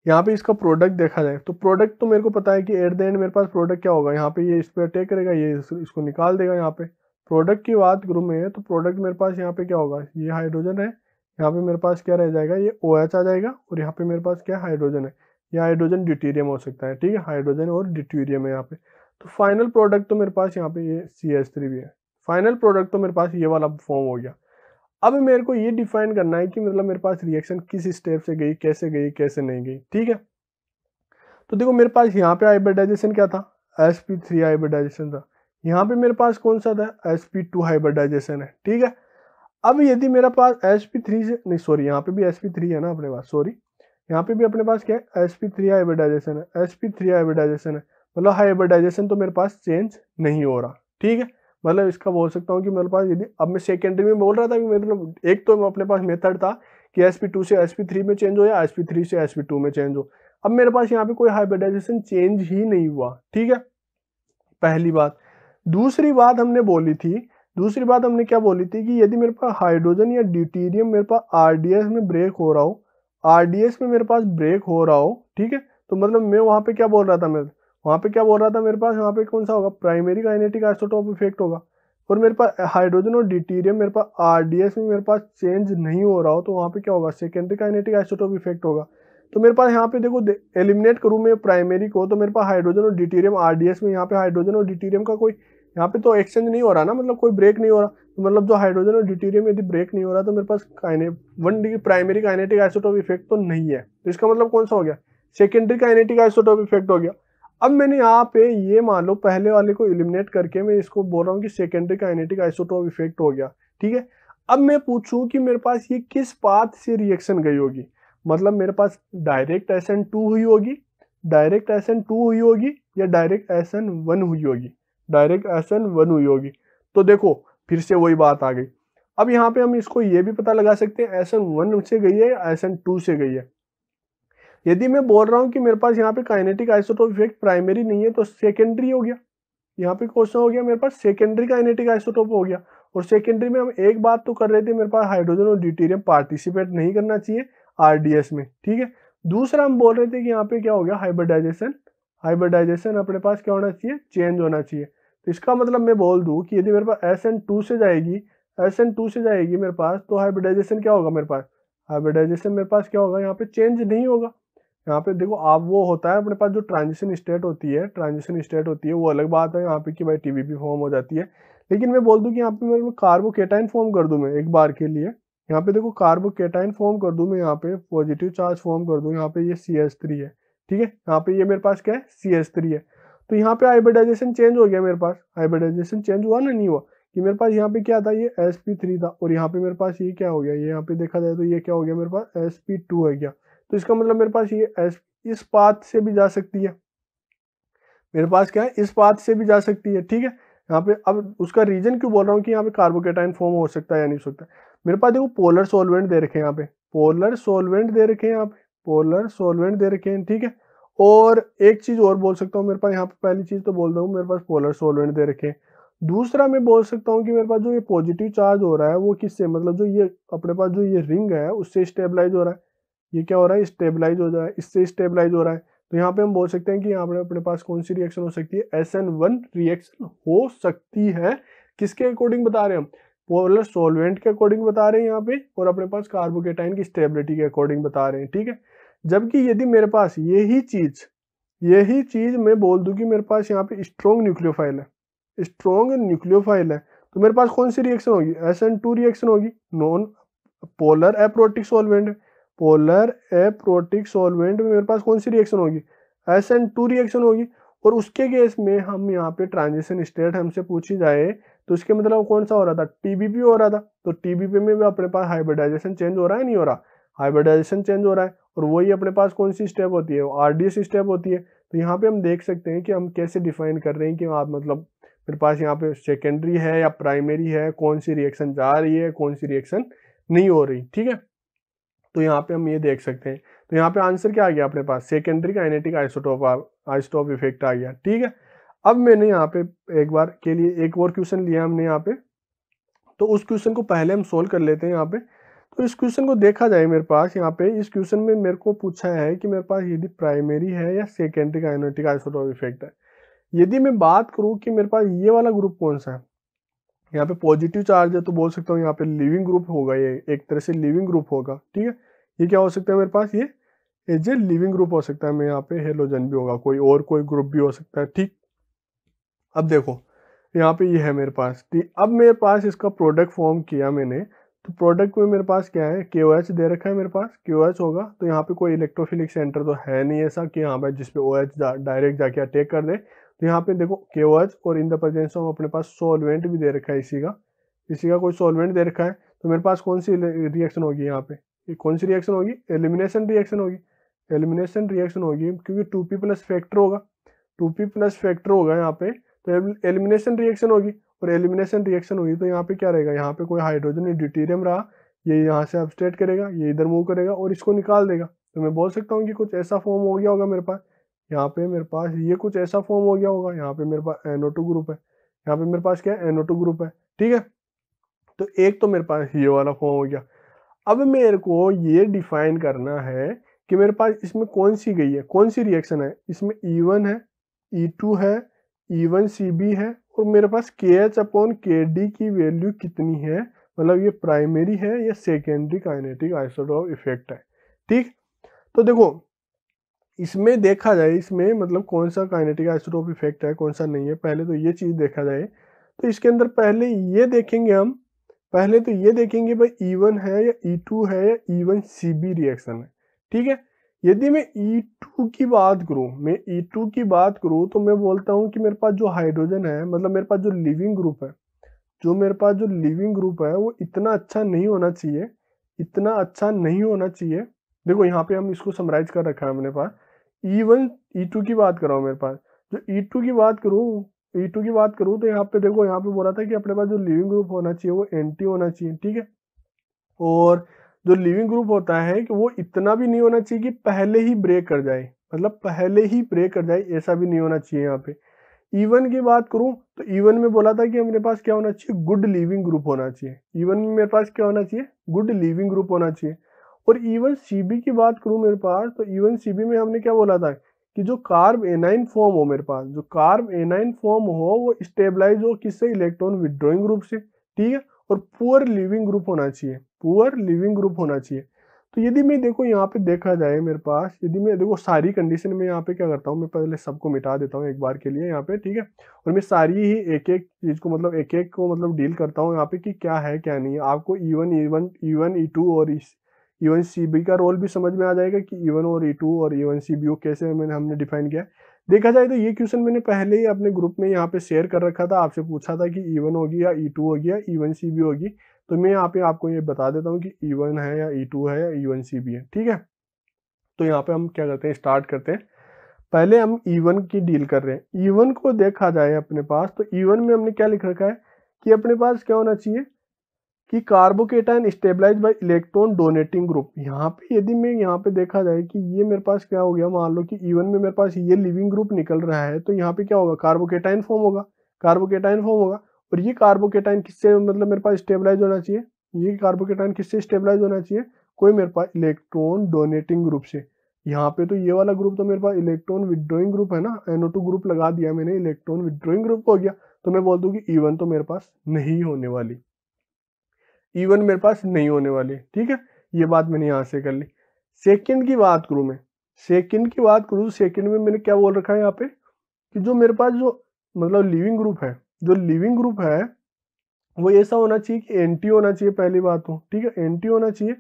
यहाँ पे इसका प्रोडक्ट देखा जाए तो प्रोडक्ट तो मेरे को पता है कि एट द एंड मेरे पास प्रोडक्ट क्या होगा यहाँ पे ये इस पर अटैक करेगा ये इसको निकाल देगा यहाँ पे प्रोडक्ट की बात में है तो प्रोडक्ट मेरे पास यहाँ पे क्या होगा ये हाइड्रोजन है यहाँ पे मेरे पास क्या रह जाएगा ये ओ OH आ जाएगा और यहाँ पे मेरे पास क्या हाइड्रोजन है ये हाइड्रोजन ड्यूटीरियम हो सकता है ठीक है हाइड्रोजन और ड्यूटीरियम है यहाँ पे तो फाइनल प्रोडक्ट तो मेरे पास यहाँ पे ये सी एस थ्री भी है फाइनल प्रोडक्ट तो मेरे पास ये वाला फॉर्म हो गया अब मेरे को ये डिफाइन करना है कि मतलब मेरे पास रिएक्शन किस स्टेप से गई कैसे गई कैसे नहीं गई ठीक है तो देखो मेरे पास यहाँ पे हाइब्रिडाइजेशन क्या था एस पी थ्री हाइब्रिडाइजेशन था यहाँ पे मेरे पास कौन सा था एस पी टू हाइब्रिडाइजेशन है ठीक है अब यदि मेरे पास एस पी थ्री से नहीं सॉरी यहाँ पे भी एस पी थ्री है ना अपने पास सॉरी यहाँ पे भी अपने पास क्या है एस पी थ्री हाइब्रिडाइजेशन है एस पी थ्री हाइब्रिडाइजेशन है मतलब हाइब्रिडाइजेशन तो मेरे पास चेंज नहीं हो रहा ठीक है मतलब इसका बोल सकता हूँ कि मेरे पास यदि अब मैं सेकेंडरी में बोल रहा था कि मतलब एक तो अपने पास मेथड था कि एस पी टू से एस पी थ्री में चेंज हो या एस पी थ्री से एस पी टू में चेंज हो अब मेरे पास यहाँ पे कोई हाइब्रिडाइजेशन चेंज ही नहीं हुआ ठीक है पहली बात दूसरी बात हमने बोली थी दूसरी बात हमने क्या बोली थी कि यदि मेरे पास हाइड्रोजन या ड्यूटीरियम मेरे पास आर में ब्रेक हो रहा हो आर में मेरे पास ब्रेक हो रहा हो ठीक है तो मतलब मैं वहाँ पे क्या बोल रहा था मैं वहाँ पे क्या बोल रहा था मेरे पास यहाँ पे कौन सा होगा प्राइमरी काइनेटिक आइसोटोप इफेक्ट होगा और मेरे पास हाइड्रोजन और डिटीरियम मेरे पास आर में मेरे पास चेंज नहीं हो रहा हो तो वहाँ पे क्या होगा सेकेंडरी काइनेटिक आइसोटोप इफेक्ट होगा तो मेरे पास यहाँ पे देखो एलिमिनेट करूँ मैं प्राइमरी को तो मेरे पास हाइड्रोजन और डिटीरियम आर में यहाँ पे हाइड्रोजन और डिटीरियम का कोई यहाँ पे तो एक्सचेंज नहीं हो रहा ना मतलब कोई ब्रेक नहीं हो रहा तो मतलब जो हाइड्रोजन और डिटीरियम यदि ब्रेक नहीं हो रहा तो मेरे पास काइने one degree primary kinetic isotope effect तो नहीं है तो इसका मतलब कौन सा हो गया सेकेंडरी काइनेटिक आइसोटोप इफेक्ट हो गया अब मैंने यहाँ पे ये मान लो पहले वाले को एलिमिनेट करके मैं इसको बोल रहा हूँ कि सेकेंडरी काइनेटिक आइसोटोप इफेक्ट हो गया ठीक है अब मैं पूछूँ कि मेरे पास ये किस पाथ से रिएक्शन गई होगी मतलब मेरे पास डायरेक्ट एस टू हुई होगी डायरेक्ट एस टू हुई होगी या डायरेक्ट एस वन हुई होगी डायरेक्ट एस वन हुई होगी तो देखो फिर से वही बात आ गई अब यहाँ पे हम इसको ये भी पता लगा सकते हैं एस वन से गई है या एस टू से गई है यदि मैं बोल रहा हूँ कि मेरे पास यहाँ पे काइनेटिक आइसोटोप इफेक्ट प्राइमरी नहीं है तो सेकेंडरी हो गया यहाँ पे क्वेश्चन हो गया मेरे पास सेकेंडरी काइनेटिक आइसोटोप हो गया और सेकेंडरी में हम एक बात तो कर रहे थे मेरे पास हाइड्रोजन और ड्यूटीरियम पार्टिसिपेट नहीं करना चाहिए आरडीएस में ठीक है दूसरा हम बोल रहे थे कि यहाँ पे क्या हो गया हाइब्रिडाइजेशन हाइब्रिडाइजेशन अपने पास क्या होना चाहिए चेंज होना चाहिए तो इसका मतलब मैं बोल दूँ कि यदि मेरे पास एस एन टू से जाएगी एस एन टू से जाएगी मेरे पास तो हाइब्रिडाइजेशन क्या होगा मेरे पास हाइब्रिडाइजेशन मेरे पास क्या होगा यहाँ पे चेंज नहीं होगा यहाँ पे देखो आप वो होता है अपने पास जो ट्रांजिशन स्टेट होती है ट्रांजिशन स्टेट होती है वो अलग बात है यहाँ पे कि भाई टीवीपी फॉर्म हो जाती है लेकिन मैं बोल दूँ कि यहाँ पे मैं कार्बोकेटाइन फॉर्म कर दूँ मैं एक बार के लिए यहाँ पे देखो कार्बोकेटाइन फॉर्म कर दूँ मैं यहाँ पे पॉजिटिव चार्ज फॉर्म कर दूँ यहाँ पे ये सी एस थ्री है ठीक है यहाँ पे ये मेरे पास क्या है सी एस थ्री है तो यहाँ पे हाइब्रिडाइजेशन चेंज हो गया मेरे पास हाइब्रिडाइजेशन चेंज हुआ ना नहीं हुआ कि मेरे पास यहाँ पे क्या था ये एस पी थ्री था और यहाँ पे मेरे पास ये क्या हो गया ये यहाँ पे देखा जाए तो ये क्या हो गया मेरे पास एस पी टू है क्या तो इसका मतलब मेरे पास ये एस इस पाथ से भी जा सकती है मेरे पास क्या है इस पात से भी जा सकती है ठीक है यहाँ पे अब उसका रीजन क्यों बोल रहा हूँ कि यहाँ पे कार्बोकेटाइन फॉर्म हो सकता है या नहीं हो सकता मेरे पास देखो पोलर सोलवेंट दे रखे हैं यहाँ पे पोलर सोलवेंट दे रखे हैं यहाँ पे पोलर सोलवेंट दे रखे हैं ठीक है और एक चीज़ और बोल सकता हूँ मेरे पास यहाँ पे पहली चीज़ तो बोल हूँ मेरे पास पोलर सोलवेंट दे रखे हैं दूसरा मैं बोल सकता हूँ कि मेरे पास जो ये पॉजिटिव चार्ज हो रहा है वो किससे मतलब जो ये अपने पास जो ये रिंग है उससे स्टेबलाइज हो रहा है ये क्या हो रहा है स्टेबलाइज हो जाए इससे स्टेबलाइज हो रहा है तो यहाँ पे हम बोल सकते हैं कि यहाँ पर अपने पास कौन सी रिएक्शन हो सकती है एस एन वन रिएक्शन हो सकती है किसके अकॉर्डिंग बता रहे हैं हम पोलर सोलवेंट के अकॉर्डिंग बता रहे हैं यहाँ पे और अपने पास कार्बोकेटाइन की स्टेबिलिटी के अकॉर्डिंग बता रहे हैं ठीक है जबकि यदि मेरे पास यही चीज यही चीज मैं बोल दूं कि मेरे पास यहाँ पे स्ट्रॉन्ग न्यूक्लियोफाइल है स्ट्रॉन्ग न्यूक्लियोफाइल है तो मेरे पास कौन सी रिएक्शन होगी एस एन टू रिएक्शन होगी नॉन पोलर एप्रोटिक सोलवेंट है पोलर एप्रोटिक सॉल्वेंट में मेरे पास कौन सी रिएक्शन होगी एस एन टू रिएक्शन होगी और उसके केस में हम यहाँ पे ट्रांजिशन स्टेट हमसे पूछी जाए तो इसके मतलब कौन सा हो रहा था टीबीपी हो रहा था तो टीबीपी में भी अपने पास हाइब्रिडाइजेशन चेंज हो रहा है नहीं हो रहा हाइब्रिडाइजेशन चेंज हो रहा है और वही अपने पास कौन सी स्टेप होती है आर एस स्टेप होती है तो यहाँ पे हम देख सकते हैं कि हम कैसे डिफाइन कर रहे हैं कि आप मतलब मेरे पास यहाँ पे सेकेंडरी है या प्राइमरी है कौन सी रिएक्शन जा रही है कौन सी रिएक्शन नहीं हो रही ठीक है तो यहाँ पे हम ये देख सकते हैं तो यहाँ पे आंसर क्या आ गया अपने पास secondary kinetic isotope isotope effect आ गया ठीक है अब मैंने यहाँ पे एक बार के लिए एक और क्वेश्चन लिया हमने यहाँ पे तो उस क्वेश्चन को पहले हम सोल्व कर लेते हैं यहाँ पे तो इस क्वेश्चन को देखा जाए मेरे पास यहाँ पे इस क्वेश्चन में मेरे को पूछा है कि मेरे पास यदि प्राइमरी है या सेकेंडरी काइनेटिक आइसोटोप इफेक्ट है यदि मैं बात करूँ कि मेरे पास ये वाला ग्रुप कौन सा है यहाँ पे पॉजिटिव चार्ज है तो बोल सकता हूँ यहाँ पे लिविंग ग्रुप होगा ये एक तरह से लिविंग ग्रुप होगा ठीक है ये क्या हो सकता है मेरे पास ये एज ए लिविंग ग्रुप हो सकता है मैं यहाँ पे हेलोजन भी होगा कोई और कोई ग्रुप भी हो सकता है ठीक अब देखो यहाँ पे ये यह है मेरे पास ठीक अब मेरे पास इसका प्रोडक्ट फॉर्म किया मैंने तो प्रोडक्ट में मेरे पास क्या है के दे रखा है मेरे पास के होगा तो यहाँ पे कोई इलेक्ट्रोफिलिक सेंटर तो है नहीं ऐसा कि यहाँ पे जिसपे ओ एच डायरेक्ट जाके अटैक कर दे तो यहाँ पे देखो के और इन द प्रेजेंस ऑफ अपने पास सॉल्वेंट भी दे रखा है इसी का इसी का कोई सोलवेंट दे रखा है तो मेरे पास कौन सी रिएक्शन होगी यहाँ पे ये कौन सी रिएक्शन होगी एलिमिनेशन रिएक्शन होगी एलिमिनेशन रिएक्शन होगी क्योंकि टू पी प्लस फैक्टर होगा टू पी प्लस फैक्टर होगा यहाँ पे तो एलिमिनेशन रिएक्शन होगी और एलिमिनेशन रिएक्शन होगी तो यहाँ पे क्या रहेगा यहाँ पे कोई हाइड्रोजन ड्यूटीरियम रहा ये यहाँ से अपस्टेट करेगा ये इधर मूव करेगा और इसको निकाल देगा तो मैं बोल सकता हूँ कि कुछ ऐसा फॉर्म हो गया होगा मेरे पास यहाँ पे मेरे पास ये कुछ ऐसा फॉर्म हो गया होगा यहाँ पे मेरे पास एनओ टू ग्रुप है यहाँ पे मेरे पास क्या है एनओ टू ग्रुप है ठीक है तो एक तो मेरे पास ये वाला फॉर्म हो गया अब मेरे को ये डिफाइन करना है कि मेरे पास इसमें कौन सी गई है कौन सी रिएक्शन है इसमें ई e वन है ई e टू है ई वन सी बी है और मेरे पास K H upon K D की वैल्यू कितनी है मतलब ये प्राइमरी है या सेकेंडरी काइनेटिक आइसोटोप इफेक्ट है ठीक तो देखो इसमें देखा जाए इसमें मतलब कौन सा काइनेटिक आइसोटोप इफेक्ट है कौन सा नहीं है पहले तो ये चीज़ देखा जाए तो इसके अंदर पहले ये देखेंगे हम पहले तो ये देखेंगे भाई E1 है या E2 है या E1 CB रिएक्शन है ठीक है यदि मैं E2 की बात करूँ मैं E2 की बात करूँ तो मैं बोलता हूँ कि मेरे पास जो हाइड्रोजन है मतलब मेरे पास जो लिविंग ग्रुप है जो मेरे पास जो लिविंग ग्रुप है वो इतना अच्छा नहीं होना चाहिए इतना अच्छा नहीं होना चाहिए देखो यहाँ पे हम इसको समराइज कर रखा है हमने पास ई वन ई टू की बात करो मेरे पास जो ई e टू की बात करूँ ई e टू की बात करूँ तो यहाँ पे देखो यहाँ पे बोला था कि अपने पास जो लिविंग ग्रुप होना चाहिए वो एन टी होना चाहिए ठीक है और जो लिविंग ग्रुप होता है कि वो इतना भी नहीं होना चाहिए कि पहले ही ब्रेक कर जाए मतलब पहले ही ब्रेक कर जाए ऐसा भी नहीं होना चाहिए यहाँ पे ईवन की बात करूँ तो ईवन में बोला था कि हमारे पास क्या होना चाहिए गुड लिविंग ग्रुप होना चाहिए ईवन में मेरे पास क्या होना चाहिए गुड लिविंग ग्रुप होना चाहिए और इवन सी की बात करूँ मेरे पास तो इवन सी में हमने क्या बोला था कि जो कार्ब एनाइन फॉर्म हो मेरे पास जो कार्ब एनाइन फॉर्म हो वो स्टेबलाइज हो किससे इलेक्ट्रॉन विदड्रॉइंग ग्रुप से ठीक है और पुअर लिविंग ग्रुप होना चाहिए पुअर लिविंग ग्रुप होना चाहिए तो यदि मैं देखो यहाँ पे देखा जाए मेरे पास यदि मैं देखो सारी कंडीशन में यहाँ पे क्या करता हूँ मैं पहले सबको मिटा देता हूँ एक बार के लिए यहाँ पे ठीक है और मैं सारी ही एक एक चीज़ को मतलब एक एक को मतलब डील करता हूँ यहाँ पे कि क्या है क्या नहीं है आपको E one E one E one E two और ईवन सी बी का रोल भी समझ में आ जाएगा कि ईवन और ई टू और ईवन सी बी ओ कैसे मैंने हमने डिफाइन किया देखा जाए तो ये क्वेश्चन मैंने पहले ही अपने ग्रुप में यहाँ पे शेयर कर रखा था आपसे पूछा था कि ईवन होगी या ई टू होगी या ईवन सी बी होगी तो मैं यहाँ पे आपको ये बता देता हूँ कि ईवन है या ई टू है या वन सी बी है ठीक है तो यहाँ पे हम क्या करते हैं स्टार्ट करते हैं पहले हम ईवन की डील कर रहे हैं इवन को देखा जाए अपने पास तो ईवन में हमने क्या लिख रखा है कि अपने पास क्या होना चाहिए कि carbocation stabilize by electron donating group यहाँ पे यदि मैं यहाँ पे देखा जाए कि ये मेरे पास क्या हो गया मान लो कि इवन में मेरे पास ये लिविंग ग्रुप निकल रहा है तो यहाँ पे क्या होगा कार्बोकेटाइन फॉर्म होगा कार्बोकेटाइन फॉर्म होगा और ये कार्बोकेटाइन किससे मतलब मेरे पास स्टेबलाइज होना चाहिए ये कार्बोकेटाइन किससे स्टेबलाइज होना चाहिए कोई मेरे पास इलेक्ट्रॉन डोनेटिंग ग्रुप से यहाँ पे तो ये वाला ग्रुप तो मेरे पास इलेक्ट्रॉन विदड्रॉइंग ग्रुप है ना एनओ टू ग्रुप लगा दिया मैंने इलेक्ट्रॉन विदड्रॉइंग ग्रुप हो गया तो मैं बोल दूँ कि इवन तो मेरे पास नहीं होने वाली इवन मेरे पास नहीं होने वाली ठीक है ये बात मैंने यहाँ से कर ली सेकंड की बात करूँ मैं सेकंड की बात करूँ सेकंड में मैंने क्या बोल रखा है यहाँ पे कि जो मेरे पास जो मतलब लिविंग ग्रुप है जो लिविंग ग्रुप है वो ऐसा होना चाहिए कि एंटी होना चाहिए पहली बात हो तो, ठीक है एंटी होना चाहिए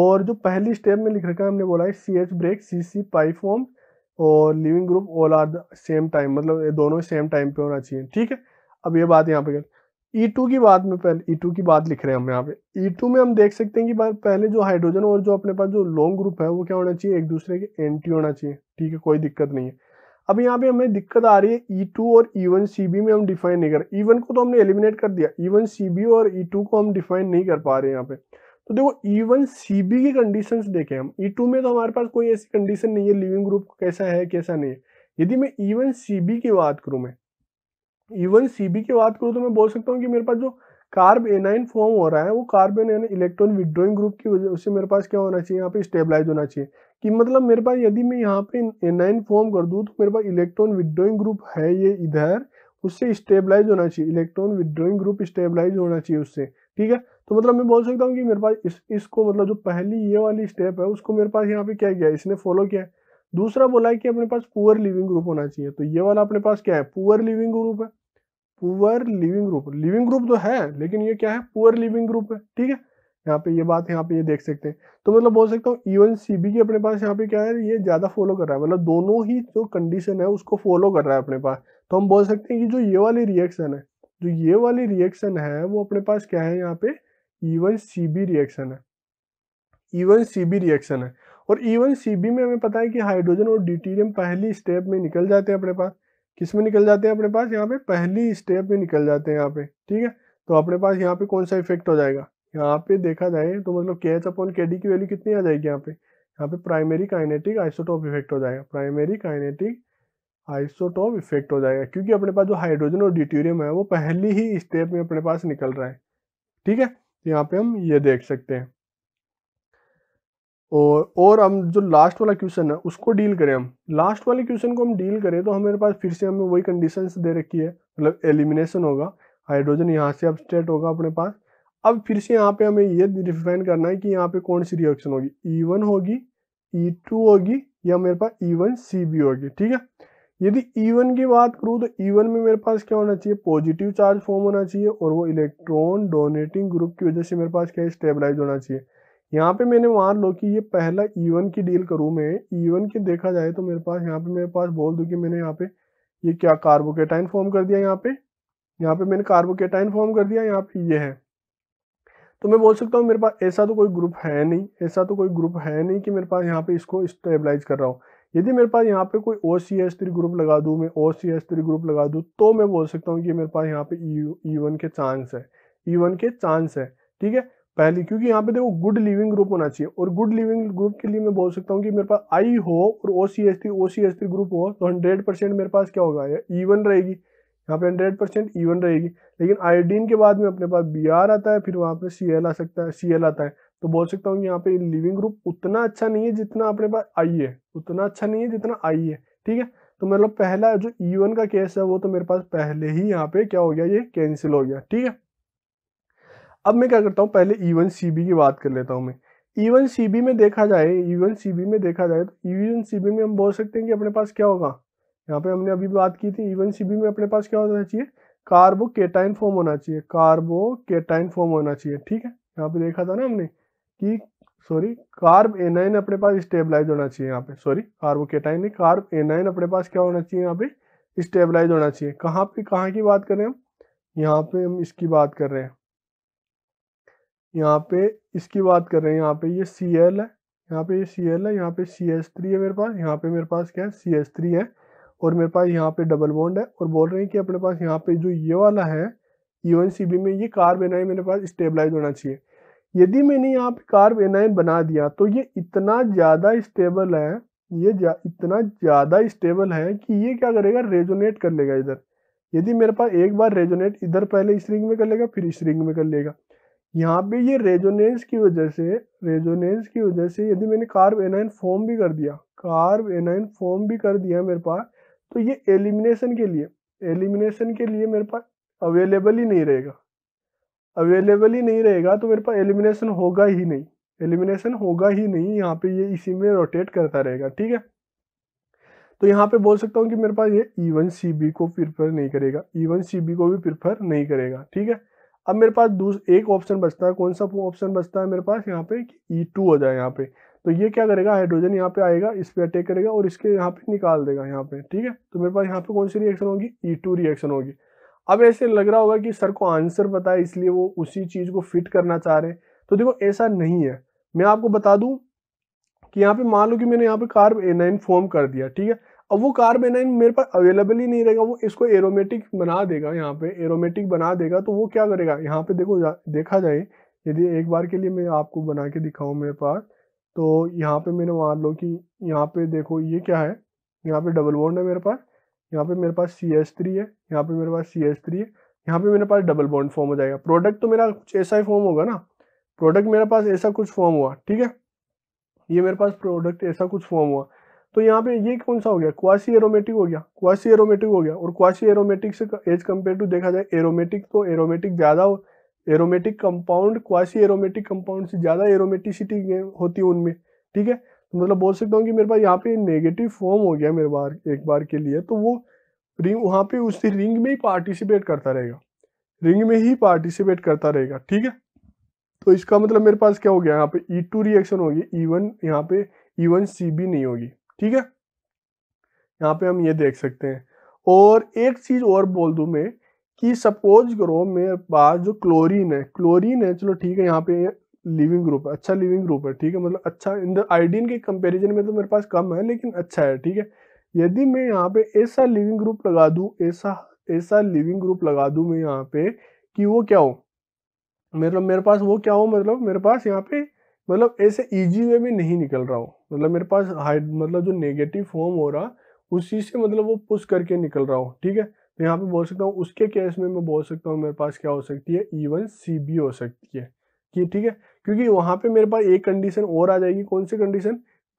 और जो पहली स्टेप में लिख रखा है हमने बोला है C H break C C pi form और leaving group all are the same time मतलब दोनों सेम टाइम पे होना चाहिए ठीक है अब ये बात यहाँ पे कर E2 की बात में पहले E2 की बात लिख रहे हैं हम यहाँ पे E2 में हम देख सकते हैं कि पहले जो हाइड्रोजन और जो अपने पास जो लॉन्ग ग्रुप है वो क्या होना चाहिए एक दूसरे के एंटी होना चाहिए ठीक है कोई दिक्कत नहीं है अब यहाँ पे हमें दिक्कत आ रही है E2 और E1 CB में हम डिफाइन नहीं कर E1 को तो हमने एलिमिनेट कर दिया E1 CB और E2 को हम डिफाइन नहीं कर पा रहे यहाँ पे तो देखो E1 CB की कंडीशन देखें हम E2 में तो हमारे पास कोई ऐसी कंडीशन नहीं है लिविंग ग्रुप कैसा है कैसा नहीं है यदि मैं E1 CB की बात करूँ मैं इवन सीबी की बात करूँ तो मैं बोल सकता हूँ कि मेरे पास जो कार्ब नाइन फॉर्म हो रहा है वो carbon an electron withdrawing group की वजह उससे मेरे पास क्या होना चाहिए यहाँ पे स्टेबलाइज होना चाहिए कि मतलब मेरे पास यदि मैं यहाँ पे नाइन फॉर्म कर दूँ तो मेरे पास इलेक्ट्रॉन विदड्रॉइंग ग्रुप है ये इधर उससे स्टेबलाइज होना चाहिए इलेक्ट्रॉन विदड्रॉइंग ग्रुप स्टेबलाइज होना चाहिए उससे ठीक है तो मतलब मैं बोल सकता हूँ कि मेरे पास इस इसको मतलब जो पहली ये वाली स्टेप है उसको मेरे पास यहाँ पे क्या किया इसने फॉलो किया है दूसरा बोला है कि अपने पास पुअर लिविंग ग्रुप होना चाहिए तो ये वाला अपने पास क्या है पुअर लिविंग ग्रुप है poor leaving group leaving group तो है लेकिन ये क्या है पुअर लिविंग ग्रुप है ठीक है यहाँ पे ये बात यहाँ पे ये देख सकते हैं तो मतलब बोल सकता हूँ इवन सीबी के अपने पास यहाँ पे क्या है ये ज्यादा फॉलो कर रहा है मतलब दोनों ही जो कंडीशन है उसको फॉलो कर रहा है अपने पास तो हम बोल सकते हैं कि जो ये वाली रिएक्शन है जो ये वाली रिएक्शन है वो अपने पास क्या है यहाँ पे इवन बी रिएक्शन है इवन बी रिएक्शन है और इवन बी में हमें पता है कि हाइड्रोजन और ड्यूटीरियम पहली स्टेप में निकल जाते हैं अपने पास किस में निकल जाते हैं अपने पास यहाँ पे पहली स्टेप में निकल जाते हैं यहाँ पे ठीक है तो अपने पास यहाँ पे कौन सा इफेक्ट हो जाएगा यहाँ पे देखा जाए तो मतलब K H upon K D की वैल्यू कितनी आ जाएगी यहाँ पे यहाँ पे प्राइमरी काइनेटिक आइसोटॉप इफेक्ट हो जाएगा प्राइमरी काइनेटिक आइसोटॉप इफेक्ट हो जाएगा क्योंकि अपने पास जो हाइड्रोजन और ड्यूटेरियम है वो पहली ही स्टेप में अपने पास निकल रहा है ठीक है तो यहाँ पे हम ये देख सकते हैं और और हम जो लास्ट वाला क्वेश्चन है उसको डील करें हम लास्ट वाले क्वेश्चन को हम डील करें तो हमारे पास फिर से हमें वही कंडीशन दे रखी है मतलब एलिमिनेशन होगा हाइड्रोजन यहाँ से अब स्टेट होगा अपने पास अब फिर से यहाँ पे हमें ये डिफाइन करना है कि यहाँ पे कौन सी रिएक्शन होगी ई e वन होगी ई e टू होगी या मेरे पास ई वन सी बी होगी ठीक है यदि ई e वन की बात करूँ तो ई में मेरे पास क्या होना चाहिए पॉजिटिव चार्ज फॉर्म होना चाहिए और वो इलेक्ट्रॉन डोनेटिंग ग्रुप की वजह से मेरे पास क्या स्टेबलाइज होना चाहिए यहाँ पे मैंने मान लो कि ये पहला ईवन e की डील करूँ मैं ईवन e की देखा जाए तो मेरे पास यहाँ पे मेरे पास बोल दूँ कि मैंने यहाँ पे ये क्या कार्बोकेटाइन फॉर्म कर दिया यहाँ पे यहाँ पे मैंने कार्बोकेटाइन फॉर्म कर दिया यहाँ पे ये है तो मैं बोल सकता हूँ मेरे पास ऐसा तो कोई ग्रुप है नहीं ऐसा तो कोई ग्रुप है नहीं कि मेरे पास यहाँ पे इसको स्टेबलाइज कर रहा हूँ यदि मेरे पास यहाँ पे कोई O C S three group लगा दूँ मैं O C S three group लगा दूँ तो मैं बोल सकता हूँ कि मेरे पास यहाँ पे ई e, वन के चांस है ई वन के चांस है ठीक है पहली क्योंकि यहाँ पे देखो गुड लिविंग ग्रुप होना चाहिए और गुड लिविंग ग्रुप के लिए मैं बोल सकता हूँ कि मेरे पास आई हो और O C S T O C S T group हो तो हंड्रेड परसेंट मेरे पास क्या होगा ईवन रहेगी यहाँ पे हंड्रेड परसेंट ईवन रहेगी लेकिन आयोडीन के बाद में अपने पास बी आर आता है फिर वहाँ पे सी एल आ सकता है सी एल आता है तो बोल सकता हूँ यहाँ पे लिविंग ग्रुप उतना अच्छा नहीं है जितना अपने पास आई है उतना अच्छा नहीं है जितना आई है ठीक है तो मतलब पहला जो ई e का केस है वो तो मेरे पास पहले ही यहाँ पे क्या हो गया ये कैंसिल हो गया ठीक है अब मैं क्या करता हूँ पहले ई वन सी बी की बात कर लेता हूँ मैं ई वन सी बी में देखा जाए ई वन सी बी में देखा जाए तो ई वन सी बी में हम बोल सकते हैं कि अपने पास क्या होगा यहाँ पे हमने अभी बात की थी ई वन सी बी में अपने पास क्या होना चाहिए कार्बो केटाइन फॉर्म होना चाहिए कार्बो केटाइन फॉर्म होना चाहिए ठीक है यहाँ पे देखा था ना हमने कि सॉरी कार्ब एनाइन अपने पास स्टेबलाइज होना चाहिए यहाँ पे सॉरी कार्बो केटाइन नहीं कार्ब एनाइन अपने पास क्या होना चाहिए यहाँ पे स्टेबलाइज होना चाहिए कहाँ पे कहाँ की बात कर रहे हैं हम यहाँ पे हम इसकी बात कर रहे हैं यहाँ पे इसकी बात कर रहे हैं यहाँ पे ये सी एल है यहाँ पे ये सी एल है यहाँ पे सी एस थ्री है मेरे पास यहाँ पे मेरे पास क्या है सी एस थ्री है और मेरे पास यहाँ पे डबल बॉन्ड है और बोल रहे हैं कि अपने पास यहाँ पे जो ये वाला है यू एन सी बी में ये कार्ब बेनाइन मेरे पास स्टेबलाइज होना चाहिए यदि मैंने यहाँ पे कार्ब बेनाइन बना दिया तो ये इतना ज़्यादा स्टेबल है ये जा, इतना ज़्यादा स्टेबल है कि ये क्या करेगा रेजोनेट कर लेगा इधर यदि मेरे पास एक बार रेजोनेट इधर पहले इस रिंग में कर लेगा फिर इस रिंग में कर लेगा यहाँ पे ये रेजोनेंस की वजह से रेजोनेंस की वजह से यदि मैंने कार्ब एनाइन फॉर्म भी कर दिया कार्ब एनाइन फॉर्म भी कर दिया मेरे पास तो ये एलिमिनेशन के लिए एलिमिनेशन के लिए मेरे पास अवेलेबल ही नहीं रहेगा अवेलेबल ही नहीं रहेगा तो मेरे पास एलिमिनेशन होगा ही नहीं एलिमिनेशन होगा ही नहीं यहाँ पे ये इसी में रोटेट करता रहेगा ठीक है तो यहाँ पे बोल सकता हूँ कि मेरे पास ये ई वन सी बी को प्रिफर नहीं करेगा ई वन सी बी को भी प्रिफर नहीं करेगा ठीक है अब मेरे पास एक ऑप्शन बचता है कौन सा ऑप्शन बचता है मेरे पास यहाँ पे ई e टू हो जाए यहाँ पे तो ये क्या करेगा हाइड्रोजन यहाँ पे आएगा इस पर अटैक करेगा और इसके यहाँ पे निकाल देगा यहाँ पे ठीक है तो मेरे पास यहाँ पे कौन सी रिएक्शन होगी ई टू रिएक्शन होगी अब ऐसे लग रहा होगा कि सर को आंसर पता है इसलिए वो उसी चीज़ को फिट करना चाह रहे हैं तो देखो ऐसा नहीं है मैं आपको बता दूँ कि यहाँ पे मान लो कि मैंने यहाँ पे कार्ब ए नाइन फॉर्म कर दिया ठीक है अब वो कार्बेनाइन मेरे पास अवेलेबल ही नहीं रहेगा वो इसको एरोमेटिक बना देगा यहाँ पे एरोमेटिक बना देगा तो वो क्या करेगा यहाँ पे देखो जा, देखा जाए यदि एक बार के लिए मैं आपको बना के दिखाऊँ मेरे पास तो यहाँ पे मैंने मान लो कि यहाँ पे देखो ये क्या है यहाँ पे डबल बॉन्ड है मेरे पास यहाँ पे मेरे पास सी एस थ्री है यहाँ पे मेरे पास सी एस थ्री है यहाँ पे मेरे पास डबल बॉन्ड फॉर्म हो जाएगा प्रोडक्ट तो मेरा कुछ ऐसा ही फॉर्म होगा ना प्रोडक्ट मेरे पास ऐसा कुछ फॉर्म हुआ ठीक है ये मेरे पास प्रोडक्ट ऐसा कुछ फॉर्म हुआ तो यहाँ पे ये कौन सा हो गया क्वासी एरोमेटिक हो गया क्वासी एरोमेटिक हो गया और क्वासी एरोमेटिक से एज कम्पेयर टू देखा जाए एरोमेटिक तो एरोमेटिक ज़्यादा हो aromatic compound quasi aromatic compound से ज़्यादा एरोमेटिसिटी होती है उनमें ठीक है तो मतलब बोल सकता हूँ कि मेरे पास यहाँ पे नेगेटिव फॉर्म हो गया मेरे बार एक बार के लिए तो वो रिंग वहाँ पे उस रिंग में ही पार्टिसिपेट करता रहेगा रिंग में ही पार्टिसिपेट करता रहेगा ठीक है तो इसका मतलब मेरे पास क्या हो गया यहाँ पे ई टू रिएक्शन होगी ई e वन यहाँ पे ई वन सी बी नहीं होगी ठीक है यहाँ पे हम ये देख सकते हैं और एक चीज और बोल दू मैं कि सपोज करो मेरे पास जो क्लोरीन है क्लोरीन है चलो ठीक है यहाँ पे लिविंग ग्रुप है अच्छा लिविंग ग्रुप है ठीक है मतलब अच्छा इन द के कंपेरिजन में तो मेरे पास कम है लेकिन अच्छा है ठीक है यदि मैं यहाँ पे ऐसा लिविंग ग्रुप लगा दू ऐसा ऐसा लिविंग ग्रुप लगा दू मैं यहाँ पे कि वो क्या हो मतलब मेरे पास वो क्या हो मतलब मेरे पास यहाँ पे मतलब ऐसे इजी वे में नहीं निकल रहा हो मतलब मेरे पास हाइड मतलब जो नेगेटिव फॉर्म हो रहा उसी से मतलब वो पुश करके निकल रहा हो ठीक है तो यहाँ पे बोल सकता हूँ उसके केस में मैं बोल सकता हूँ मेरे पास क्या हो सकती है इवन सी बी हो सकती है कि ठीक है क्योंकि वहाँ पे मेरे पास एक कंडीशन और आ जाएगी कौन सी कंडीशन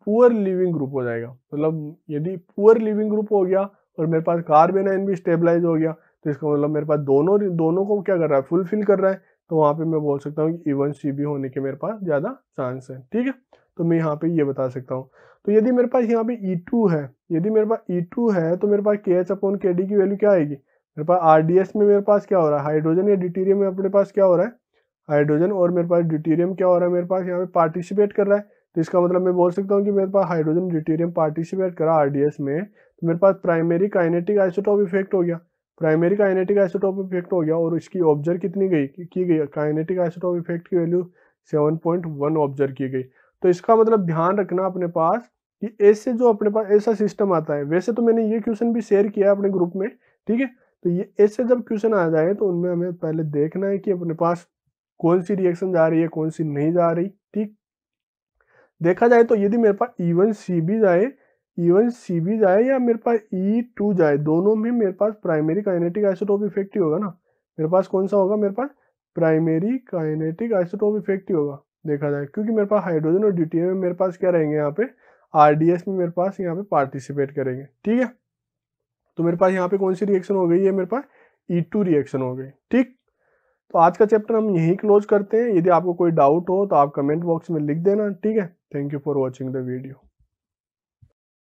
पुअर लिविंग ग्रुप हो जाएगा मतलब यदि पुअर लिविंग ग्रुप हो गया और मेरे पास कार्बेनाइन भी स्टेबलाइज हो गया तो इसका मतलब मेरे पास दोनों दोनों को क्या कर रहा है फुलफिल कर रहा है तो वहाँ पे मैं बोल सकता हूँ कि इवन सी होने के मेरे पास ज़्यादा चांस है ठीक है तो मैं यहाँ पे ये बता सकता हूँ तो यदि मेरे पास यहाँ पे टू है यदि मेरे पास टू है तो मेरे पास K H upon K D की वैल्यू क्या आएगी मेरे पास आर डी एस में मेरे पास क्या हो रहा है हाइड्रोजन या ड्यूटीरियम में अपने पास क्या हो रहा है हाइड्रोजन और मेरे पास ड्यूटीरियम क्या हो रहा है मेरे पास यहाँ पे पार्टिसिपेट कर रहा है तो इसका मतलब मैं बोल सकता हूँ कि मेरे पास हाइड्रोजन ड्यूटीरियम पार्टिसिपेट करा आर डी एस में तो मेरे पास प्राइमरी काइनेटिक आइसोटॉप इफेक्ट हो गया प्राइमरी काइनेटिक आइसोटॉप इफेक्ट हो गया और इसकी ऑब्जर्व कितनी गई की गई काइनेटिक आइसोटॉप इफेक्ट की वैल्यू 7.1 ऑब्जर्व की गई तो इसका मतलब ध्यान रखना अपने पास कि ऐसे जो अपने पास ऐसा सिस्टम आता है वैसे तो मैंने ये क्वेश्चन भी शेयर किया अपने ग्रुप में ठीक है तो ये ऐसे जब क्वेश्चन आ जाए तो उनमें हमें पहले देखना है कि अपने पास कौन सी रिएक्शन जा रही है कौन सी नहीं जा रही ठीक देखा जाए तो यदि मेरे पास इवन सी भी जाए इवन सी बी जाए या मेरे पास ई e टू जाए दोनों में मेरे पास प्राइमरी काइनेटिक आइसोटोप इफेक्ट ही होगा ना मेरे पास कौन सा होगा मेरे पास प्राइमरी काइनेटिक आइसोटोप इफेक्ट ही होगा देखा जाए क्योंकि मेरे पास हाइड्रोजन और ड्यूटी में मेरे पास क्या रहेंगे यहाँ पे आर में मेरे पास यहाँ पे पार्टिसिपेट करेंगे ठीक है तो मेरे पास यहाँ पे कौन सी रिएक्शन हो गई है मेरे पास ई टू रिएक्शन हो गई ठीक तो आज का चैप्टर हम यहीं क्लोज करते हैं यदि आपको कोई डाउट हो तो आप कमेंट बॉक्स में लिख देना ठीक है thank you for watching the video